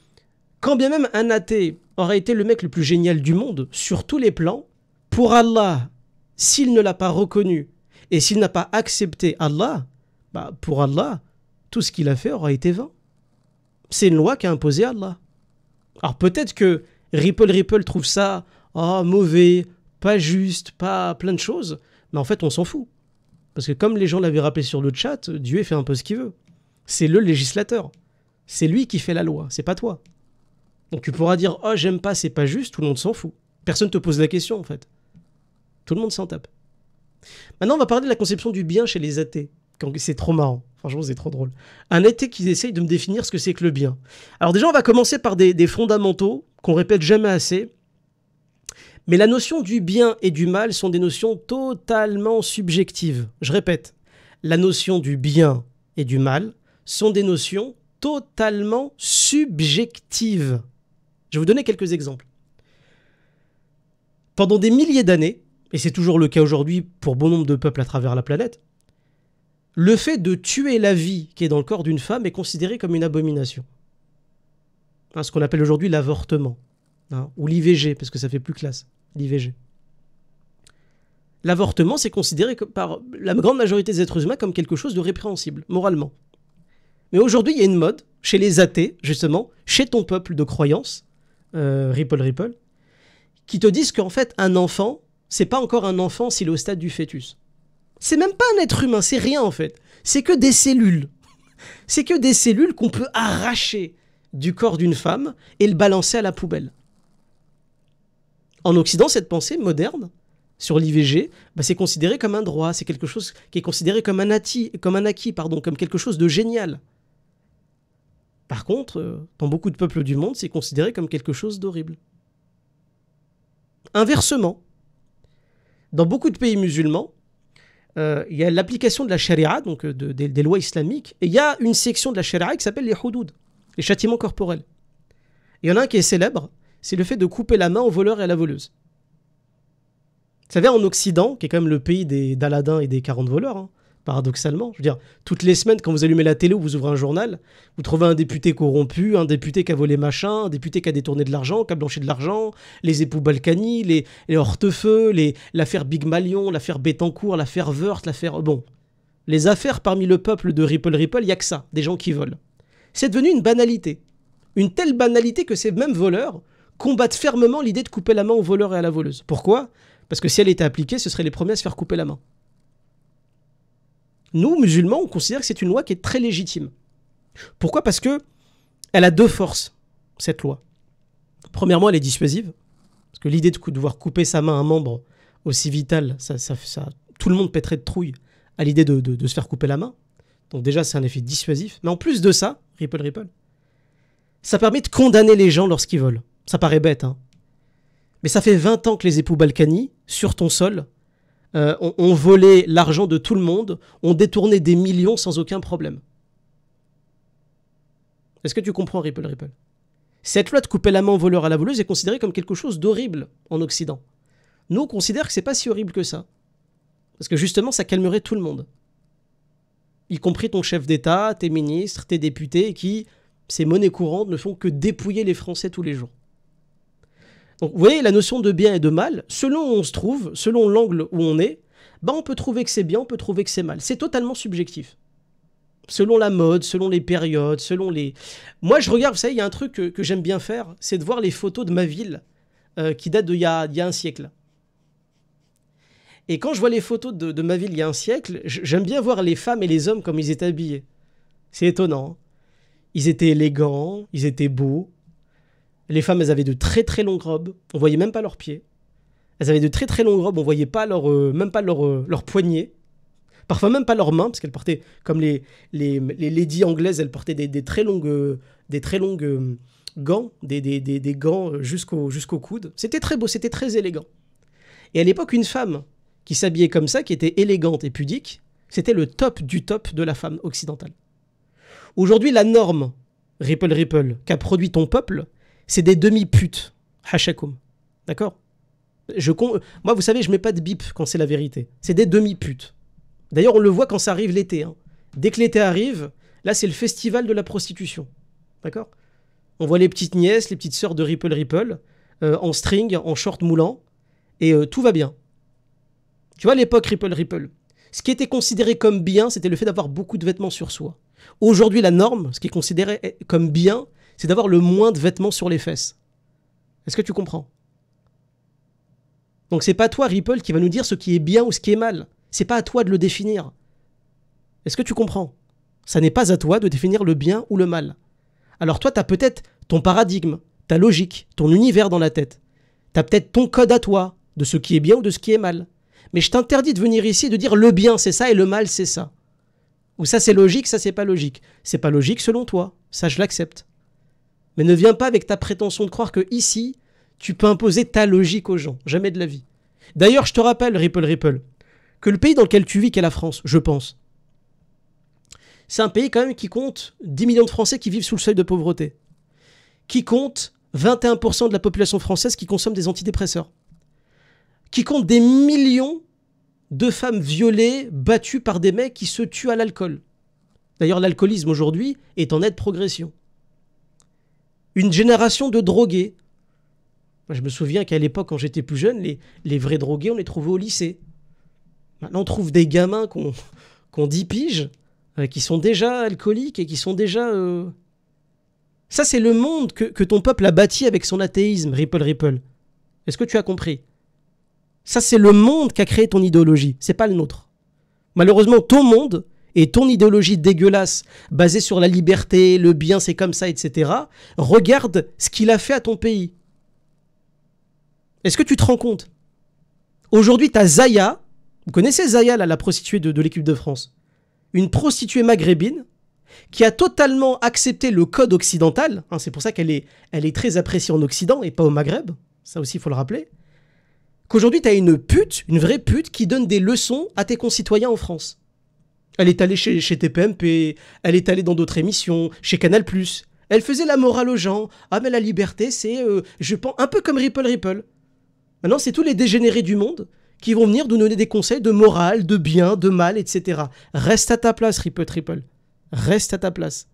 quand bien même un athée aurait été le mec le plus génial du monde, sur tous les plans, pour Allah, s'il ne l'a pas reconnu et s'il n'a pas accepté Allah, bah pour Allah, tout ce qu'il a fait aura été vain. C'est une loi qu'a imposée Allah. Alors peut-être que Ripple Ripple trouve ça ah, mauvais, pas juste, pas plein de choses, mais en fait on s'en fout. Parce que comme les gens l'avaient rappelé sur le chat, Dieu fait un peu ce qu'il veut. C'est le législateur. C'est lui qui fait la loi, c'est pas toi. Donc tu pourras dire oh j'aime pas, c'est pas juste, tout le monde s'en fout. Personne ne te pose la question en fait. Tout le monde s'en tape. Maintenant on va parler de la conception du bien chez les athées. C'est trop marrant. Franchement, c'est trop drôle. Un été qui essaye de me définir ce que c'est que le bien. Alors déjà, on va commencer par des, des fondamentaux qu'on répète jamais assez. Mais la notion du bien et du mal sont des notions totalement subjectives. Je répète, la notion du bien et du mal sont des notions totalement subjectives. Je vais vous donner quelques exemples. Pendant des milliers d'années, et c'est toujours le cas aujourd'hui pour bon nombre de peuples à travers la planète, le fait de tuer la vie qui est dans le corps d'une femme est considéré comme une abomination. ce qu'on appelle aujourd'hui l'avortement, hein, ou l'IVG, parce que ça fait plus classe, l'IVG. L'avortement, c'est considéré par la grande majorité des êtres humains comme quelque chose de répréhensible, moralement. Mais aujourd'hui, il y a une mode, chez les athées, justement, chez ton peuple de croyance, euh, Ripple Ripple, qui te disent qu'en fait, un enfant, c'est pas encore un enfant s'il est au stade du fœtus. C'est même pas un être humain, c'est rien en fait. C'est que des cellules. C'est que des cellules qu'on peut arracher du corps d'une femme et le balancer à la poubelle. En Occident, cette pensée moderne sur l'IVG, bah, c'est considéré comme un droit, c'est quelque chose qui est considéré comme un, comme un acquis, pardon, comme quelque chose de génial. Par contre, euh, dans beaucoup de peuples du monde, c'est considéré comme quelque chose d'horrible. Inversement, dans beaucoup de pays musulmans, euh, il y a l'application de la charia, donc euh, des, lois islamiques, et il y a une section de la charia qui s'appelle les hudoud, les châtiments corporels. Il y en a un qui est célèbre, c'est le fait de couper la main au voleur et à la voleuse. Vous savez, en Occident, qui est quand même le pays des d'Aladin et des 40 voleurs, hein, paradoxalement. Je veux dire, toutes les semaines, quand vous allumez la télé ou vous ouvrez un journal, vous trouvez un député corrompu, un député qui a volé machin, un député qui a détourné de l'argent, qui a blanchi de l'argent, les époux Balkany, les, les Hortefeux, l'affaire Big Malion, l'affaire Betancourt, l'affaire Wörth, l'affaire... Bon, les affaires parmi le peuple de Ripple Ripple, il n'y a que ça, des gens qui volent. C'est devenu une banalité. Une telle banalité que ces mêmes voleurs combattent fermement l'idée de couper la main aux voleurs et à la voleuse. Pourquoi Parce que si elle était appliquée, ce seraient les premiers à se faire couper la main nous, musulmans, on considère que c'est une loi qui est très légitime. Pourquoi Parce que elle a deux forces, cette loi. Premièrement, elle est dissuasive, parce que l'idée de devoir couper sa main à un membre aussi vital, ça, tout le monde pèterait de trouille à l'idée de, de se faire couper la main. Donc déjà, c'est un effet dissuasif. Mais en plus de ça, ripple, ripple, ça permet de condamner les gens lorsqu'ils volent. Ça paraît bête, hein. Mais ça fait 20 ans que les époux Balkany, sur ton sol, euh, ont, volé l'argent de tout le monde, ont détourné des millions sans aucun problème. Est-ce que tu comprends Ripple Ripple Cette loi de couper la main voleur à la voleuse est considérée comme quelque chose d'horrible en Occident. Nous, on considère que c'est pas si horrible que ça. Parce que justement, ça calmerait tout le monde. Y compris ton chef d'État, tes ministres, tes députés, qui, ces monnaies courantes, ne font que dépouiller les Français tous les jours. Donc vous voyez, la notion de bien et de mal, selon où on se trouve, selon l'angle où on est, bah on peut trouver que c'est bien, on peut trouver que c'est mal. C'est totalement subjectif. Selon la mode, selon les périodes, selon les... Moi je regarde, vous savez, il y a un truc que, j'aime bien faire, c'est de voir les photos de ma ville euh, qui datent d'il y, a, un siècle. Et quand je vois les photos de, de ma ville il y a un siècle, j'aime bien voir les femmes et les hommes comme ils étaient habillés. C'est étonnant. Hein. Ils étaient élégants, ils étaient beaux, les femmes, elles avaient de très très longues robes, on voyait même pas leurs pieds. Elles avaient de très très longues robes, on voyait pas leur, euh, même pas leurs euh, poignets. Parfois même pas leurs mains, parce qu'elles portaient, comme les, les, ladies anglaises, elles portaient des, très longues, des très longues euh, gants, des, des, gants jusqu'au jusqu'au coude. C'était très beau, c'était très élégant. Et à l'époque, une femme qui s'habillait comme ça, qui était élégante et pudique, c'était le top du top de la femme occidentale. Aujourd'hui, la norme Ripple Ripple qu'a produit ton peuple, c'est des demi-putes. Hachakoum. D'accord je Moi, vous savez, je mets pas de bip quand c'est la vérité. C'est des demi-putes. D'ailleurs, on le voit quand ça arrive l'été. Hein. Dès que l'été arrive, là, c'est le festival de la prostitution. D'accord On voit les petites nièces, les petites sœurs de Ripple Ripple, euh, en string, en short moulant, et euh, tout va bien. Tu vois, à l'époque, Ripple Ripple, ce qui était considéré comme bien, c'était le fait d'avoir beaucoup de vêtements sur soi. Aujourd'hui, la norme, ce qui est considéré comme bien, c'est d'avoir le moins de vêtements sur les fesses. Est-ce que tu comprends Donc c'est pas toi, Ripple, qui va nous dire ce qui est bien ou ce qui est mal. C'est pas à toi de le définir. Est-ce que tu comprends Ça n'est pas à toi de définir le bien ou le mal. Alors toi, tu as peut-être ton paradigme, ta logique, ton univers dans la tête. Tu as peut-être ton code à toi, de ce qui est bien ou de ce qui est mal. Mais je t'interdis de venir ici et de dire le bien c'est ça et le mal c'est ça. Ou ça c'est logique, ça c'est pas logique. C'est pas logique selon toi. Ça je l'accepte. Mais ne viens pas avec ta prétention de croire que ici, tu peux imposer ta logique aux gens. Jamais de la vie. D'ailleurs, je te rappelle, Ripple Ripple, que le pays dans lequel tu vis, qu'est la France, je pense, c'est un pays quand même qui compte 10 millions de Français qui vivent sous le seuil de pauvreté, qui compte 21% de la population française qui consomme des antidépresseurs, qui compte des millions de femmes violées, battues par des mecs qui se tuent à l'alcool. D'ailleurs, l'alcoolisme aujourd'hui est en nette progression une génération de drogués. je me souviens qu'à l'époque, quand j'étais plus jeune, les, vrais drogués, on les trouvait au lycée. Maintenant, on trouve des gamins qu'on qu'on euh, qui sont déjà alcooliques et qui sont déjà... Euh, Ça, c'est le monde que, ton peuple a bâti avec son athéisme, Ripple Ripple. Est-ce que tu as compris Ça, c'est le monde qu'a créé ton idéologie, c'est pas le nôtre. Malheureusement, ton monde, et ton idéologie dégueulasse basée sur la liberté, le bien c'est comme ça, etc., regarde ce qu'il a fait à ton pays. Est-ce que tu te rends compte Aujourd'hui, tu as Zaya, vous connaissez Zaya, la prostituée de, l'équipe de France, une prostituée maghrébine qui a totalement accepté le code occidental, hein, c'est pour ça qu'elle est, elle est très appréciée en Occident et pas au Maghreb, ça aussi il faut le rappeler, qu'aujourd'hui tu as une pute, une vraie pute, qui donne des leçons à tes concitoyens en France. Elle est allée chez, chez TPMP, elle est allée dans d'autres émissions, chez Canal+. Elle faisait la morale aux gens. Ah mais la liberté, c'est, euh, je pense, un peu comme Ripple Ripple. Maintenant, c'est tous les dégénérés du monde qui vont venir nous donner des conseils de morale, de bien, de mal, etc. Reste à ta place, Ripple Ripple. Reste à ta place.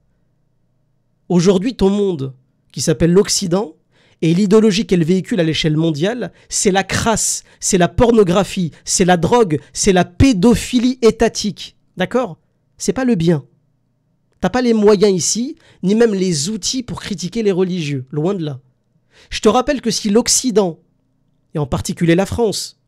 Aujourd'hui, ton monde, qui s'appelle l'Occident, et l'idéologie qu'elle véhicule à l'échelle mondiale, c'est la crasse, c'est la pornographie, c'est la drogue, c'est la pédophilie étatique. D'accord C'est pas le bien. T'as pas les moyens ici, ni même les outils pour critiquer les religieux, loin de là. Je te rappelle que si l'Occident, et en particulier la France,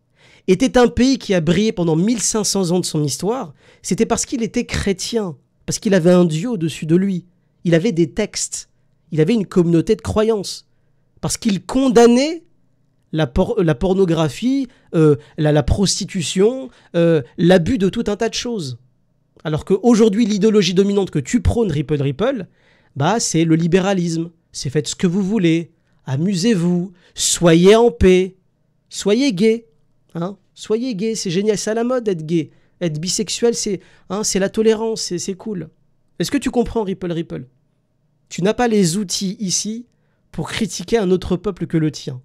était un pays qui a brillé pendant 1500 ans de son histoire, c'était parce qu'il était chrétien, parce qu'il avait un Dieu au-dessus de lui, il avait des textes, il avait une communauté de croyances, parce qu'il condamnait la, pornographie, euh, la, prostitution, euh, l'abus de tout un tas de choses. Alors qu'aujourd'hui, l'idéologie dominante que tu prônes, Ripple Ripple, bah, c'est le libéralisme. C'est faites ce que vous voulez, amusez-vous, soyez en paix, soyez gay. Hein soyez gay, c'est génial, c'est à la mode d'être gay. Être bisexuel, c'est hein, la tolérance, c'est cool. Est-ce que tu comprends, Ripple Ripple Tu n'as pas les outils ici pour critiquer un autre peuple que le tien.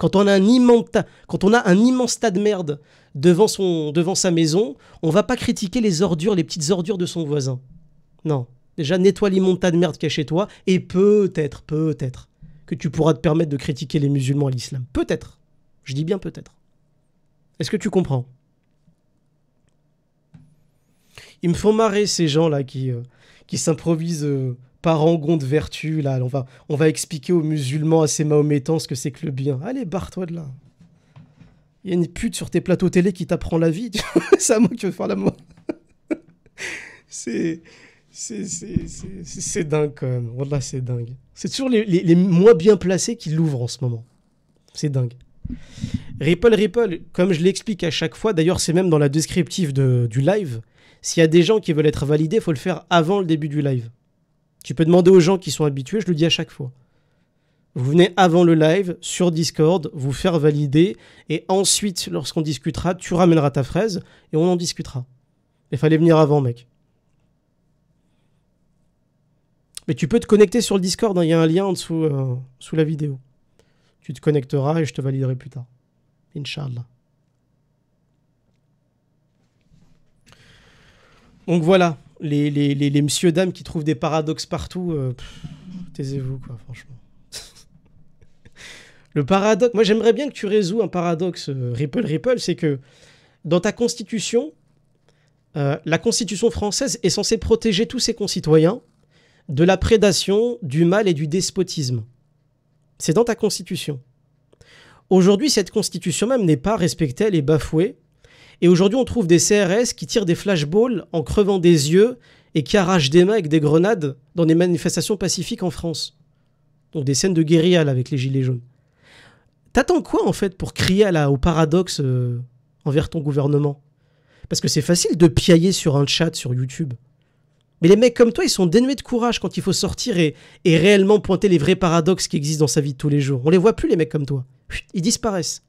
Quand on a un immense, tas de merde devant, son, devant sa maison, on va pas critiquer les ordures, les petites ordures de son voisin. Non. Déjà, nettoie l'immense tas de merde qu'il chez toi, et peut-être, peut-être, que tu pourras te permettre de critiquer les musulmans à l'islam. Peut-être. Je dis bien peut-être. Est-ce que tu comprends Il me faut marrer ces gens-là qui, euh, qui s'improvisent. Euh, parangon de vertu, là. On va, on va expliquer aux musulmans, à ces mahométans, ce que c'est que le bien. Allez, barre-toi de là. Il y a une pute sur tes plateaux télé qui t'apprend la vie. c'est à moi que tu veux faire la mort. c'est. C'est dingue quand même. Voilà, c'est dingue. C'est toujours les, les, moins bien placés qui l'ouvrent en ce moment. C'est dingue. Ripple, Ripple, comme je l'explique à chaque fois, d'ailleurs c'est même dans la descriptive de, du live, s'il y a des gens qui veulent être validés, il faut le faire avant le début du live. Tu peux demander aux gens qui sont habitués, je le dis à chaque fois. Vous venez avant le live sur Discord, vous faire valider, et ensuite, lorsqu'on discutera, tu ramèneras ta fraise et on en discutera. Il fallait venir avant, mec. Mais tu peux te connecter sur le Discord, hein, il y a un lien en dessous euh, sous la vidéo. Tu te connecteras et je te validerai plus tard. Inch'Allah. Donc voilà, les, les, messieurs dames qui trouvent des paradoxes partout, euh, taisez-vous quoi, franchement. Le paradoxe, moi j'aimerais bien que tu résous un paradoxe euh, Ripple Ripple, c'est que dans ta constitution, euh, la constitution française est censée protéger tous ses concitoyens de la prédation, du mal et du despotisme. C'est dans ta constitution. Aujourd'hui, cette constitution même n'est pas respectée, elle est bafouée. Et aujourd'hui, on trouve des CRS qui tirent des flashballs en crevant des yeux et qui arrachent des mains avec des grenades dans des manifestations pacifiques en France. Donc des scènes de guérilla avec les gilets jaunes. T'attends quoi en fait pour crier au paradoxe euh, envers ton gouvernement Parce que c'est facile de piailler sur un chat sur YouTube. Mais les mecs comme toi, ils sont dénués de courage quand il faut sortir et, réellement pointer les vrais paradoxes qui existent dans sa vie de tous les jours. On les voit plus les mecs comme toi. Ils disparaissent.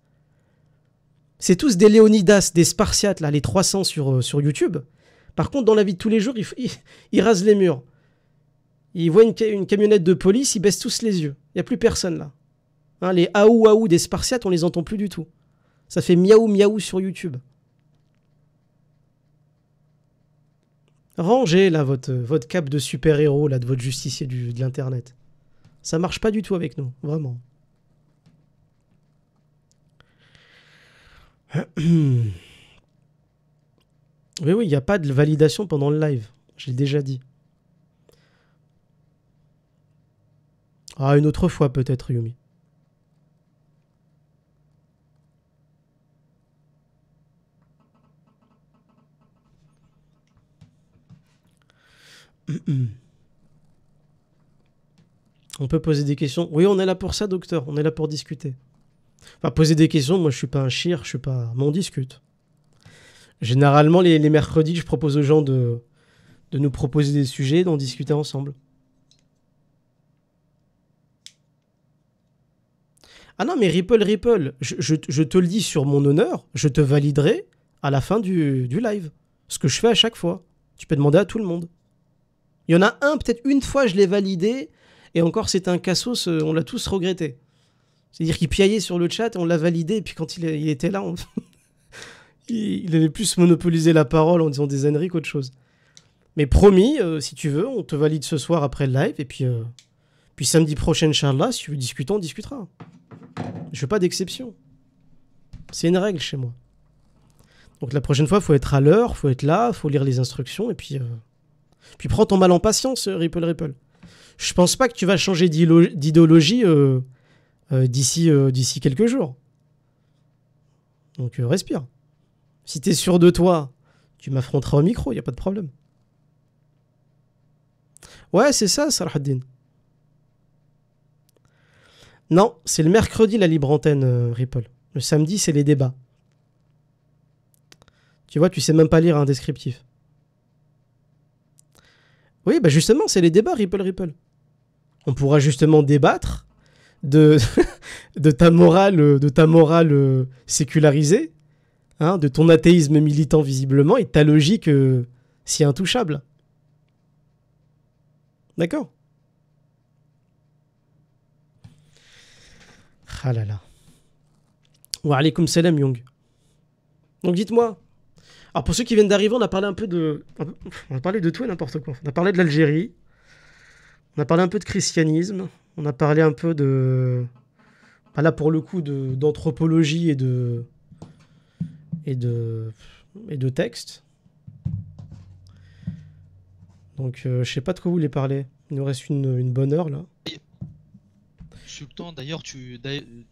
C'est tous des Léonidas, des Spartiates, là, les 300 sur, euh, sur YouTube. Par contre, dans la vie de tous les jours, ils, ils, rasent les murs. Ils voient une, camionnette de police, ils baissent tous les yeux. Il n'y a plus personne là. Hein, les aou aou des Spartiates, on les entend plus du tout. Ça fait miaou miaou sur YouTube. Rangez là votre, votre cap de super-héros, là, de votre justicier du, de l'Internet. Ça marche pas du tout avec nous, vraiment. oui, oui, il n'y a pas de validation pendant le live. Je l'ai déjà dit. Ah, une autre fois peut-être, Yumi. On peut poser des questions. Oui, on est là pour ça, docteur. On est là pour discuter. Enfin, poser des questions, moi je suis pas un chier je suis pas. on discute. Généralement, les, mercredis, je propose aux gens de, de nous proposer des sujets, d'en discuter ensemble. Ah non, mais Ripple, Ripple, je, te le dis sur mon honneur, je te validerai à la fin du, du, live. Ce que je fais à chaque fois. Tu peux demander à tout le monde. Il y en a un, peut-être une fois, je l'ai validé, et encore, c'est un cassos, euh, on l'a tous regretté. C'est-à-dire qu'il piaillait sur le chat et on l'a validé, et puis quand il, était là, il avait plus monopoliser la parole en disant des âneries qu'autre chose. Mais promis, euh, si tu veux, on te valide ce soir après le live, et puis, euh, puis samedi prochain, Inch'Allah, si tu veux discuter, on discutera. Je veux pas d'exception. C'est une règle chez moi. Donc la prochaine fois, faut être à l'heure, faut être là, faut lire les instructions, et puis... Euh, puis prends ton mal en patience, Ripple Ripple. Je pense pas que tu vas changer d'idéologie euh, d'ici euh, d'ici quelques jours. Donc euh, respire. Si tu es sûr de toi, tu m'affronteras au micro, il n'y a pas de problème. Ouais, c'est ça, Haddin. Non, c'est le mercredi la libre antenne, Ripple. Le samedi, c'est les débats. Tu vois, tu sais même pas lire un descriptif. Oui, bah justement, c'est les débats, Ripple, Ripple. On pourra justement débattre de, de ta morale, de ta morale euh, sécularisée, hein, de ton athéisme militant visiblement et ta logique euh, si intouchable. D'accord Ah là là. Wa alaikum salam, Young. Donc dites-moi. Alors pour ceux qui viennent d'arriver, on a parlé un peu de. On a parlé de tout et n'importe quoi. On a parlé de l'Algérie. On a parlé un peu de christianisme. On a parlé un peu de. pas bah là, pour le coup, d'anthropologie et de. Et de. Et de texte. Donc, euh, je sais pas de quoi vous voulez parler. Il nous reste une, bonne heure là. Sultan, D'ailleurs, tout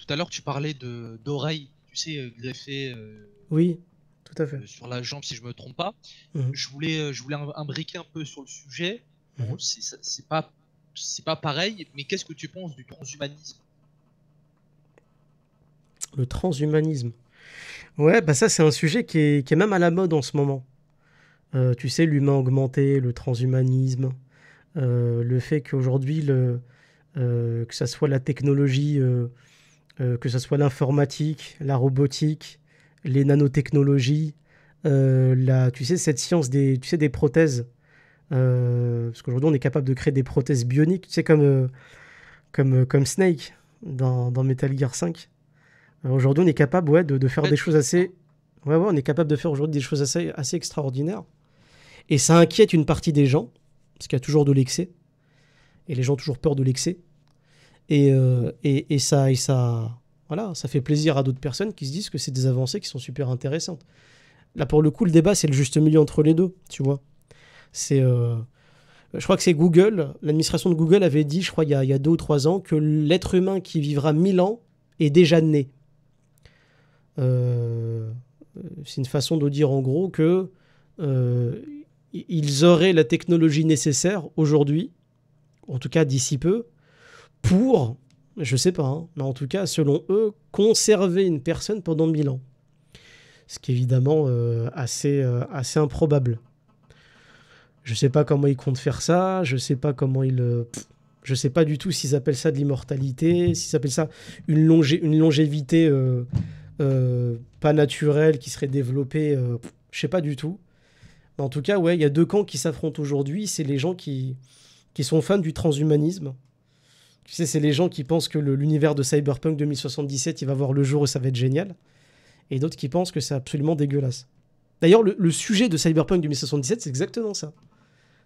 à l'heure, tu parlais d'oreilles, tu sais, euh, greffées. Euh, oui, tout à fait. sur la jambe, si je me trompe pas. Mhm. Je voulais, je voulais imbriquer un peu sur le sujet. Mhm. C'est pas c'est pas pareil, mais qu'est-ce que tu penses du transhumanisme Le transhumanisme Ouais, bah ça c'est un sujet qui est, même à la mode en ce moment. Euh, tu sais, l'humain augmenté, le transhumanisme, euh, le fait qu'aujourd'hui, euh, que ça soit la technologie, que ce soit l'informatique, la robotique, les nanotechnologies, la, tu sais, cette science des, tu sais, des prothèses, euh, parce qu'aujourd'hui, on est capable de créer des prothèses bioniques, tu sais, comme, euh, comme, euh, comme Snake dans, Metal Gear 5. aujourd'hui, on est capable ouais, de, faire des choses assez. Ouais, ouais, on est capable de faire aujourd'hui des choses assez, assez extraordinaires. Et ça inquiète une partie des gens, parce qu'il y a toujours de l'excès. Et les gens ont toujours peur de l'excès. Et, et, et, ça, et ça, voilà, ça fait plaisir à d'autres personnes qui se disent que c'est des avancées qui sont super intéressantes. Là, pour le coup, le débat, c'est le juste milieu entre les deux, tu vois. C'est euh, je crois que c'est Google, l'administration de Google avait dit, je crois, il y, a, deux ou trois ans, que l'être humain qui vivra 1000 ans est déjà né. Euh, c'est une façon de dire en gros que euh, ils auraient la technologie nécessaire aujourd'hui, en tout cas d'ici peu, pour, je sais pas, hein, mais en tout cas, selon eux, conserver une personne pendant 1000 ans. Ce qui est évidemment assez, assez improbable. Je sais pas comment ils comptent faire ça, je sais pas comment ils... Euh, je sais pas du tout s'ils appellent ça de l'immortalité, s'ils appellent ça une, une longévité euh, euh, pas naturelle qui serait développée, je sais pas du tout. Mais en tout cas, ouais, il y a deux camps qui s'affrontent aujourd'hui, c'est les gens qui, qui sont fans du transhumanisme. Tu sais, c'est les gens qui pensent que l'univers de Cyberpunk 2077, il va voir le jour et ça va être génial. Et d'autres qui pensent que c'est absolument dégueulasse. D'ailleurs, le, le, sujet de Cyberpunk 2077, c'est exactement ça.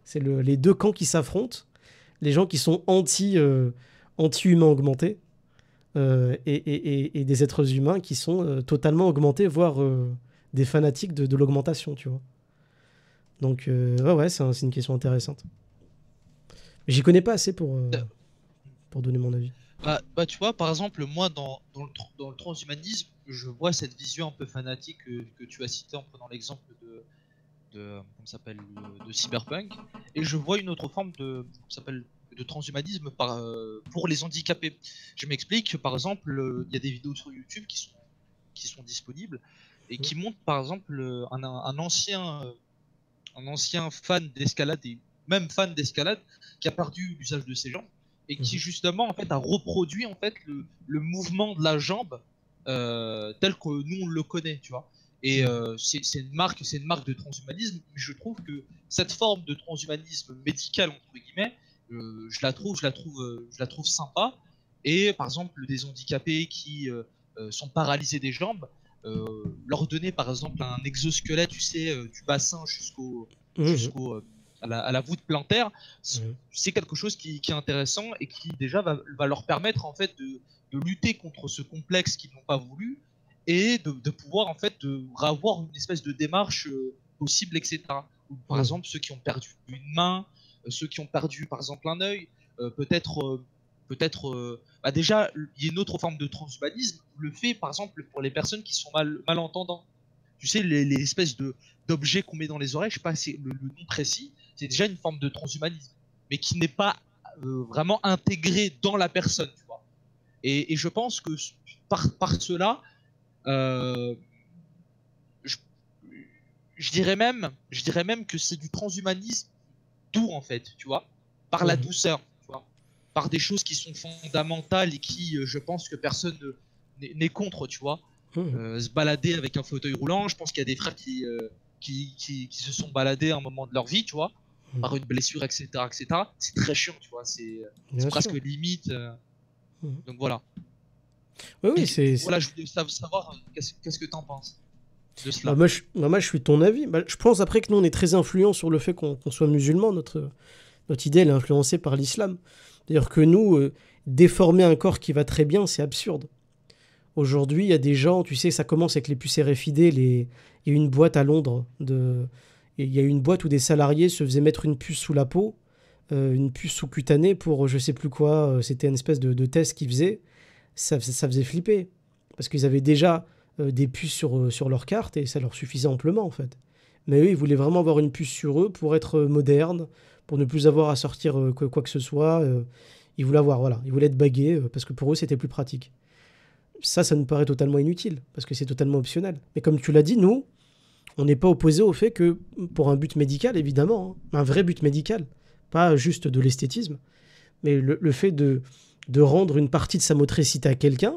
C'est les deux camps qui s'affrontent. Les gens qui sont anti, euh, anti-humains augmentés euh, et, des êtres humains qui sont euh, totalement augmentés, voire des fanatiques de, l'augmentation, tu vois. Donc, ouais, c'est, une question intéressante. J'y connais pas assez pour, pour donner mon avis. Bah, bah, tu vois, par exemple, moi, dans, le, transhumanisme, je vois cette vision un peu fanatique que tu as citée en prenant l'exemple de, de, s'appelle, de, cyberpunk, et je vois une autre forme de, s'appelle, de transhumanisme par, euh, pour les handicapés. Je m'explique, par exemple, euh, il y a des vidéos sur YouTube qui sont, qui sont disponibles et qui montrent, par exemple, euh, un, un ancien, un ancien fan d'escalade et même fan d'escalade qui a perdu l'usage de ses jambes et qui mhm. justement en fait a reproduit en fait le, le mouvement de la jambe tel que nous on le connaît, tu vois. Et euh, c'est une marque, c'est une marque de transhumanisme. Mais je trouve que cette forme de transhumanisme médical entre guillemets, euh, je la trouve, je la trouve, euh, je la trouve sympa. Et par exemple, des handicapés qui sont paralysés des jambes, leur donner par exemple un exosquelette, tu sais, du bassin jusqu'au jusqu'au à la, voûte plantaire, c'est quelque chose qui, est intéressant et qui déjà va, va leur permettre en fait de, de lutter contre ce complexe qu'ils n'ont pas voulu et de, pouvoir en fait de, avoir une espèce de démarche euh, possible, etc. Par exemple, ceux qui ont perdu une main, euh, ceux qui ont perdu par exemple un œil, euh, peut-être, peut-être, bah, déjà, il y a une autre forme de transhumanisme, le fait par exemple pour les personnes qui sont mal, malentendantes. Tu sais, les, les espèces de, d'objets qu'on met dans les oreilles, je sais pas le, nom précis, c'est déjà une forme de transhumanisme, mais qui n'est pas vraiment intégré dans la personne, tu vois. Et, et je pense que par, par cela, euh, je, dirais même, je dirais même que c'est du transhumanisme doux en fait, tu vois, par la mhm. douceur, par des choses qui sont fondamentales et qui, euh, je pense que personne n'est contre, tu vois. Mhm. Euh, se balader avec un fauteuil roulant, je pense qu'il y a des frères qui, qui, se sont baladés à un moment de leur vie, tu vois, mhm. par une blessure, etc., etc. C'est très chiant, tu vois, c'est presque limite. donc voilà. Oui, oui, c'est. Voilà, je voulais savoir euh, qu'est-ce que tu en penses. De cela. Bah, bah, moi, je, suis ton avis. Bah, je pense après que nous, on est très influents sur le fait qu'on soit musulman. Notre, notre idée, elle est influencée par l'islam. D'ailleurs, que nous, euh, déformer un corps qui va très bien, c'est absurde. Aujourd'hui, il y a des gens, tu sais, ça commence avec les puces RFID. Les... Il y a une boîte à Londres. De... Il y a une boîte où des salariés se faisaient mettre une puce sous la peau, euh, une puce sous-cutanée pour je sais plus quoi. C'était une espèce de, de test qu'ils faisaient ça, faisait flipper. Parce qu'ils avaient déjà euh, des puces sur, euh, sur leur carte et ça leur suffisait amplement en fait. Mais eux, ils voulaient vraiment avoir une puce sur eux pour être euh, modernes, pour ne plus avoir à sortir quoi que ce soit. ils voulaient avoir, voilà, ils voulaient être bagués parce que pour eux, c'était plus pratique. Ça, ça nous paraît totalement inutile parce que c'est totalement optionnel. Mais comme tu l'as dit, nous, on n'est pas opposé au fait que pour un but médical, évidemment, hein, un vrai but médical, pas juste de l'esthétisme, mais le fait de, de rendre une partie de sa motricité à quelqu'un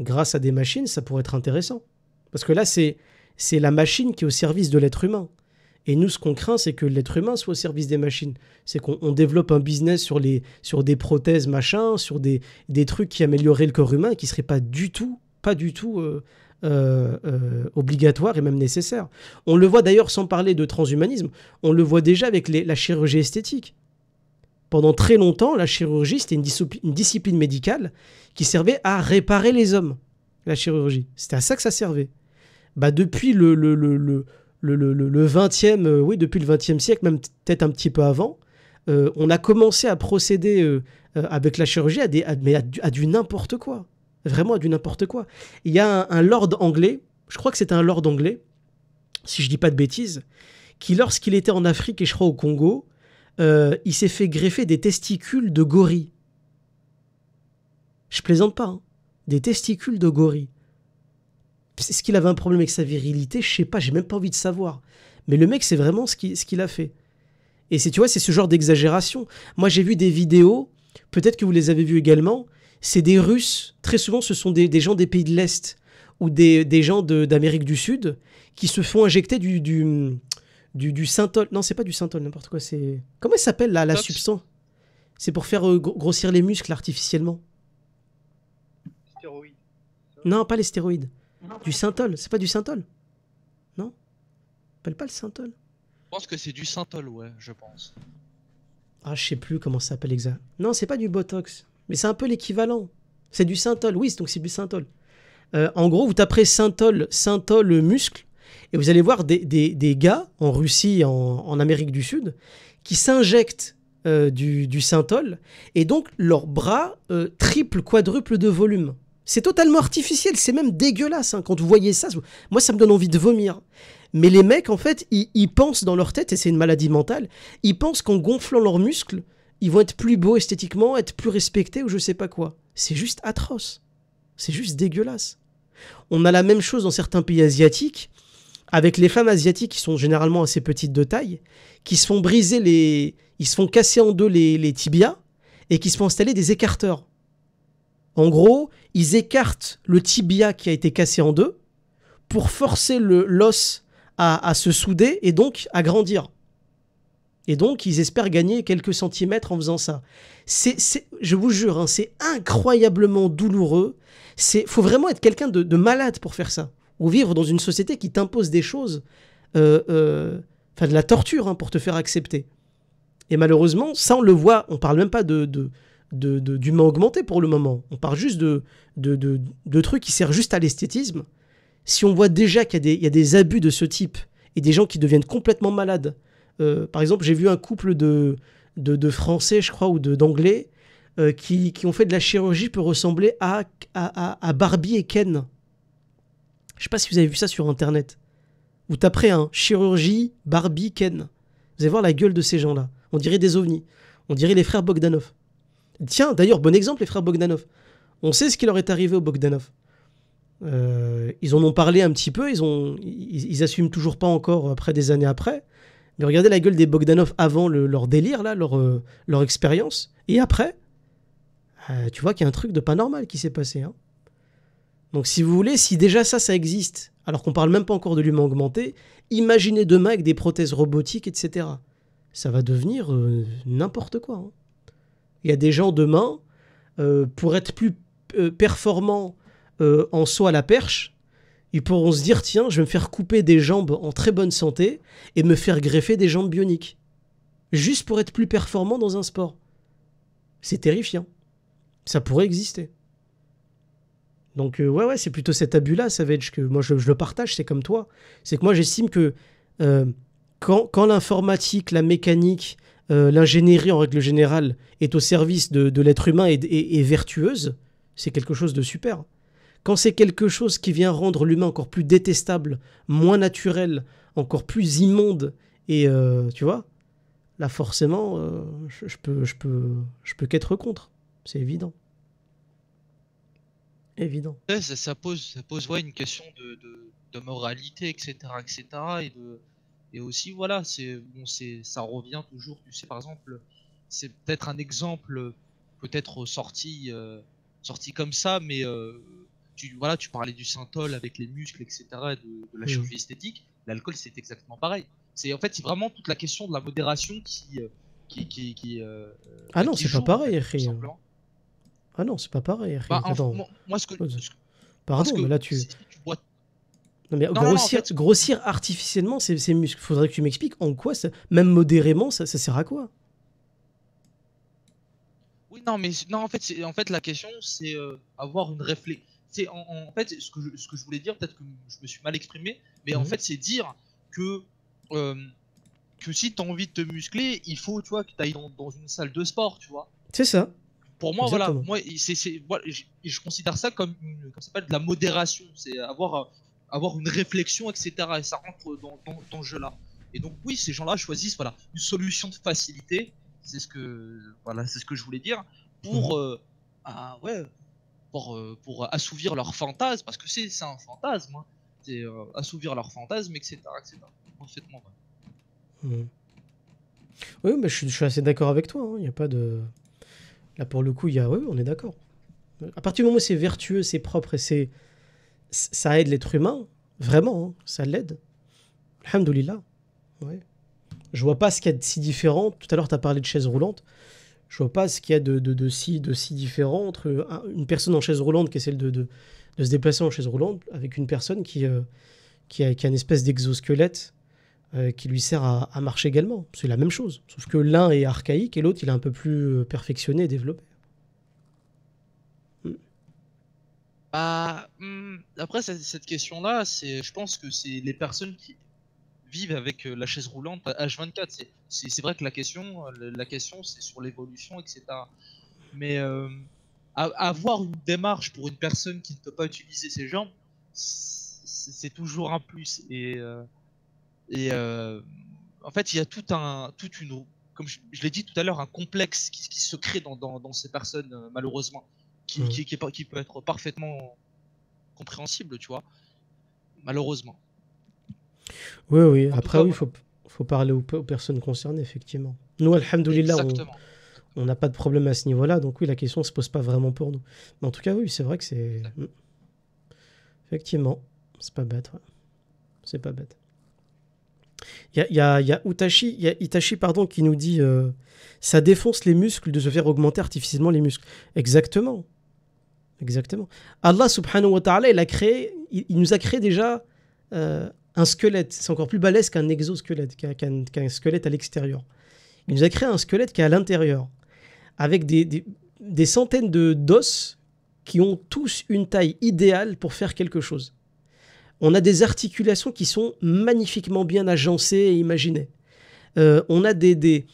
grâce à des machines, ça pourrait être intéressant. Parce que là, c'est c'est la machine qui est au service de l'être humain. Et nous, ce qu'on craint, c'est que l'être humain soit au service des machines. C'est qu'on développe un business sur, les, sur des prothèses, machin, sur des, trucs qui amélioreraient le corps humain qui ne seraient pas du tout, pas du tout euh, euh, euh, et même nécessaires. On le voit d'ailleurs sans parler de transhumanisme, on le voit déjà avec la chirurgie esthétique. Pendant très longtemps, la chirurgie, c'était une, discipline médicale qui servait à réparer les hommes, la chirurgie. C'était à ça que ça servait. Bah, depuis le, le, le, 20e, euh, oui, depuis le 20 siècle, même peut-être un petit peu avant, euh, on a commencé à procéder euh, avec la chirurgie à, des, du n'importe quoi. Vraiment à du n'importe quoi. Il y a un, lord anglais, je crois que c'était un lord anglais, si je ne dis pas de bêtises, qui lorsqu'il était en Afrique et je crois au Congo, euh, il s'est fait greffer des testicules de gorille. Je plaisante pas, hein. des testicules de gorille. Est-ce qu'il avait un problème avec sa virilité Je sais pas, j'ai même pas envie de savoir. Mais le mec, c'est vraiment ce qu'il a fait. Et tu vois, c'est ce genre d'exagération. Moi, j'ai vu des vidéos, peut-être que vous les avez vues également, c'est des Russes, très souvent ce sont des, gens des pays de l'Est ou des, gens d'Amérique du Sud qui se font injecter du, du, du synthol. Non, c'est pas du synthol, n'importe quoi. C'est comment elle s'appelle la, substance C'est pour faire euh, grossir les muscles artificiellement. Stéroïdes. Non, pas les stéroïdes. Du synthol. C'est pas du synthol. Non. Appelle pas le synthol. Je pense que c'est du synthol, ouais, je pense. Ah, je sais plus comment ça s'appelle exact. Non, c'est pas du botox, mais c'est un peu l'équivalent. C'est du synthol. Oui, donc c'est du synthol. Euh, en gros, vous taperez synthol, synthol muscle et vous allez voir des, des, gars en Russie, en, en, Amérique du Sud, qui s'injectent euh, du, du synthol, et donc leurs bras euh, triple, quadruple de volume. C'est totalement artificiel, c'est même dégueulasse. Hein, quand vous voyez ça, moi ça me donne envie de vomir. Mais les mecs, en fait, ils, ils pensent dans leur tête, et c'est une maladie mentale, ils pensent qu'en gonflant leurs muscles, ils vont être plus beaux esthétiquement, être plus respectés ou je sais pas quoi. C'est juste atroce. C'est juste dégueulasse. On a la même chose dans certains pays asiatiques avec les femmes asiatiques qui sont généralement assez petites de taille, qui se font briser les. Ils se font casser en deux les, tibias et qui se font installer des écarteurs. En gros, ils écartent le tibia qui a été cassé en deux pour forcer l'os à, à, se souder et donc à grandir. Et donc, ils espèrent gagner quelques centimètres en faisant ça. C'est, je vous jure, hein, c'est incroyablement douloureux. C'est, faut vraiment être quelqu'un de malade pour faire ça ou vivre dans une société qui t'impose des choses, euh, euh, enfin de la torture hein, pour te faire accepter. Et malheureusement, ça on le voit, on parle même pas de, de, de, d'humain augmenté pour le moment, on parle juste de, de, trucs qui servent juste à l'esthétisme. Si on voit déjà qu'il y a, des, il y a des abus de ce type et des gens qui deviennent complètement malades, euh, par exemple j'ai vu un couple de, de, Français, je crois, ou d'Anglais, qui, qui, ont fait de la chirurgie peut ressembler à, à, à, à Barbie et Ken. Je sais pas si vous avez vu ça sur internet. Vous taperez un chirurgie Barbie Ken. Vous allez voir la gueule de ces gens-là. On dirait des ovnis. On dirait les frères Bogdanov. Tiens, d'ailleurs, bon exemple, les frères Bogdanov. On sait ce qui leur est arrivé aux Bogdanov. Euh, ils en ont parlé un petit peu, ils, ont, ils, assument toujours pas encore après des années après. Mais regardez la gueule des Bogdanov avant leur délire, là, leur, euh, leur expérience. Et après, euh, tu vois qu'il y a un truc de pas normal qui s'est passé. Hein. Donc si vous voulez, si déjà ça, ça existe, alors qu'on parle même pas encore de l'humain augmenté, imaginez demain avec des prothèses robotiques, etc. Ça va devenir euh, n'importe quoi. Hein. Il y a des gens demain, euh, pour être plus euh, performants en soi à la perche, ils pourront se dire, tiens, je vais me faire couper des jambes en très bonne santé et me faire greffer des jambes bioniques. Juste pour être plus performant dans un sport. C'est terrifiant. Ça pourrait exister. Donc euh, ouais, ouais, c'est plutôt cet abus-là, Savage, que moi je, le partage, c'est comme toi. C'est que moi j'estime que euh, quand, l'informatique, la mécanique, euh, l'ingénierie en règle générale est au service de, l'être humain et, vertueuse, c'est quelque chose de super. Quand c'est quelque chose qui vient rendre l'humain encore plus détestable, moins naturel, encore plus immonde, et tu vois, là forcément, je peux, je peux, je peux qu'être contre, c'est évident. Évident. Ça, pose, ça pose une question de, de, moralité, etc., etc. Et, de, et aussi, voilà, c'est bon, c'est ça revient toujours. Tu sais, par exemple, c'est peut-être un exemple, peut-être sorti, euh, sorti comme ça, mais euh, tu voilà, tu parlais du synthol avec les muscles, etc., de, de la chirurgie esthétique. L'alcool, c'est exactement pareil. C'est en fait, c'est vraiment toute la question de la modération qui, euh, qui, qui, ah non, c'est pas pareil, en ah non, c'est pas pareil. Bah, ce que... Pardon, mais là tu. Non, mais grossir, artificiellement c'est muscles, faudrait que tu m'expliques en quoi, même modérément, ça, ça sert à quoi Oui, non, mais non, en, fait, en fait, la question, c'est euh, avoir une réflexion. En, en, fait, ce que, je, ce que je voulais dire, peut-être que je me suis mal exprimé, mais en mhm. fait, c'est dire que, euh, que si tu as envie de te muscler, il faut tu que tu ailles dans, dans, une salle de sport, tu vois. C'est ça pour moi, voilà, moi, c'est, c'est, voilà, je, considère ça comme, de la modération. C'est avoir, avoir une réflexion, etc. Et ça rentre dans, dans, ce jeu-là. Et donc, oui, ces gens-là choisissent voilà, une solution de facilité. C'est ce que, voilà, c'est ce que je voulais dire. Pour, mhm. euh, ah, euh, pour, assouvir leur fantasme. parce que c'est, un fantasme. Hein. C'est euh, assouvir leur fantasme, etc. etc. Parfaitement, mhm. Oui, mais je, suis assez d'accord avec toi. Hein. Il n'y a pas de. Là, pour le coup, il y a on est d'accord. À partir du moment où c'est vertueux, c'est propre et c'est ça aide l'être humain, vraiment, hein, ça l'aide. Alhamdoulilah. Ouais. Je vois pas ce qu'il y a de si différent. Tout à l'heure, tu as parlé de chaise roulante. Je vois pas ce qu'il y a de, si, différent entre une personne en chaise roulante qui est celle de, de se déplacer en chaise roulante avec une personne qui, euh, qui, a, qui a une espèce d'exosquelette euh, qui lui sert à, marcher également. C'est la même chose, sauf que l'un est archaïque et l'autre il est un peu plus euh, perfectionné et développé. Hmm. Bah, hmm, après cette, question-là, c'est, je pense que c'est les personnes qui vivent avec euh, la chaise roulante H24. C'est, vrai que la question, la question, c'est sur l'évolution, etc. Mais avoir une démarche pour une personne qui ne peut pas utiliser ses jambes, c'est toujours un plus. Et et euh, en fait, il y a tout un, toute une, comme je, l'ai dit tout à l'heure, un complexe qui, se crée dans, ces personnes, euh, malheureusement, mm. qui, peut être parfaitement compréhensible, tu vois, malheureusement. Oui, oui, après, oui, il faut, parler aux, personnes concernées, effectivement. Nous, Alhamdoulilah, on n'a pas de problème à ce niveau-là, donc oui, la question ne se pose pas vraiment pour nous. Mais en tout cas, oui, c'est vrai que c'est. Mm. Effectivement, c'est pas bête, C'est pas bête. Il y, a, Itachi pardon, qui nous dit euh, ça défonce les muscles de se faire augmenter artificiellement les muscles. Exactement. Exactement. Allah subhanahu wa ta'ala, il, a créé, il, nous a créé déjà euh, un squelette. C'est encore plus balèze qu'un exosquelette, qu'un, squelette à l'extérieur. Il nous a créé un squelette qui est à l'intérieur, avec des, des, des centaines de d'os qui ont tous une taille idéale pour faire quelque chose on a des articulations qui sont magnifiquement bien agencées et imaginées. Euh, on a des,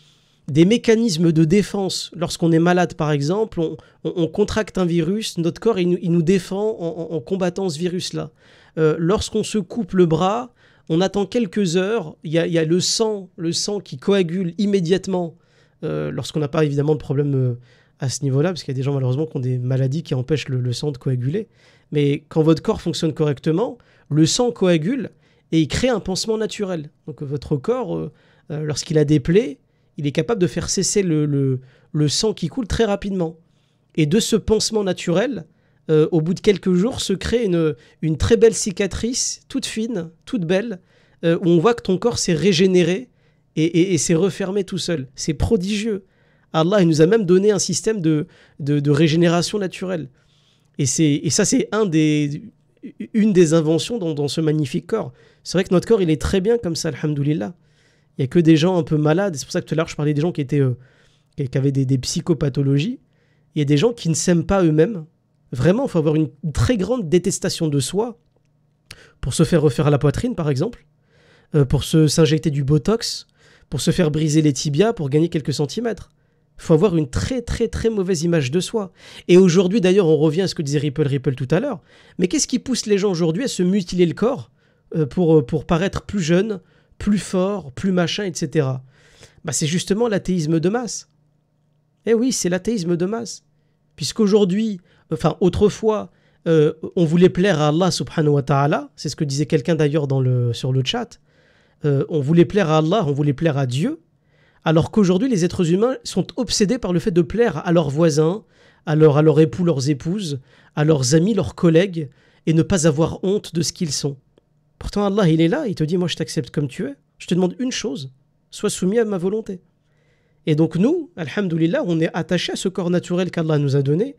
mécanismes de défense. Lorsqu'on est malade, par exemple, on, contracte un virus, notre corps, il, nous défend en, combattant ce virus-là. Euh, lorsqu'on se coupe le bras, on attend quelques heures, il y, a, le sang, le sang qui coagule immédiatement euh, lorsqu'on n'a pas évidemment de problème à ce niveau-là, parce qu'il y a des gens malheureusement qui ont des maladies qui empêchent le, sang de coaguler. Mais quand votre corps fonctionne correctement, le sang coagule et il crée un pansement naturel. Donc votre corps, euh, euh, lorsqu'il a des plaies, il est capable de faire cesser le, le, sang qui coule très rapidement. Et de ce pansement naturel, euh, au bout de quelques jours, se crée une, une très belle cicatrice, toute fine, toute belle, où on voit que ton corps s'est régénéré et, et, s'est refermé tout seul. C'est prodigieux. Allah il nous a même donné un système de, de, régénération naturelle. Et, et ça, c'est un des, une des inventions dans, ce magnifique corps. C'est vrai que notre corps, il est très bien comme ça, alhamdoulilah. Il n'y a que des gens un peu malades. C'est pour ça que tout à l'heure, je parlais des gens qui, étaient, euh, qui avaient des, psychopathologies. Il y a des gens qui ne s'aiment pas eux-mêmes. Vraiment, il faut avoir une très grande détestation de soi pour se faire refaire à la poitrine, par exemple, euh, pour pour s'injecter du Botox, pour se faire briser les tibias, pour gagner quelques centimètres faut avoir une très très très mauvaise image de soi. Et aujourd'hui d'ailleurs, on revient à ce que disait Ripple Ripple tout à l'heure, mais qu'est-ce qui pousse les gens aujourd'hui à se mutiler le corps euh, pour, euh, pour paraître plus jeune, plus fort, plus machin, etc. Bah, c'est justement l'athéisme de masse. Eh oui, c'est l'athéisme de masse. Puisqu'aujourd'hui, enfin autrefois, euh, on voulait plaire à Allah subhanahu wa ta'ala, c'est ce que disait quelqu'un d'ailleurs dans le, sur le chat, on voulait plaire à Allah, on voulait plaire à Dieu, alors qu'aujourd'hui, les êtres humains sont obsédés par le fait de plaire à leurs voisins, à leurs époux, leurs épouses, à leurs amis, leurs collègues, et ne pas avoir honte de ce qu'ils sont. Pourtant Allah, il est là, il te dit, moi je t'accepte comme tu es, je te demande une chose, sois soumis à ma volonté. Et donc nous, alhamdoulilah, on est attachés à ce corps naturel qu'Allah nous a donné,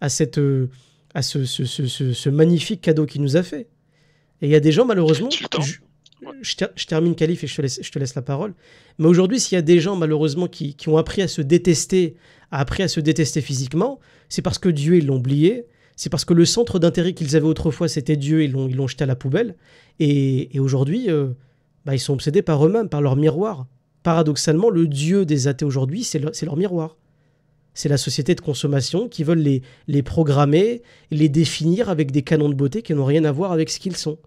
à, cette, euh, à ce, magnifique cadeau qu'il nous a fait. Et il y a des gens malheureusement je, termine, Calif, et je te laisse, la parole. Mais aujourd'hui, s'il y a des gens, malheureusement, qui, ont appris à se détester, à appris à se détester physiquement, c'est parce que Dieu, ils l'ont oublié. C'est parce que le centre d'intérêt qu'ils avaient autrefois, c'était Dieu, ils l'ont, ils l'ont jeté à la poubelle. Et, aujourd'hui, euh, bah, ils sont obsédés par eux-mêmes, par leur miroir. Paradoxalement, le Dieu des athées aujourd'hui, c'est, leur miroir. C'est la société de consommation qui veulent les, les programmer, les définir avec des canons de beauté qui n'ont rien à voir avec ce qu'ils sont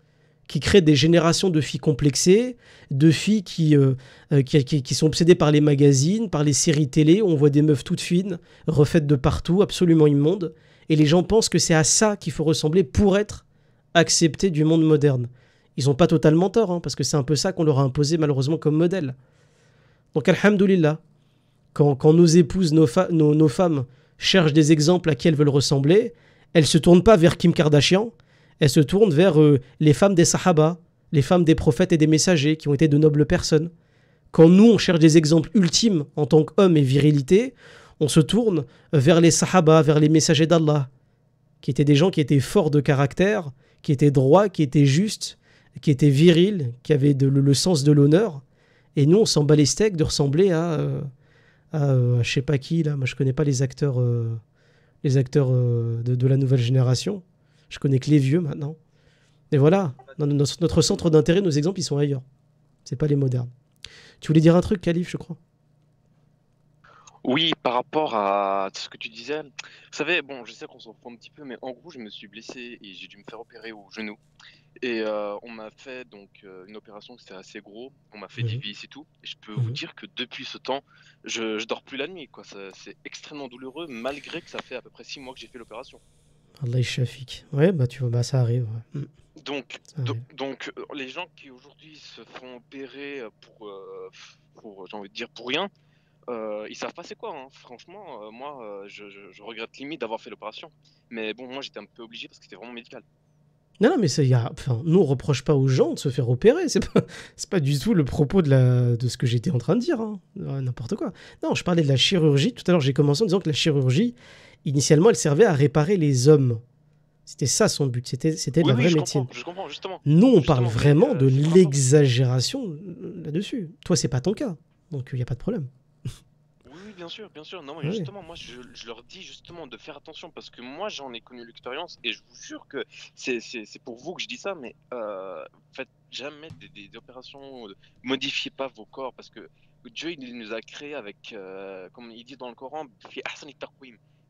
qui crée des générations de filles complexées, de filles euh, euh, qui, qui, sont obsédées par les magazines, par les séries télé, où on voit des meufs toutes fines, refaites de partout, absolument immondes, et les gens pensent que c'est à ça qu'il faut ressembler pour être accepté du monde moderne. Ils n'ont pas totalement tort, hein, parce que c'est un peu ça qu'on leur a imposé malheureusement comme modèle. Donc alhamdoulilah, quand, quand nos épouses, nos, nos, nos femmes cherchent des exemples à qui elles veulent ressembler, elles ne se tournent pas vers Kim Kardashian, elle se tourne vers euh, les femmes des Sahaba, les femmes des prophètes et des messagers qui ont été de nobles personnes. Quand nous, on cherche des exemples ultimes en tant qu'hommes et virilité, on se tourne vers les Sahaba, vers les messagers d'Allah, qui étaient des gens qui étaient forts de caractère, qui étaient droits, qui étaient justes, qui étaient virils, qui avaient le, sens de l'honneur. Et nous, on s'en bat de ressembler à, euh, à, euh, je sais pas qui, là, moi je connais pas les acteurs, euh, les acteurs de la nouvelle génération. Je connais que les vieux maintenant. Mais voilà, notre, notre centre d'intérêt, nos exemples, ils sont ailleurs. C'est pas les modernes. Tu voulais dire un truc, Calif, je crois oui, par rapport à ce que tu disais, vous savez, bon, je sais qu'on s'en prend un petit peu, mais en gros, je me suis blessé et j'ai dû me faire opérer au genou. Et euh, on m'a fait donc euh, une opération, c'était assez gros. On m'a fait mhm. des vis et tout. Et je peux vous mhm. dire que depuis ce temps, je, je dors plus la nuit. C'est extrêmement douloureux, malgré que ça fait à peu près six mois que j'ai fait l'opération. Allah Shafik. Ouais, bah tu vois, bah ça arrive. Mm. Donc, donc euh, les gens qui aujourd'hui se font opérer euh, euh, pour, j'ai envie de dire pour rien, ils savent pas c'est quoi. Hein. Franchement, moi, je, regrette limite d'avoir fait l'opération. Mais bon, moi j'étais un peu obligé parce que c'était vraiment médical. Non, non, mais ça, y a, enfin, nous, on reproche pas aux gens de se faire opérer. C'est pas, pas du tout le propos de, la, de ce que j'étais en train de dire. Hein. N'importe quoi. Non, je parlais de la chirurgie. Tout à l'heure, j'ai commencé en disant que la chirurgie initialement, elle servait à réparer les hommes. C'était ça son but, c'était, c'était la vraie médecine. je comprends, justement. Nous, on parle vraiment euh, de l'exagération euh, là-dessus. Toi, c'est pas ton cas, donc il n'y a pas de problème. Oui, bien sûr, bien sûr. Non, mais justement, moi, je, leur dis justement de faire attention parce que moi, j'en ai connu l'expérience et je vous jure que c'est, c'est, pour vous que je dis ça, mais euh, faites jamais des, des, opérations, euh, modifiez pas vos corps parce que Dieu, il nous a créés avec, comme il dit dans le Coran,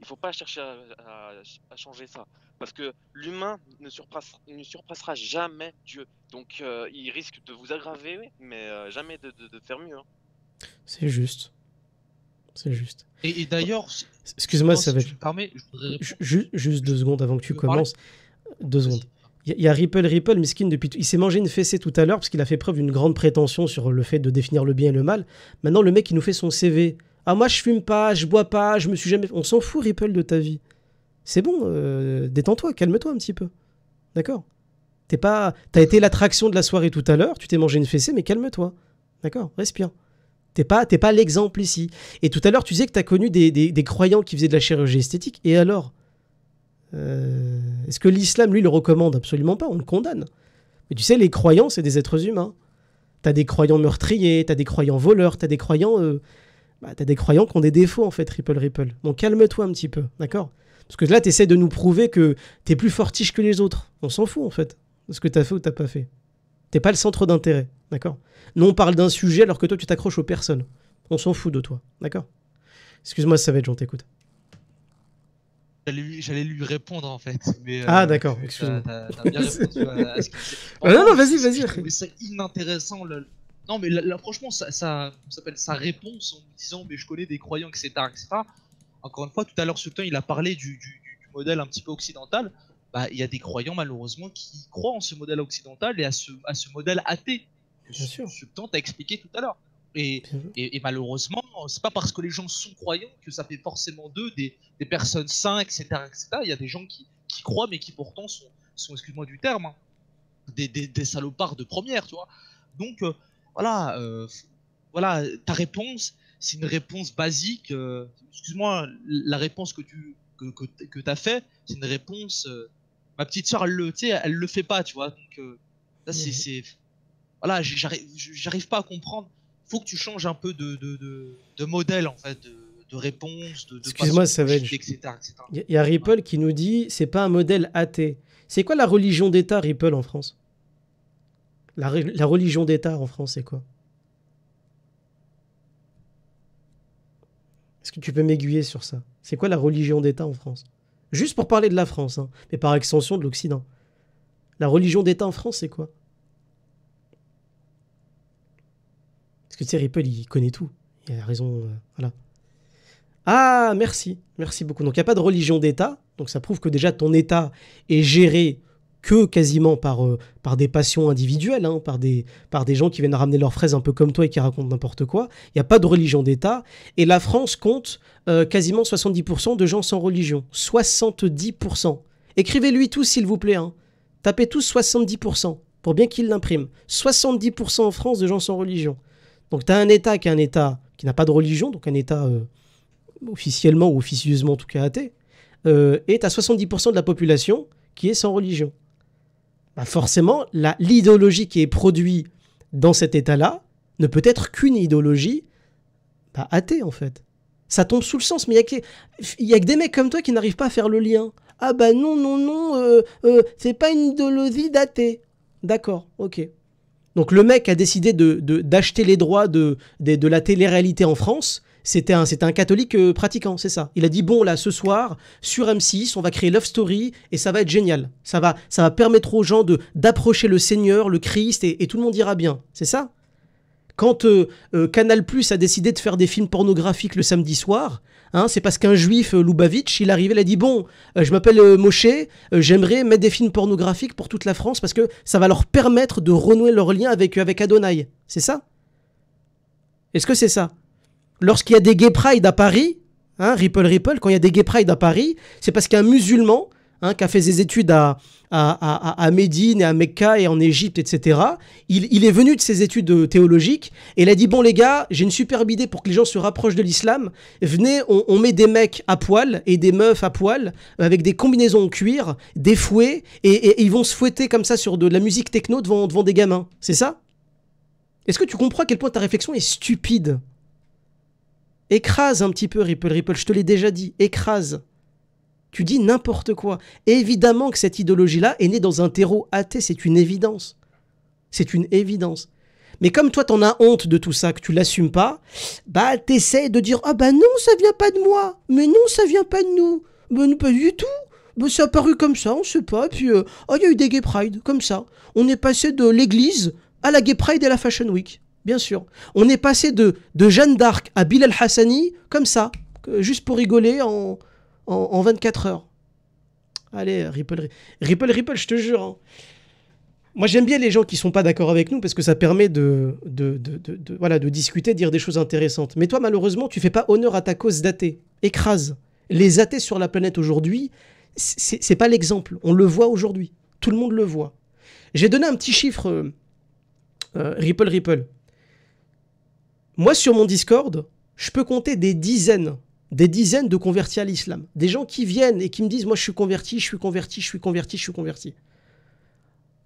il faut pas chercher à, changer ça. Parce que l'humain ne, surpassera jamais Dieu. Donc euh, il risque de vous aggraver, mais euh, jamais de, faire mieux. Hein. C'est juste. C'est juste. Et, d'ailleurs, excuse-moi, ça va juste deux secondes avant que tu commences. Deux secondes. Il y a Ripple Ripple, Miskin, depuis il s'est mangé une fessée tout à l'heure parce qu'il a fait preuve d'une grande prétention sur le fait de définir le bien et le mal. Maintenant, le mec, il nous fait son CV ah, moi, je fume pas, je bois pas, je me suis jamais. On s'en fout, Ripple, de ta vie. C'est bon, euh, détends-toi, calme-toi un petit peu. D'accord T'es pas. T'as été l'attraction de la soirée tout à l'heure, tu t'es mangé une fessée, mais calme-toi. D'accord Respire. T'es pas, pas l'exemple ici. Et tout à l'heure, tu disais que t'as connu des, croyants qui faisaient de la chirurgie esthétique. Et alors euh, Est-ce que l'islam, lui, le recommande Absolument pas, on le condamne. Mais tu sais, les croyants, c'est des êtres humains. T'as des croyants meurtriers, t'as des croyants voleurs, t'as des croyants euh, bah, des croyants qui ont des défauts, en fait, Ripple Ripple. Donc calme-toi un petit peu, d'accord Parce que là, t'essaies de nous prouver que t'es plus fortiche que les autres. On s'en fout, en fait, de ce que t'as fait ou t'as pas fait. T'es pas le centre d'intérêt, d'accord Nous, on parle d'un sujet alors que toi, tu t'accroches aux personnes. On s'en fout de toi, d'accord Excuse-moi, ça va être, Jean, t'écoute. J'allais lui répondre en fait. Mais, ah d'accord, excuse-moi. non, non, vas-y, vas-y. Mais c'est inintéressant le, non, mais là, franchement, ça, s'appelle sa réponse en disant mais je connais des croyants, etc., etc. Encore une fois, tout à l'heure, Sultan, il a parlé du, modèle un petit peu occidental. Bah, il y a des croyants malheureusement qui croient en ce modèle occidental et à ce, à ce modèle athée Bien sûr. Sultan t'a expliqué tout à l'heure. Et, et, malheureusement, c'est pas parce que les gens sont croyants que ça fait forcément d'eux des, des, personnes saintes, etc., Il y a des gens qui, croient, mais qui pourtant sont, excuse-moi du terme, hein, des, salopards de première, tu vois. Donc, euh, voilà, euh, voilà, ta réponse, c'est une réponse basique. Euh, excuse-moi, la réponse que tu que, que, as fait, c'est une réponse. Euh, ma petite soeur, elle le, elle le fait pas, tu vois. Donc ça c'est, mhm. voilà, j'arrive pas à comprendre. Il Faut que tu changes un peu de, de, modèle en fait. De, réponse, Excuse-moi, ça va être... Il y, a Ripple qui nous dit c'est pas un modèle athée. C'est quoi la religion d'État, Ripple, en France la, religion d'État en France, c'est quoi. Est-ce que tu peux m'aiguiller sur ça C'est quoi la religion d'État en France Juste pour parler de la France, hein, mais par extension de l'Occident. La religion d'État en France, c'est quoi Parce que tu sais, Ripple, il connaît tout. Il a raison. Euh, voilà. Ah, merci. Merci beaucoup. Donc, il n'y a pas de religion d'État. Donc, ça prouve que déjà, ton État est géré que quasiment par, euh, par des passions individuelles, hein, par, des, par des gens qui viennent ramener leurs fraises un peu comme toi et qui racontent n'importe quoi. Il n'y a pas de religion d'État. Et la France compte euh, quasiment 70% de gens sans religion. 70%. Écrivez-lui tout, s'il vous plaît. Hein. Tapez tous 70% pour bien qu'il l'imprime. 70% en France de gens sans religion. Donc tu as un État qui un État qui n'a pas de religion, donc un État euh, officiellement ou officieusement en tout cas athée, et tu as 70% de la population qui est sans religion. Bah, forcément, l'idéologie qui est produite dans cet état-là ne peut être qu'une idéologie bah, athée, en fait. Ça tombe sous le sens, mais il n'y a, que des mecs comme toi qui n'arrivent pas à faire le lien. Ah bah non, non, non, euh, euh, c'est pas une idéologie d'athée. D'accord, ok. Donc le mec a décidé d'acheter de, les droits de, de la télé-réalité en France c'était un, catholique euh, pratiquant, c'est ça. Il a dit bon là ce soir sur M6, on va créer Love Story et ça va être génial. Ça va, ça va permettre aux gens de d'approcher le Seigneur, le Christ et, tout le monde ira bien. C'est ça. Quand euh, euh, Canal Plus a décidé de faire des films pornographiques le samedi soir, hein, c'est parce qu'un juif, Lubavitch, il arrivait, il a dit Bon, je m'appelle Moshe, j'aimerais mettre des films pornographiques pour toute la France parce que ça va leur permettre de renouer leur lien avec, avec Adonai. C'est ça Est-ce que c'est ça lorsqu'il y a des gay pride à Paris, hein, Ripple Ripple, quand il y a des gay pride à Paris, c'est parce qu'un musulman hein, qui a fait ses études à, à, Médine et à Mecca et en Égypte, etc. Il, est venu de ses études euh, théologiques et il a dit, bon les gars, j'ai une superbe idée pour que les gens se rapprochent de l'islam. Venez, on, met des mecs à poil et des meufs à poil euh, avec des combinaisons en cuir, des fouets, et, ils vont se fouetter comme ça sur de, de la musique techno devant, devant des gamins. C'est ça Est-ce que tu comprends à quel point ta réflexion est stupide Écrase un petit peu Ripple Ripple, je te l'ai déjà dit, écrase. Tu dis n'importe quoi. évidemment que cette idéologie-là est née dans un terreau athée, c'est une évidence. C'est une évidence. Mais comme toi, t'en as honte de tout ça, que tu l'assumes pas, bah t'essaies de dire « Ah bah non, ça vient pas de moi Mais non, ça vient pas de nous Ben non pas du tout mais c'est apparu comme ça, on sait pas, puis euh, oh, il y a eu des gay pride, comme ça. On est passé de l'église à la gay pride et la fashion week bien sûr. On est passé de, de Jeanne d'Arc à Bilal Hassani, comme ça, juste pour rigoler en, 24 heures. Allez, Ripple, Ripple, Ripple, je te jure. Hein. Moi, j'aime bien les gens qui sont pas d'accord avec nous parce que ça permet de, de, de, voilà, de discuter, dire des choses intéressantes. Mais toi, malheureusement, tu fais pas honneur à ta cause d'athée. Écrase. Les athées sur la planète aujourd'hui, c'est pas l'exemple. On le voit aujourd'hui. Tout le monde le voit. J'ai donné un petit chiffre, euh, euh, Ripple Ripple. Moi, sur mon Discord, je peux compter des dizaines, des dizaines de convertis à l'islam. Des gens qui viennent et qui me disent Moi, je suis converti, je suis converti, je suis converti, je suis converti.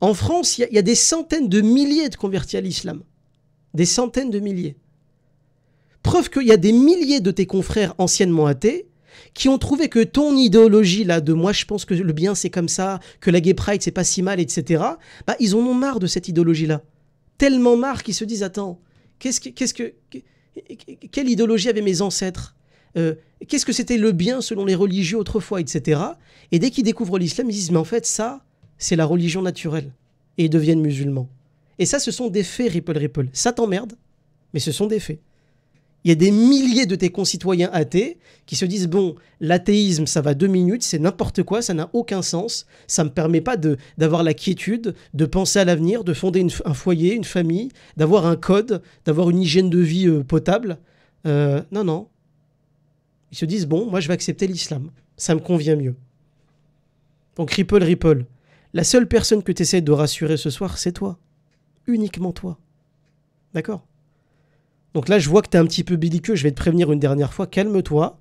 En France, il y, a des centaines de milliers de convertis à l'islam. Des centaines de milliers. Preuve qu'il y a des milliers de tes confrères anciennement athées qui ont trouvé que ton idéologie là de moi je pense que le bien c'est comme ça, que la gay pride c'est pas si mal, etc. Bah ils en ont marre de cette idéologie là. Tellement marre qu'ils se disent attends, Qu'est-ce que, qu'est-ce que, quelle idéologie avaient mes ancêtres euh, Qu'est-ce que c'était le bien selon les religieux autrefois, etc. Et dès qu'ils découvrent l'islam, ils disent, mais en fait, ça, c'est la religion naturelle. Et ils deviennent musulmans. Et ça, ce sont des faits, Ripple Ripple. Ça t'emmerde, mais ce sont des faits il y a des milliers de tes concitoyens athées qui se disent bon, l'athéisme, ça va deux minutes, c'est n'importe quoi, ça n'a aucun sens, ça me permet pas de d'avoir la quiétude, de penser à l'avenir, de fonder un foyer, une famille, d'avoir un code, d'avoir une hygiène de vie euh, potable. Euh, non, non. Ils se disent bon, moi je vais accepter l'islam, ça me convient mieux. Donc ripple, ripple. La seule personne que tu essaies de rassurer ce soir, c'est toi. Uniquement toi. D'accord donc là, je vois que tu es un petit peu belliqueux. Je vais te prévenir une dernière fois. Calme-toi.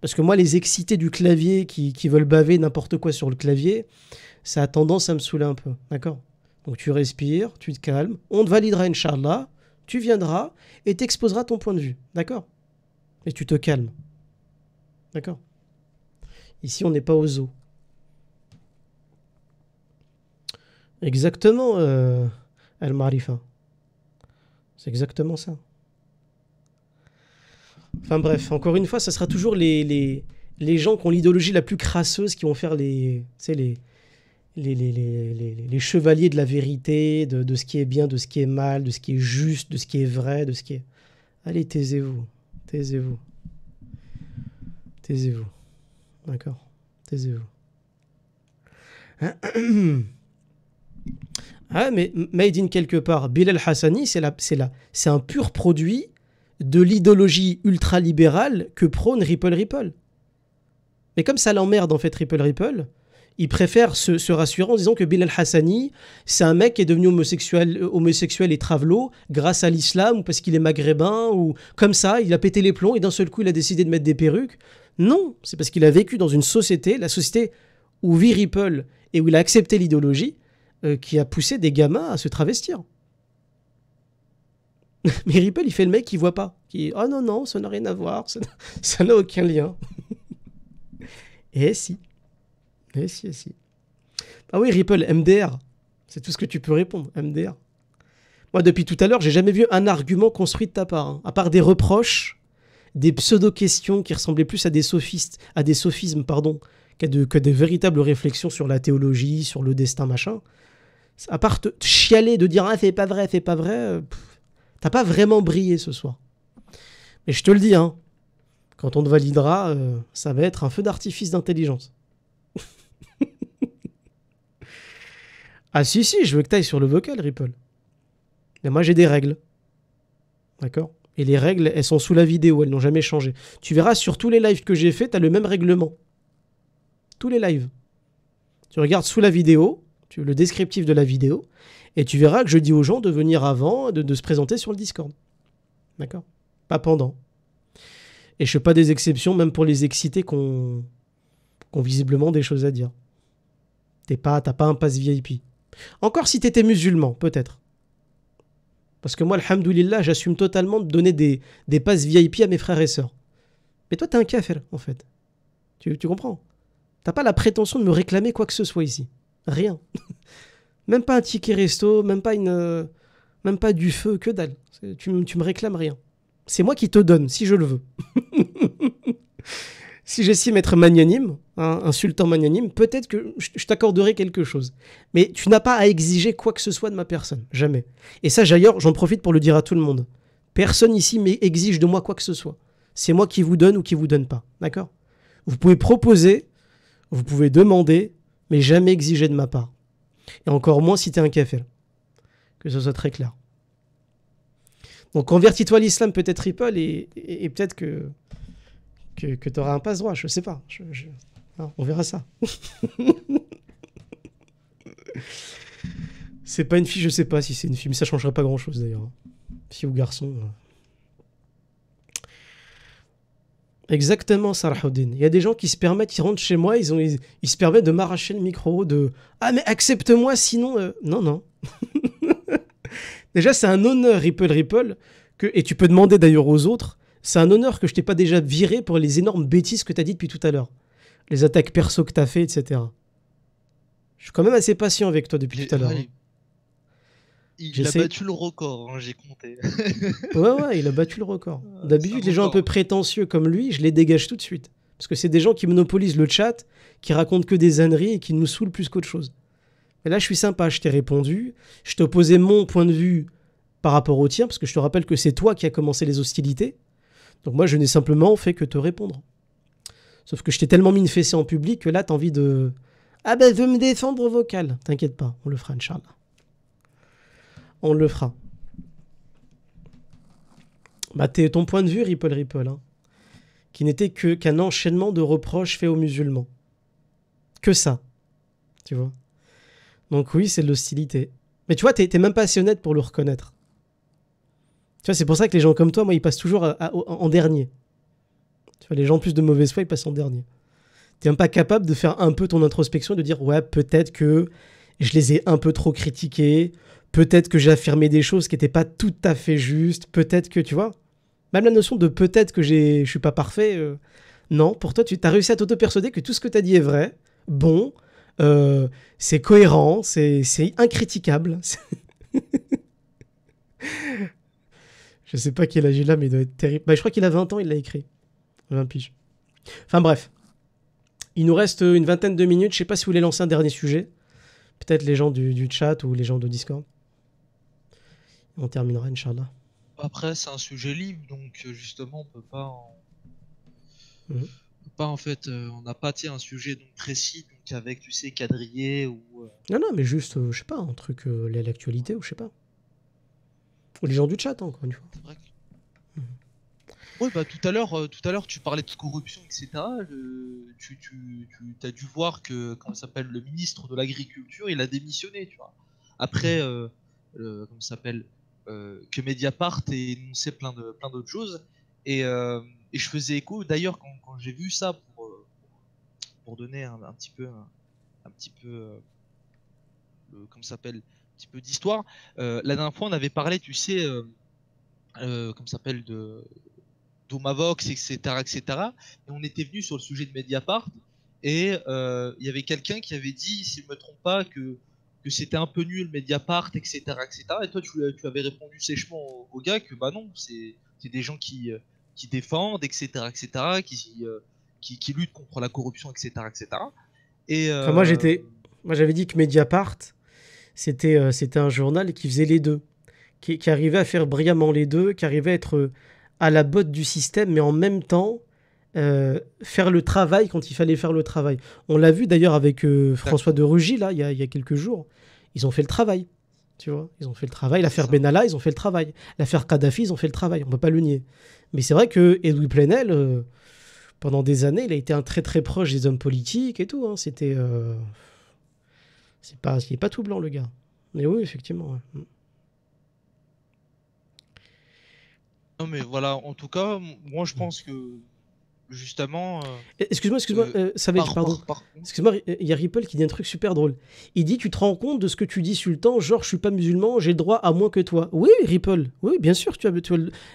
Parce que moi, les excités du clavier qui, veulent baver n'importe quoi sur le clavier, ça a tendance à me saouler un peu. D'accord Donc tu respires, tu te calmes. On te validera, Inch'Allah. Tu viendras et t'exposeras ton point de vue. D'accord Et tu te calmes. D'accord Ici, on n'est pas aux zoo. Exactement, euh, Al-Marifa. C'est exactement ça. Enfin bref, encore une fois, ce sera toujours les, les, gens qui ont l'idéologie la plus crasseuse qui vont faire les, les, les, chevaliers de la vérité, de, ce qui est bien, de ce qui est mal, de ce qui est juste, de ce qui est vrai, de ce qui est... Allez, taisez-vous, taisez-vous. Taisez-vous. D'accord Taisez-vous. ah, mais Made in quelque part, Bilal Hassani, c'est c'est c'est un pur produit de l'idéologie ultralibérale que prône Ripple Ripple. Mais comme ça l'emmerde en fait Ripple Ripple, il préfère se, rassurer en disant que Bilal Hassani, c'est un mec qui est devenu homosexuel, euh, homosexuel et travelot grâce à l'islam ou parce qu'il est maghrébin ou comme ça, il a pété les plombs et d'un seul coup il a décidé de mettre des perruques. Non, c'est parce qu'il a vécu dans une société, la société où vit Ripple et où il a accepté l'idéologie, euh, qui a poussé des gamins à se travestir. Mais Ripple, il fait le mec qui voit pas. Qui oh non, non, ça n'a rien à voir, ça n'a aucun lien. et si. Et si, et si. Ah oui, Ripple, MDR. C'est tout ce que tu peux répondre, MDR. Moi, depuis tout à l'heure, j'ai jamais vu un argument construit de ta part, hein. à part des reproches, des pseudo-questions qui ressemblaient plus à des sophistes, à des sophismes, pardon, qu'à que des véritables réflexions sur la théologie, sur le destin, machin. À part te, chialer de dire ah c'est pas vrai, c'est pas vrai. Euh, T'as pas vraiment brillé ce soir. Mais je te le dis, hein, quand on te validera, euh, ça va être un feu d'artifice d'intelligence. ah si, si, je veux que t'ailles sur le vocal, Ripple. Mais moi, j'ai des règles. D'accord Et les règles, elles sont sous la vidéo, elles n'ont jamais changé. Tu verras, sur tous les lives que j'ai fait, t'as le même règlement. Tous les lives. Tu regardes sous la vidéo, le descriptif de la vidéo, et tu verras que je dis aux gens de venir avant, de, se présenter sur le Discord. D'accord Pas pendant. Et je fais pas des exceptions, même pour les excités qu'on ont visiblement des choses à dire. T'es pas, t'as pas un pass VIP. Encore si t'étais musulman, peut-être. Parce que moi, alhamdoulilah, j'assume totalement de donner des, des passes VIP à mes frères et sœurs. Mais toi, t'es un kafir, en fait. Tu, tu comprends T'as pas la prétention de me réclamer quoi que ce soit ici. Rien. même pas un ticket resto, même pas, une, euh, même pas du feu, que dalle. Tu, tu me réclames rien. C'est moi qui te donne, si je le veux. si j'essaie d'être magnanime, insultant hein, un magnanime, peut-être que je t'accorderai quelque chose. Mais tu n'as pas à exiger quoi que ce soit de ma personne, jamais. Et ça, d'ailleurs, j'en profite pour le dire à tout le monde. Personne ici exige de moi quoi que ce soit. C'est moi qui vous donne ou qui vous donne pas, d'accord Vous pouvez proposer, vous pouvez demander, mais jamais exigé de ma part. Et encore moins si t'es un café. Que ce soit très clair. Donc convertis-toi à l'islam, peut-être Ripple, et, peut-être que, que, tu un passe droit, je sais pas. Hein, on verra ça. c'est pas une fille, je sais pas si c'est une fille, mais ça changerait pas grand-chose d'ailleurs. Fille hein. ou garçon. Euh, Exactement, Sarahouddin. Il y a des gens qui se permettent, qui rentrent chez moi, ils, ont, se permettent de m'arracher le micro, de Ah, mais accepte-moi, sinon. Euh, non, non. déjà, c'est un honneur, Ripple Ripple, que, et tu peux demander d'ailleurs aux autres, c'est un honneur que je t'ai pas déjà viré pour les énormes bêtises que tu as dit depuis tout à l'heure. Les attaques perso que tu as fait, etc. Je suis quand même assez patient avec toi depuis tout à l'heure. Hein. Il a battu le record, hein, j'ai compté. ouais, ouais, il a battu le record. D'habitude, les gens un peu prétentieux comme lui, je les dégage tout de suite. Parce que c'est des gens qui monopolisent le chat, qui racontent que des âneries et qui nous saoulent plus qu'autre chose. Mais là, je suis sympa, je t'ai répondu. Je t'ai posé mon point de vue par rapport au tien, parce que je te rappelle que c'est toi qui as commencé les hostilités. Donc moi, je n'ai simplement fait que te répondre. Sauf que je t'ai tellement mis une fessée en public que là, t'as envie de... Ah ben, veux me défendre au vocal. T'inquiète pas, on le fera, Inch'Allah on le fera. Bah, ton point de vue, Ripple Ripple, hein. qui n'était que qu'un enchaînement de reproches faits aux musulmans. Que ça, tu vois. Donc oui, c'est de l'hostilité. Mais tu vois, t'es même pas assez honnête pour le reconnaître. Tu vois, c'est pour ça que les gens comme toi, moi, ils passent toujours en dernier. Tu vois, les gens plus de mauvaise foi, ils passent en dernier. T'es même pas capable de faire un peu ton introspection et de dire, ouais, peut-être que je les ai un peu trop critiqués, peut-être que j'ai affirmé des choses qui n'étaient pas tout à fait justes, peut-être que, tu vois, même la notion de peut-être que je suis pas parfait, euh, non, pour toi, tu as réussi à t'auto-persuader que tout ce que tu as dit est vrai, bon, euh, c'est cohérent, c'est incritiquable. je sais pas quel âge il a, mais il doit être terrible. Bah, je crois qu'il a 20 ans, il l'a écrit. Enfin bref. Il nous reste une vingtaine de minutes. Je sais pas si vous voulez lancer un dernier sujet. Peut-être les gens du, chat ou les gens de Discord. On terminera, Inch'Allah. Après, c'est un sujet libre, donc euh, justement, on peut pas en... Mhm. peut pas en fait, euh, on n'a pas un sujet donc précis, donc avec, tu sais, quadrillé ou. Euh. Non, non, mais juste, je sais pas, un truc, l'actualité ou je sais pas. les gens du chat, hein, encore une fois. Vrai mhm. Oui, bah tout à l'heure, tout à l'heure, tu parlais de corruption, etc. tu, as dû voir que, comment s'appelle, le ministre de l'agriculture, il a démissionné, tu vois. Après, mhm. le, s'appelle, euh, que Mediapart et énoncé plein de plein d'autres choses. Et, euh, je faisais écho. D'ailleurs, quand, j'ai vu ça pour, euh, donner un, petit peu un, petit peu comme s'appelle un petit peu d'histoire. la dernière fois, on avait parlé, tu sais, comme s'appelle de Domavox, etc., etc. Et on était venu sur le sujet de Mediapart et il y avait quelqu'un qui avait dit, s'il je me trompe pas, que que c'était un peu nul, Mediapart, etc. etc. Et toi, euh, tu, avais répondu sèchement aux gars que bah non, c'est des gens qui, euh, qui défendent, etc., etc., euh, qui, qui, luttent contre la corruption, etc., etc. Et, moi, j'étais, moi, j'avais dit que Mediapart, c'était, c'était un journal qui faisait les deux, qui, qui, arrivait à faire brillamment les deux, qui arrivait à être à la botte du système, mais en même temps euh, faire le travail quand il fallait faire le travail. On l'a vu d'ailleurs avec euh, François de Rugy, là, il y, a, quelques jours. Ils ont fait le travail. Tu vois, ils ont fait le travail. L'affaire Benalla, ils ont fait le travail. L'affaire Kadhafi, ils ont fait le travail. On peut pas le nier. Mais c'est vrai que Edouard Plenel, euh, pendant des années, il a été un très très proche des hommes politiques et tout. Hein. C'était. C'est pas, il n'est pas tout blanc, le gars. Mais oui, effectivement. Mm. Non, mais voilà, en tout cas, moi je mm. pense que justement. Euh, eh, excuse-moi, excuse-moi, euh, euh, pardon. excuse-moi, il y a Ripple qui dit un truc super drôle. Il dit Tu te rends compte de ce que tu dis sultan genre je suis pas musulman, j'ai le droit à moins que toi. Oui, Ripple, oui, bien sûr, tu as,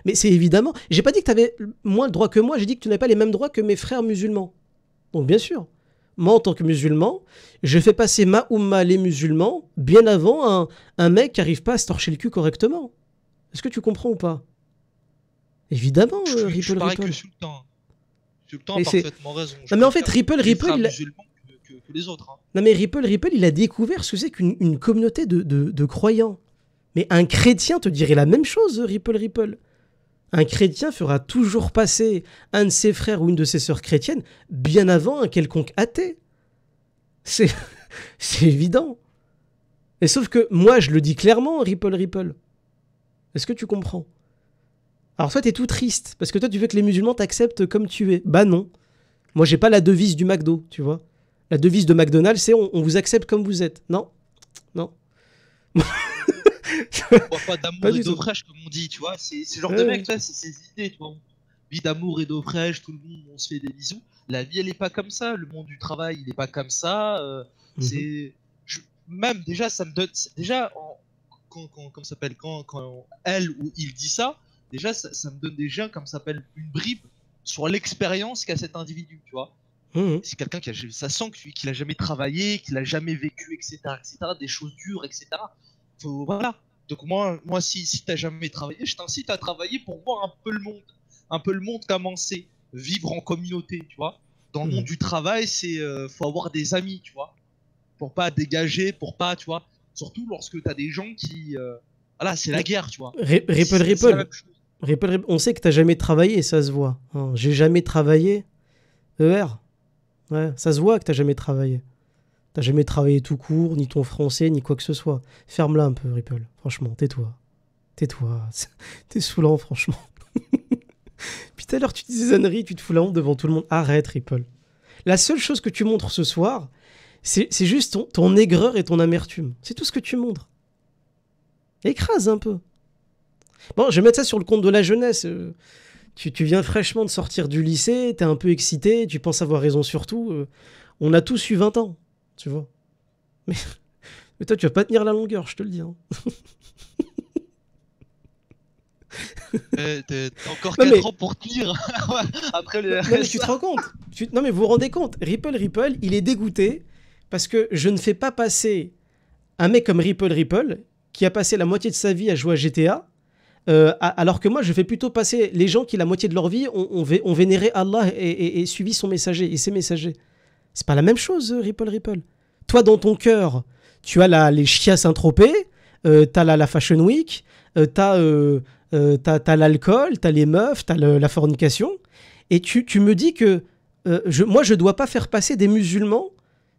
Mais c'est évidemment. J'ai pas dit que tu avais moins de droit que moi, j'ai dit que tu n'avais pas les mêmes droits que mes frères musulmans. Donc, bien sûr. Moi, en tant que musulman, je fais passer ma les musulmans, bien avant un, mec qui arrive pas à se torcher le cul correctement. Est-ce que tu comprends ou pas Évidemment, Ripple, tu as parfaitement raison. mais en fait, Ripple, Ripple. Il a... Hein. mais Ripple, Ripple, il a découvert ce que c'est qu'une communauté de, de, croyants. Mais un chrétien te dirait la même chose, Ripple, Ripple. Un chrétien fera toujours passer un de ses frères ou une de ses sœurs chrétiennes bien avant un quelconque athée. C'est évident. Et sauf que moi, je le dis clairement, Ripple, Ripple. Est-ce que tu comprends alors toi, t'es tout triste, parce que toi, tu veux que les musulmans t'acceptent comme tu es. Bah non. Moi, j'ai pas la devise du McDo, tu vois. La devise de McDonald's, c'est on, vous accepte comme vous êtes. Non. Non. pas d'amour et d'eau fraîche, comme on dit, tu vois. C'est ce genre de mec, c'est ses idées, tu vois. Vie d'amour et d'eau fraîche, tout le monde, on se fait des bisous. La vie, elle est pas comme ça. Le monde du travail, il est pas comme ça. Euh, c'est. Mhm. Même déjà, ça me donne. Déjà, quand, quand, s'appelle quand, quand elle ou il dit ça, déjà ça, me donne déjà, comme s'appelle, une bribe sur l'expérience qu'a cet individu, tu vois. Mmh, mmh. C'est quelqu'un qui a, ça sent qu'il n'a a jamais travaillé, qu'il a jamais vécu, etc., des choses dures, etc. Faut, voilà. Donc moi, moi si, si t'as jamais travaillé, je t'incite à travailler pour voir un peu le monde, un peu le monde commencer vivre en communauté, tu vois. Dans le mmh. monde du travail, c'est euh, faut avoir des amis, tu vois, pour pas dégager, pour pas, tu vois. Surtout lorsque as des gens qui, euh, c'est la guerre, tu vois. Ripple, ripple on sait que tu t'as jamais travaillé, ça se voit. Hein. J'ai jamais travaillé. ER. Ouais, ça se voit que tu t'as jamais travaillé. T'as jamais travaillé tout court, ni ton français, ni quoi que ce soit. Ferme-la un peu, Ripple. Franchement, tais-toi. Tais-toi. T'es saoulant, franchement. Puis tout à l'heure, tu dis des tu te fous la honte devant tout le monde. Arrête, Ripple. La seule chose que tu montres ce soir, c'est juste ton aigreur et ton amertume. C'est tout ce que tu montres. Écrase un peu. Bon, je vais mettre ça sur le compte de la jeunesse. Euh. Tu, tu viens fraîchement de sortir du lycée, t'es un peu excité, tu penses avoir raison sur tout. Euh. On a tous eu 20 ans, tu vois. Mais, mais toi, tu vas pas tenir la longueur, je te le dis. Hein. encore 4 ans pour tenir hein. après le... tu te rends compte tu... Non mais vous vous rendez compte Ripple Ripple, il est dégoûté parce que je ne fais pas passer un mec comme Ripple Ripple qui a passé la moitié de sa vie à jouer à GTA euh, alors que moi, je fais plutôt passer les gens qui, la moitié de leur vie, ont, vénéré Allah et, suivi son messager et ses messagers. C'est pas la même chose, euh, Ripple Ripple. Toi, dans ton cœur, tu as les chiasses intropées euh, tu la, Fashion Week, tu t'as as, as l'alcool, t'as les meufs, t'as la fornication. Et tu, me dis que moi, je dois pas faire passer des musulmans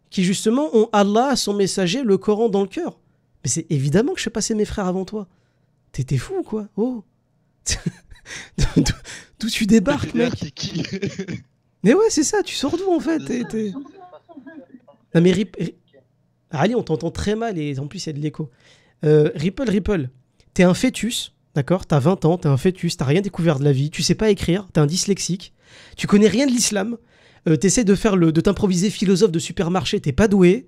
qui, justement, ont Allah, son messager, le Coran dans le cœur. Mais c'est évidemment que je fais passer mes frères avant toi t'étais fou ou quoi Oh D'où tu débarques mec Mais ouais, c'est ça, tu sors d'où en fait Allez, on t'entend très mal et en plus il y a de l'écho. Euh, ripple, Ripple, t'es un fœtus, d'accord T'as 20 ans, t'es un fœtus, t'as rien découvert de la vie, tu sais pas écrire, t'es un dyslexique, tu connais rien de l'islam, euh, t'essaies de faire le, de t'improviser philosophe de supermarché, t'es pas doué,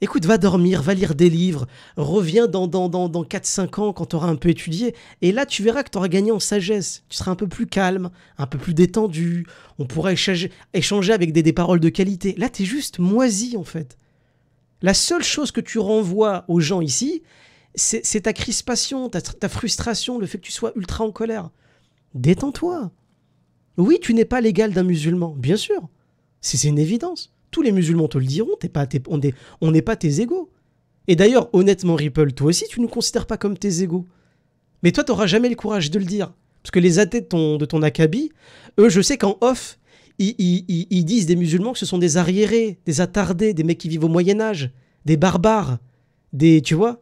Écoute, va dormir, va lire des livres, reviens dans, dans, dans, 4-5 ans quand tu auras un peu étudié, et là tu verras que tu auras gagné en sagesse, tu seras un peu plus calme, un peu plus détendu, on pourra échanger, avec des, paroles de qualité. Là tu es juste moisi en fait. La seule chose que tu renvoies aux gens ici, c'est ta crispation, ta, ta frustration, le fait que tu sois ultra en colère. Détends-toi. Oui, tu n'es pas l'égal d'un musulman, bien sûr. C'est une évidence. Tous les musulmans te le diront, pas, on n'est pas tes égaux. Et d'ailleurs, honnêtement, Ripple, toi aussi, tu ne nous considères pas comme tes égaux. Mais toi, tu n'auras jamais le courage de le dire. Parce que les athées de ton, de ton acabit, eux, je sais qu'en off, ils, disent des musulmans que ce sont des arriérés, des attardés, des mecs qui vivent au Moyen-Âge, des barbares, des. Tu vois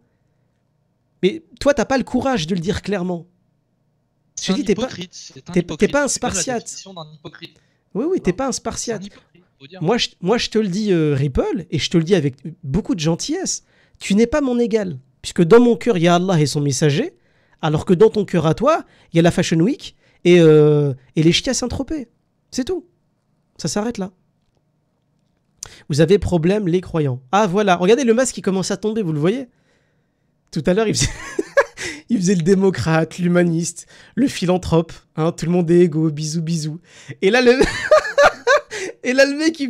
Mais toi, t'as pas le courage de le dire clairement. Je dis, t'es pas, pas un spartiate. Oui, oui, t'es pas un spartiate moi, je, moi, je te le dis, euh, Ripple, et je te le dis avec beaucoup de gentillesse, tu n'es pas mon égal. Puisque dans mon cœur, il y a Allah et son messager, alors que dans ton cœur à toi, il y a la Fashion Week et, euh, et les chiens intropées. C'est tout. Ça s'arrête là. Vous avez problème, les croyants. Ah voilà, regardez le masque qui commence à tomber, vous le voyez Tout à l'heure, il faisait... le démocrate, l'humaniste, le philanthrope. Hein, tout le monde est égaux, bisous, bisous. Et là, le... Et là, le mec,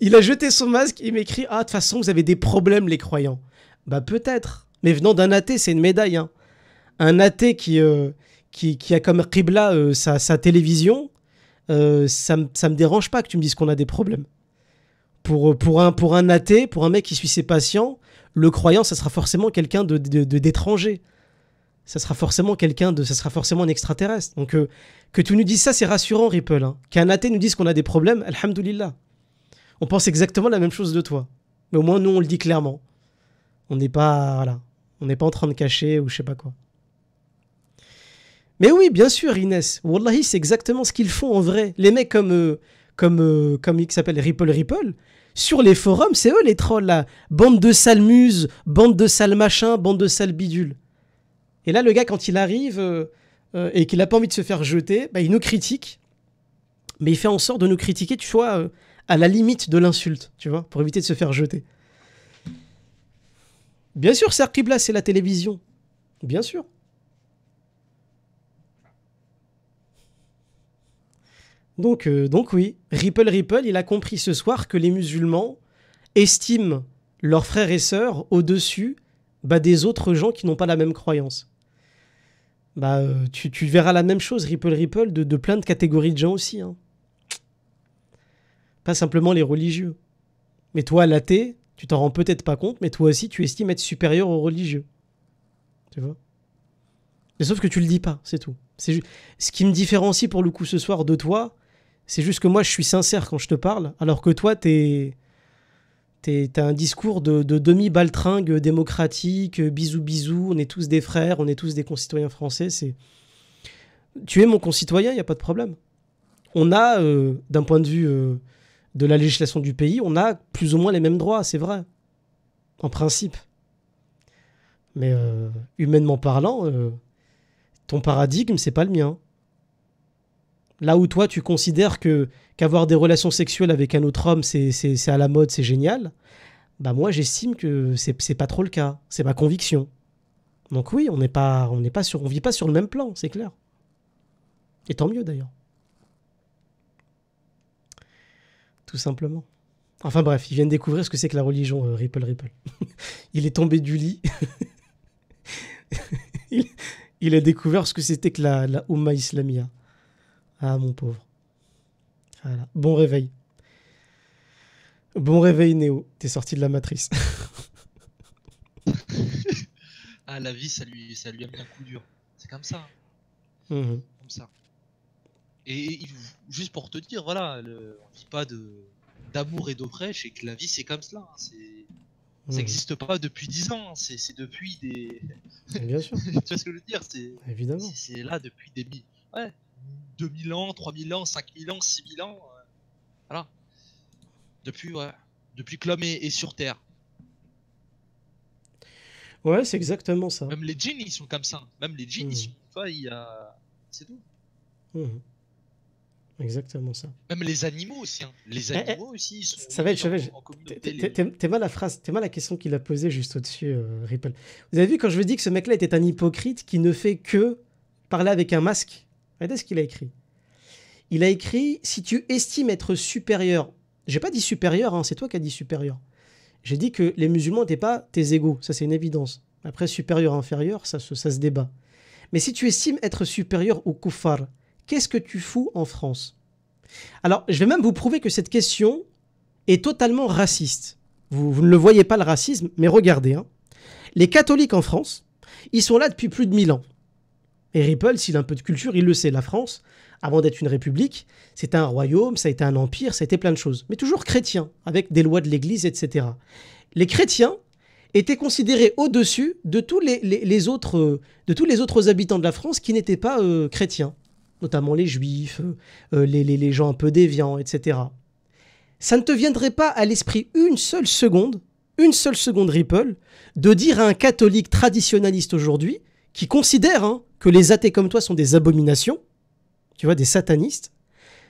il, a jeté son masque, il m'écrit Ah, de toute façon, vous avez des problèmes, les croyants. Bah, peut-être. Mais venant d'un athée, c'est une médaille. Hein. Un athée qui, euh, qui, a comme Qibla euh, sa, télévision, euh, ça, ne me dérange pas que tu me dises qu'on a des problèmes. Pour, pour, un, pour un athée, pour un mec qui suit ses patients, le croyant, ça sera forcément quelqu'un d'étranger. De, de, ça sera forcément quelqu'un de, ça sera forcément un extraterrestre. Donc euh, que tu nous dises ça, c'est rassurant, Ripple. Hein. Qu'un athée nous dise qu'on a des problèmes, alhamdoulilah. On pense exactement la même chose de toi. Mais au moins, nous, on le dit clairement. On n'est pas, voilà, on n'est pas en train de cacher ou je sais pas quoi. Mais oui, bien sûr, Inès. Wallahi, c'est exactement ce qu'ils font en vrai. Les mecs comme, euh, comme, euh, comme il s'appelle Ripple Ripple, sur les forums, c'est eux les trolls là. Bande de sales muses, bande de sales machins, bande de sales bidules. Et là, le gars, quand il arrive euh, euh, et qu'il n'a pas envie de se faire jeter, bah, il nous critique, mais il fait en sorte de nous critiquer, tu vois, euh, à la limite de l'insulte, tu vois, pour éviter de se faire jeter. Bien sûr, Sarkibla, c'est la télévision. Bien sûr. Donc, donc oui, Ripple Ripple, il a compris ce soir que les musulmans estiment leurs frères et sœurs au-dessus bah, des autres gens qui n'ont pas la même croyance bah, euh, tu, verras la même chose, Ripple Ripple, de, plein de catégories de gens aussi. Hein. Pas simplement les religieux. Mais toi, l'athée, tu t'en rends peut-être pas compte, mais toi aussi, tu estimes être supérieur aux religieux. Tu vois sauf que tu le dis pas, c'est tout. C'est Ce qui me différencie pour le coup ce soir de toi, c'est juste que moi, je suis sincère quand je te parle, alors que toi, t'es T'as un discours de, demi-baltringue démocratique, euh, bisous bisous, on est tous des frères, on est tous des concitoyens français. C'est Tu es mon concitoyen, il n'y a pas de problème. On a, euh, d'un point de vue euh, de la législation du pays, on a plus ou moins les mêmes droits, c'est vrai. En principe. Mais humainement parlant, ton paradigme, c'est pas le mien. Là où toi, tu considères que qu'avoir des relations sexuelles avec un autre homme, c'est à la mode, c'est génial, bah moi, j'estime que c'est pas trop le cas. C'est ma conviction. Donc oui, on n'est pas, on n'est pas sur, on vit pas sur le même plan, c'est clair. Et tant mieux d'ailleurs. Tout simplement. Enfin bref, ils de découvrir ce que c'est que la religion euh, Ripple Ripple. il est tombé du lit. il, a découvert ce que c'était que la, la Ummah Islamia. Ah mon pauvre. Voilà. Bon réveil. Bon réveil Néo, t'es sorti de la matrice. ah la vie ça lui, ça a mis un coup dur. C'est comme ça. Hein. Mmh. Comme ça. Et juste pour te dire, voilà, le, on ne vit pas d'amour et d'eau fraîche et que la vie c'est comme cela. Hein. c'est... Ça n'existe mmh. pas depuis dix ans, hein. c'est depuis des. Bien sûr. tu vois ce que je veux dire c'est, Évidemment. C'est là depuis des. Ouais, 2000 ans, 3000 ans, 5000 ans, 6000 ans. Euh, voilà. Depuis, depuis que l'homme est, sur Terre. Ouais, c'est exactement ça. Même les djinns, ils sont comme ça. Même les djinns, Toi, il mmh. euh, C'est tout. Mmh. Exactement ça. Même les animaux aussi. Hein. Les eh, eh, animaux aussi. ça va être T'es mal la phrase, mal la question qu'il a posée juste au-dessus, euh, Ripple. Vous avez vu quand je vous dis que ce mec-là était un hypocrite qui ne fait que parler avec un masque Regardez ce qu'il a écrit. Il a écrit Si tu estimes être supérieur, j'ai pas dit supérieur, hein, c'est toi qui as dit supérieur. J'ai dit que les musulmans n'étaient pas tes égaux, ça c'est une évidence. Après, supérieur, inférieur, ça se, ça débat. Mais si tu estimes être supérieur au kuffar, qu'est-ce que tu fous en France Alors, je vais même vous prouver que cette question est totalement raciste. Vous, ne le voyez pas le racisme, mais regardez. Hein. Les catholiques en France, ils sont là depuis plus de 1000 ans. Et Ripple, s'il a un peu de culture, il le sait. La France, avant d'être une république, c'était un royaume, ça a été un empire, ça a été plein de choses. Mais toujours chrétien, avec des lois de l'Église, etc. Les chrétiens étaient considérés au-dessus de, tous les, autres, euh, de tous les autres habitants de la France qui n'étaient pas euh, chrétiens, notamment les juifs, euh, les, les gens un peu déviants, etc. Ça ne te viendrait pas à l'esprit une seule seconde une seule seconde Ripple de dire à un catholique traditionnaliste aujourd'hui qui considèrent hein, que les athées comme toi sont des abominations, tu vois, des satanistes,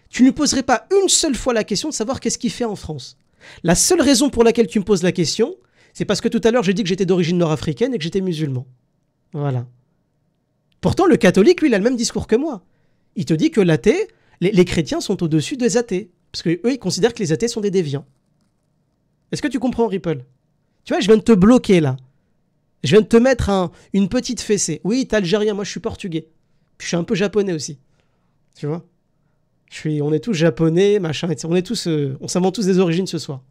tu ne poserais pas une seule fois la question de savoir qu'est-ce qu'il fait en France. La seule raison pour laquelle tu me poses la question, c'est parce que tout à l'heure j'ai dit que j'étais d'origine nord-africaine et que j'étais musulman. Voilà. Pourtant, le catholique, lui, il a le même discours que moi. Il te dit que l'athée, les, les, chrétiens sont au-dessus des athées. Parce qu'eux, eux, ils considèrent que les athées sont des déviants. Est-ce que tu comprends, Ripple Tu vois, je viens de te bloquer là. Je viens de te mettre une petite fessée. Oui, t'es algérien, moi je suis portugais. je suis un peu japonais aussi. Tu vois On est tous japonais, machin, etc. On est tous, euh, on s'invente tous des origines ce soir.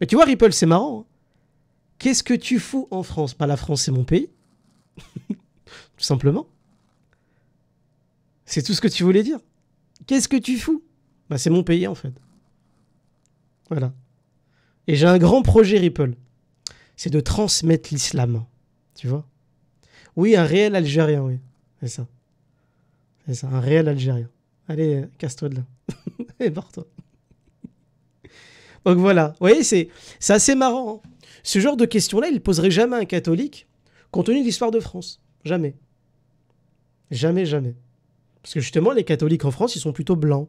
Mais tu vois, Ripple, c'est marrant. Hein. Qu'est-ce que tu fous en France Bah la France, c'est mon pays. tout simplement. C'est tout ce que tu voulais dire. Qu'est-ce que tu fous Bah c'est mon pays en fait. Voilà. Et j'ai un grand projet Ripple. C'est de transmettre l'islam tu vois Oui, un réel Algérien, oui. C'est ça. C'est ça, un réel Algérien. Allez, casse-toi de là. Et barre-toi. Donc voilà, vous voyez, c'est assez marrant. Hein. Ce genre de questions-là, il ne poserait jamais un catholique compte tenu de l'histoire de France. Jamais. Jamais, jamais. Parce que justement, les catholiques en France, ils sont plutôt blancs.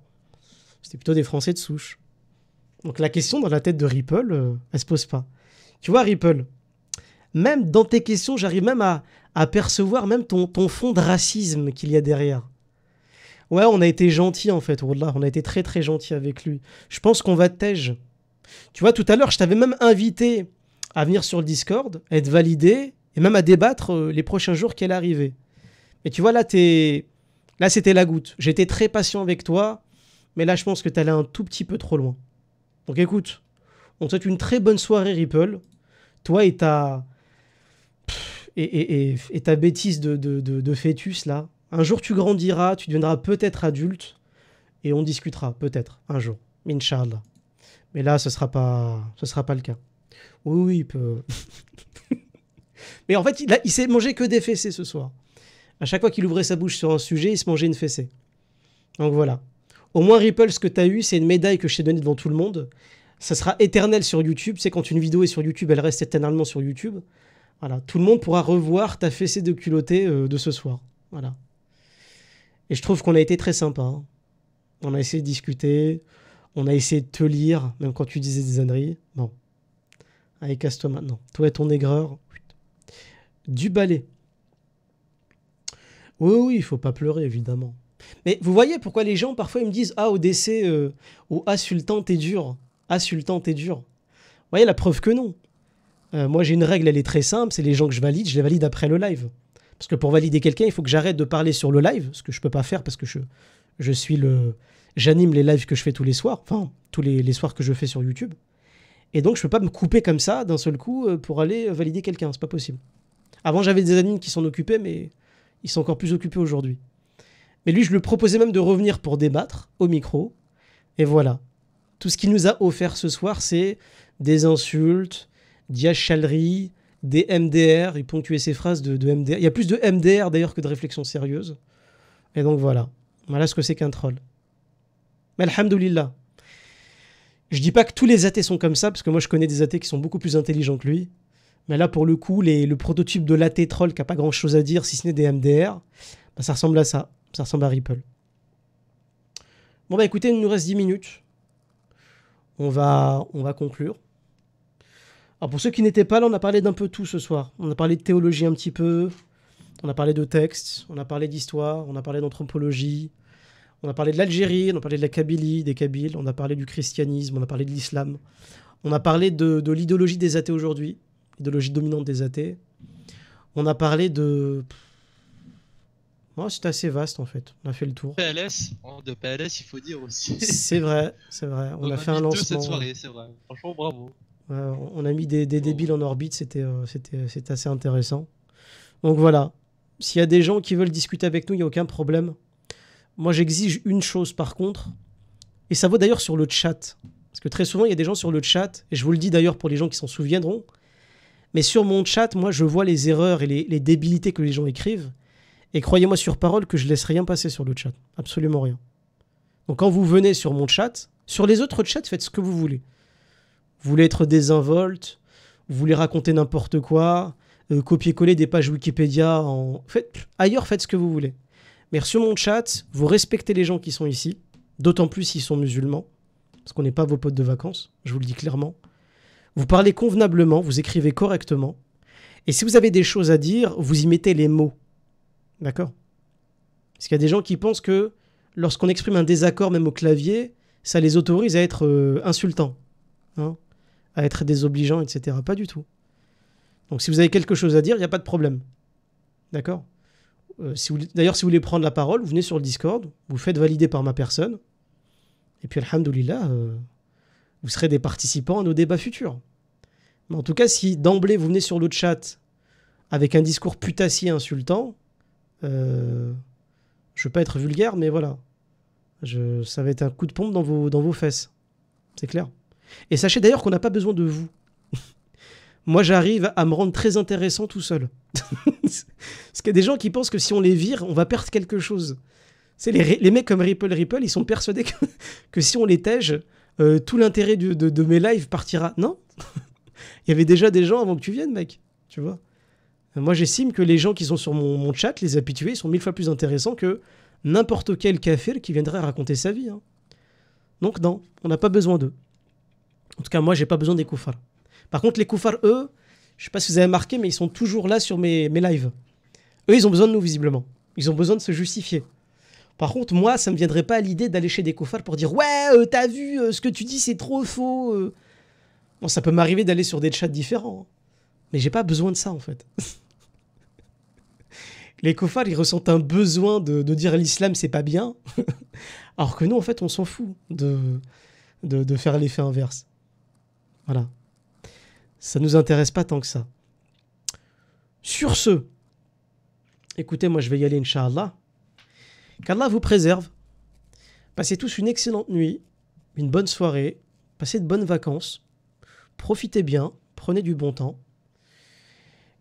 C'était plutôt des Français de souche. Donc la question dans la tête de Ripple, elle euh, elle se pose pas. Tu vois, Ripple, même dans tes questions, j'arrive même à, percevoir même ton, fond de racisme qu'il y a derrière. Ouais, on a été gentil en fait, Wallah, on a été très très gentil avec lui. Je pense qu'on va tège. Tu vois, tout à l'heure, je t'avais même invité à venir sur le Discord, être validé, et même à débattre euh, les prochains jours qu'elle arrivait. Mais tu vois, là, t'es... là c'était la goutte. J'étais très patient avec toi, mais là, je pense que t'allais un tout petit peu trop loin. Donc écoute, on te souhaite une très bonne soirée, Ripple. Toi et ta et, ta bêtise de, de, de, fœtus, là, un jour tu grandiras, tu deviendras peut-être adulte, et on discutera, peut-être, un jour. Inch'Allah. Mais là, ce sera pas, ce sera pas le cas. Oui, oui, il peut. Mais en fait, il, a, il s'est mangé que des fessées ce soir. À chaque fois qu'il ouvrait sa bouche sur un sujet, il se mangeait une fessée. Donc voilà. Au moins, Ripple, ce que tu as eu, c'est une médaille que je t'ai donnée devant tout le monde. Ça sera éternel sur YouTube. C'est quand une vidéo est sur YouTube, elle reste éternellement sur YouTube. Voilà, tout le monde pourra revoir ta fessée de culottée euh, de ce soir. Voilà. Et je trouve qu'on a été très sympa. Hein. On a essayé de discuter, on a essayé de te lire, même quand tu disais des âneries. Bon. Allez, casse-toi maintenant. Toi et ton aigreur. Du balai. Oui, oui, il faut pas pleurer, évidemment. Mais vous voyez pourquoi les gens, parfois, ils me disent Ah, au décès, euh, ou Ah, t'es dur. Ah, t'es dur. Vous voyez la preuve que non. Euh, moi, j'ai une règle, elle est très simple, c'est les gens que je valide, je les valide après le live. Parce que pour valider quelqu'un, il faut que j'arrête de parler sur le live, ce que je peux pas faire parce que je, suis le, j'anime les lives que je fais tous les soirs, enfin tous les, soirs que je fais sur YouTube. Et donc, je peux pas me couper comme ça d'un seul coup euh, pour aller euh, valider quelqu'un, c'est pas possible. Avant, j'avais des animes qui s'en occupaient, mais ils sont encore plus occupés aujourd'hui. Mais lui, je lui proposais même de revenir pour débattre au micro. Et voilà. Tout ce qu'il nous a offert ce soir, c'est des insultes, diachalerie, des MDR. Il ponctuait ses phrases de, MDR. Il y a plus de MDR d'ailleurs que de réflexion sérieuse. Et donc voilà. Voilà ce que c'est qu'un troll. Mais Alhamdoulilah. Je dis pas que tous les athées sont comme ça, parce que moi je connais des athées qui sont beaucoup plus intelligents que lui. Mais là, pour le coup, le prototype de l'athée troll qui a pas grand chose à dire si ce n'est des MDR, bah, ça ressemble à ça. Ça ressemble à Ripple. Bon, bah écoutez, il nous reste 10 minutes. On va, on va conclure. Alors pour ceux qui n'étaient pas là, on a parlé d'un peu tout ce soir. On a parlé de théologie un petit peu, on a parlé de textes, on a parlé d'histoire, on a parlé d'anthropologie, on a parlé de l'Algérie, on a parlé de la Kabylie, des Kabyles, on a parlé du christianisme, on a parlé de l'islam, on a parlé de, l'idéologie des athées aujourd'hui, l'idéologie dominante des athées. On a parlé de... Moi, c'est assez vaste en fait. On a fait le tour. PLS, de PLS, il faut dire aussi. C'est vrai, c'est vrai. On, a, fait un lancement. Cette soirée, c'est vrai. Franchement, bravo. Euh, on a mis des, débiles en orbite, euh, c'était assez intéressant. Donc voilà, s'il y a des gens qui veulent discuter avec nous, il n'y a aucun problème. Moi, j'exige une chose par contre, et ça vaut d'ailleurs sur le chat. Parce que très souvent, il y a des gens sur le chat, et je vous le dis d'ailleurs pour les gens qui s'en souviendront, mais sur mon chat, moi, je vois les erreurs et les, les débilités que les gens écrivent. Et croyez-moi sur parole que je laisse rien passer sur le chat. Absolument rien. Donc quand vous venez sur mon chat, sur les autres chats, faites ce que vous voulez. Vous voulez être désinvolte, vous voulez raconter n'importe quoi, euh, copier-coller des pages Wikipédia en. Faites, ailleurs, faites ce que vous voulez. Mais sur mon chat, vous respectez les gens qui sont ici, d'autant plus s'ils sont musulmans, parce qu'on n'est pas vos potes de vacances, je vous le dis clairement. Vous parlez convenablement, vous écrivez correctement, et si vous avez des choses à dire, vous y mettez les mots. D'accord Parce qu'il y a des gens qui pensent que lorsqu'on exprime un désaccord, même au clavier, ça les autorise à être euh, insultants. Hein à être désobligeant, etc. Pas du tout. Donc si vous avez quelque chose à dire, il n'y a pas de problème. D'accord euh, D'ailleurs, si vous voulez prendre la parole, vous venez sur le Discord, vous faites valider par ma personne, et puis alhamdoulilah, euh, vous serez des participants à nos débats futurs. Mais en tout cas, si d'emblée vous venez sur le chat avec un discours putassier insultant, euh, je ne veux pas être vulgaire, mais voilà. Je, ça va être un coup de pompe dans vos, dans vos fesses. C'est clair. Et sachez d'ailleurs qu'on n'a pas besoin de vous. Moi, j'arrive à me rendre très intéressant tout seul. Parce qu'il y a des gens qui pensent que si on les vire, on va perdre quelque chose. C'est les, mecs comme Ripple Ripple, ils sont persuadés que, si on les tège, euh, tout l'intérêt de, mes lives partira. Non Il y avait déjà des gens avant que tu viennes, mec. Tu vois Moi, j'estime que les gens qui sont sur mon, chat, les habitués, sont mille fois plus intéressants que n'importe quel café qui viendrait raconter sa vie. Hein. Donc non, on n'a pas besoin d'eux. En tout cas, moi, j'ai pas besoin des koufars. Par contre, les koufars, eux, je sais pas si vous avez marqué, mais ils sont toujours là sur mes, lives. Eux, ils ont besoin de nous, visiblement. Ils ont besoin de se justifier. Par contre, moi, ça ne me viendrait pas à l'idée d'aller chez des koufars pour dire Ouais, euh, t'as vu, euh, ce que tu dis, c'est trop faux. Euh. Bon, ça peut m'arriver d'aller sur des chats différents. Hein. Mais j'ai pas besoin de ça, en fait. les koufars, ils ressentent un besoin de, dire l'islam, c'est pas bien. Alors que nous, en fait, on s'en fout de, de faire l'effet inverse. Voilà. Ça nous intéresse pas tant que ça. Sur ce, écoutez, moi je vais y aller, Inch'Allah. Qu'Allah vous préserve. Passez tous une excellente nuit, une bonne soirée, passez de bonnes vacances, profitez bien, prenez du bon temps.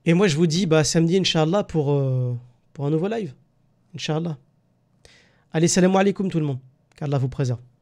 Et moi je vous dis bah, samedi, Inch'Allah, pour, euh, pour un nouveau live. Inch'Allah. Allez, salam alaikum tout le monde. Qu'Allah vous préserve.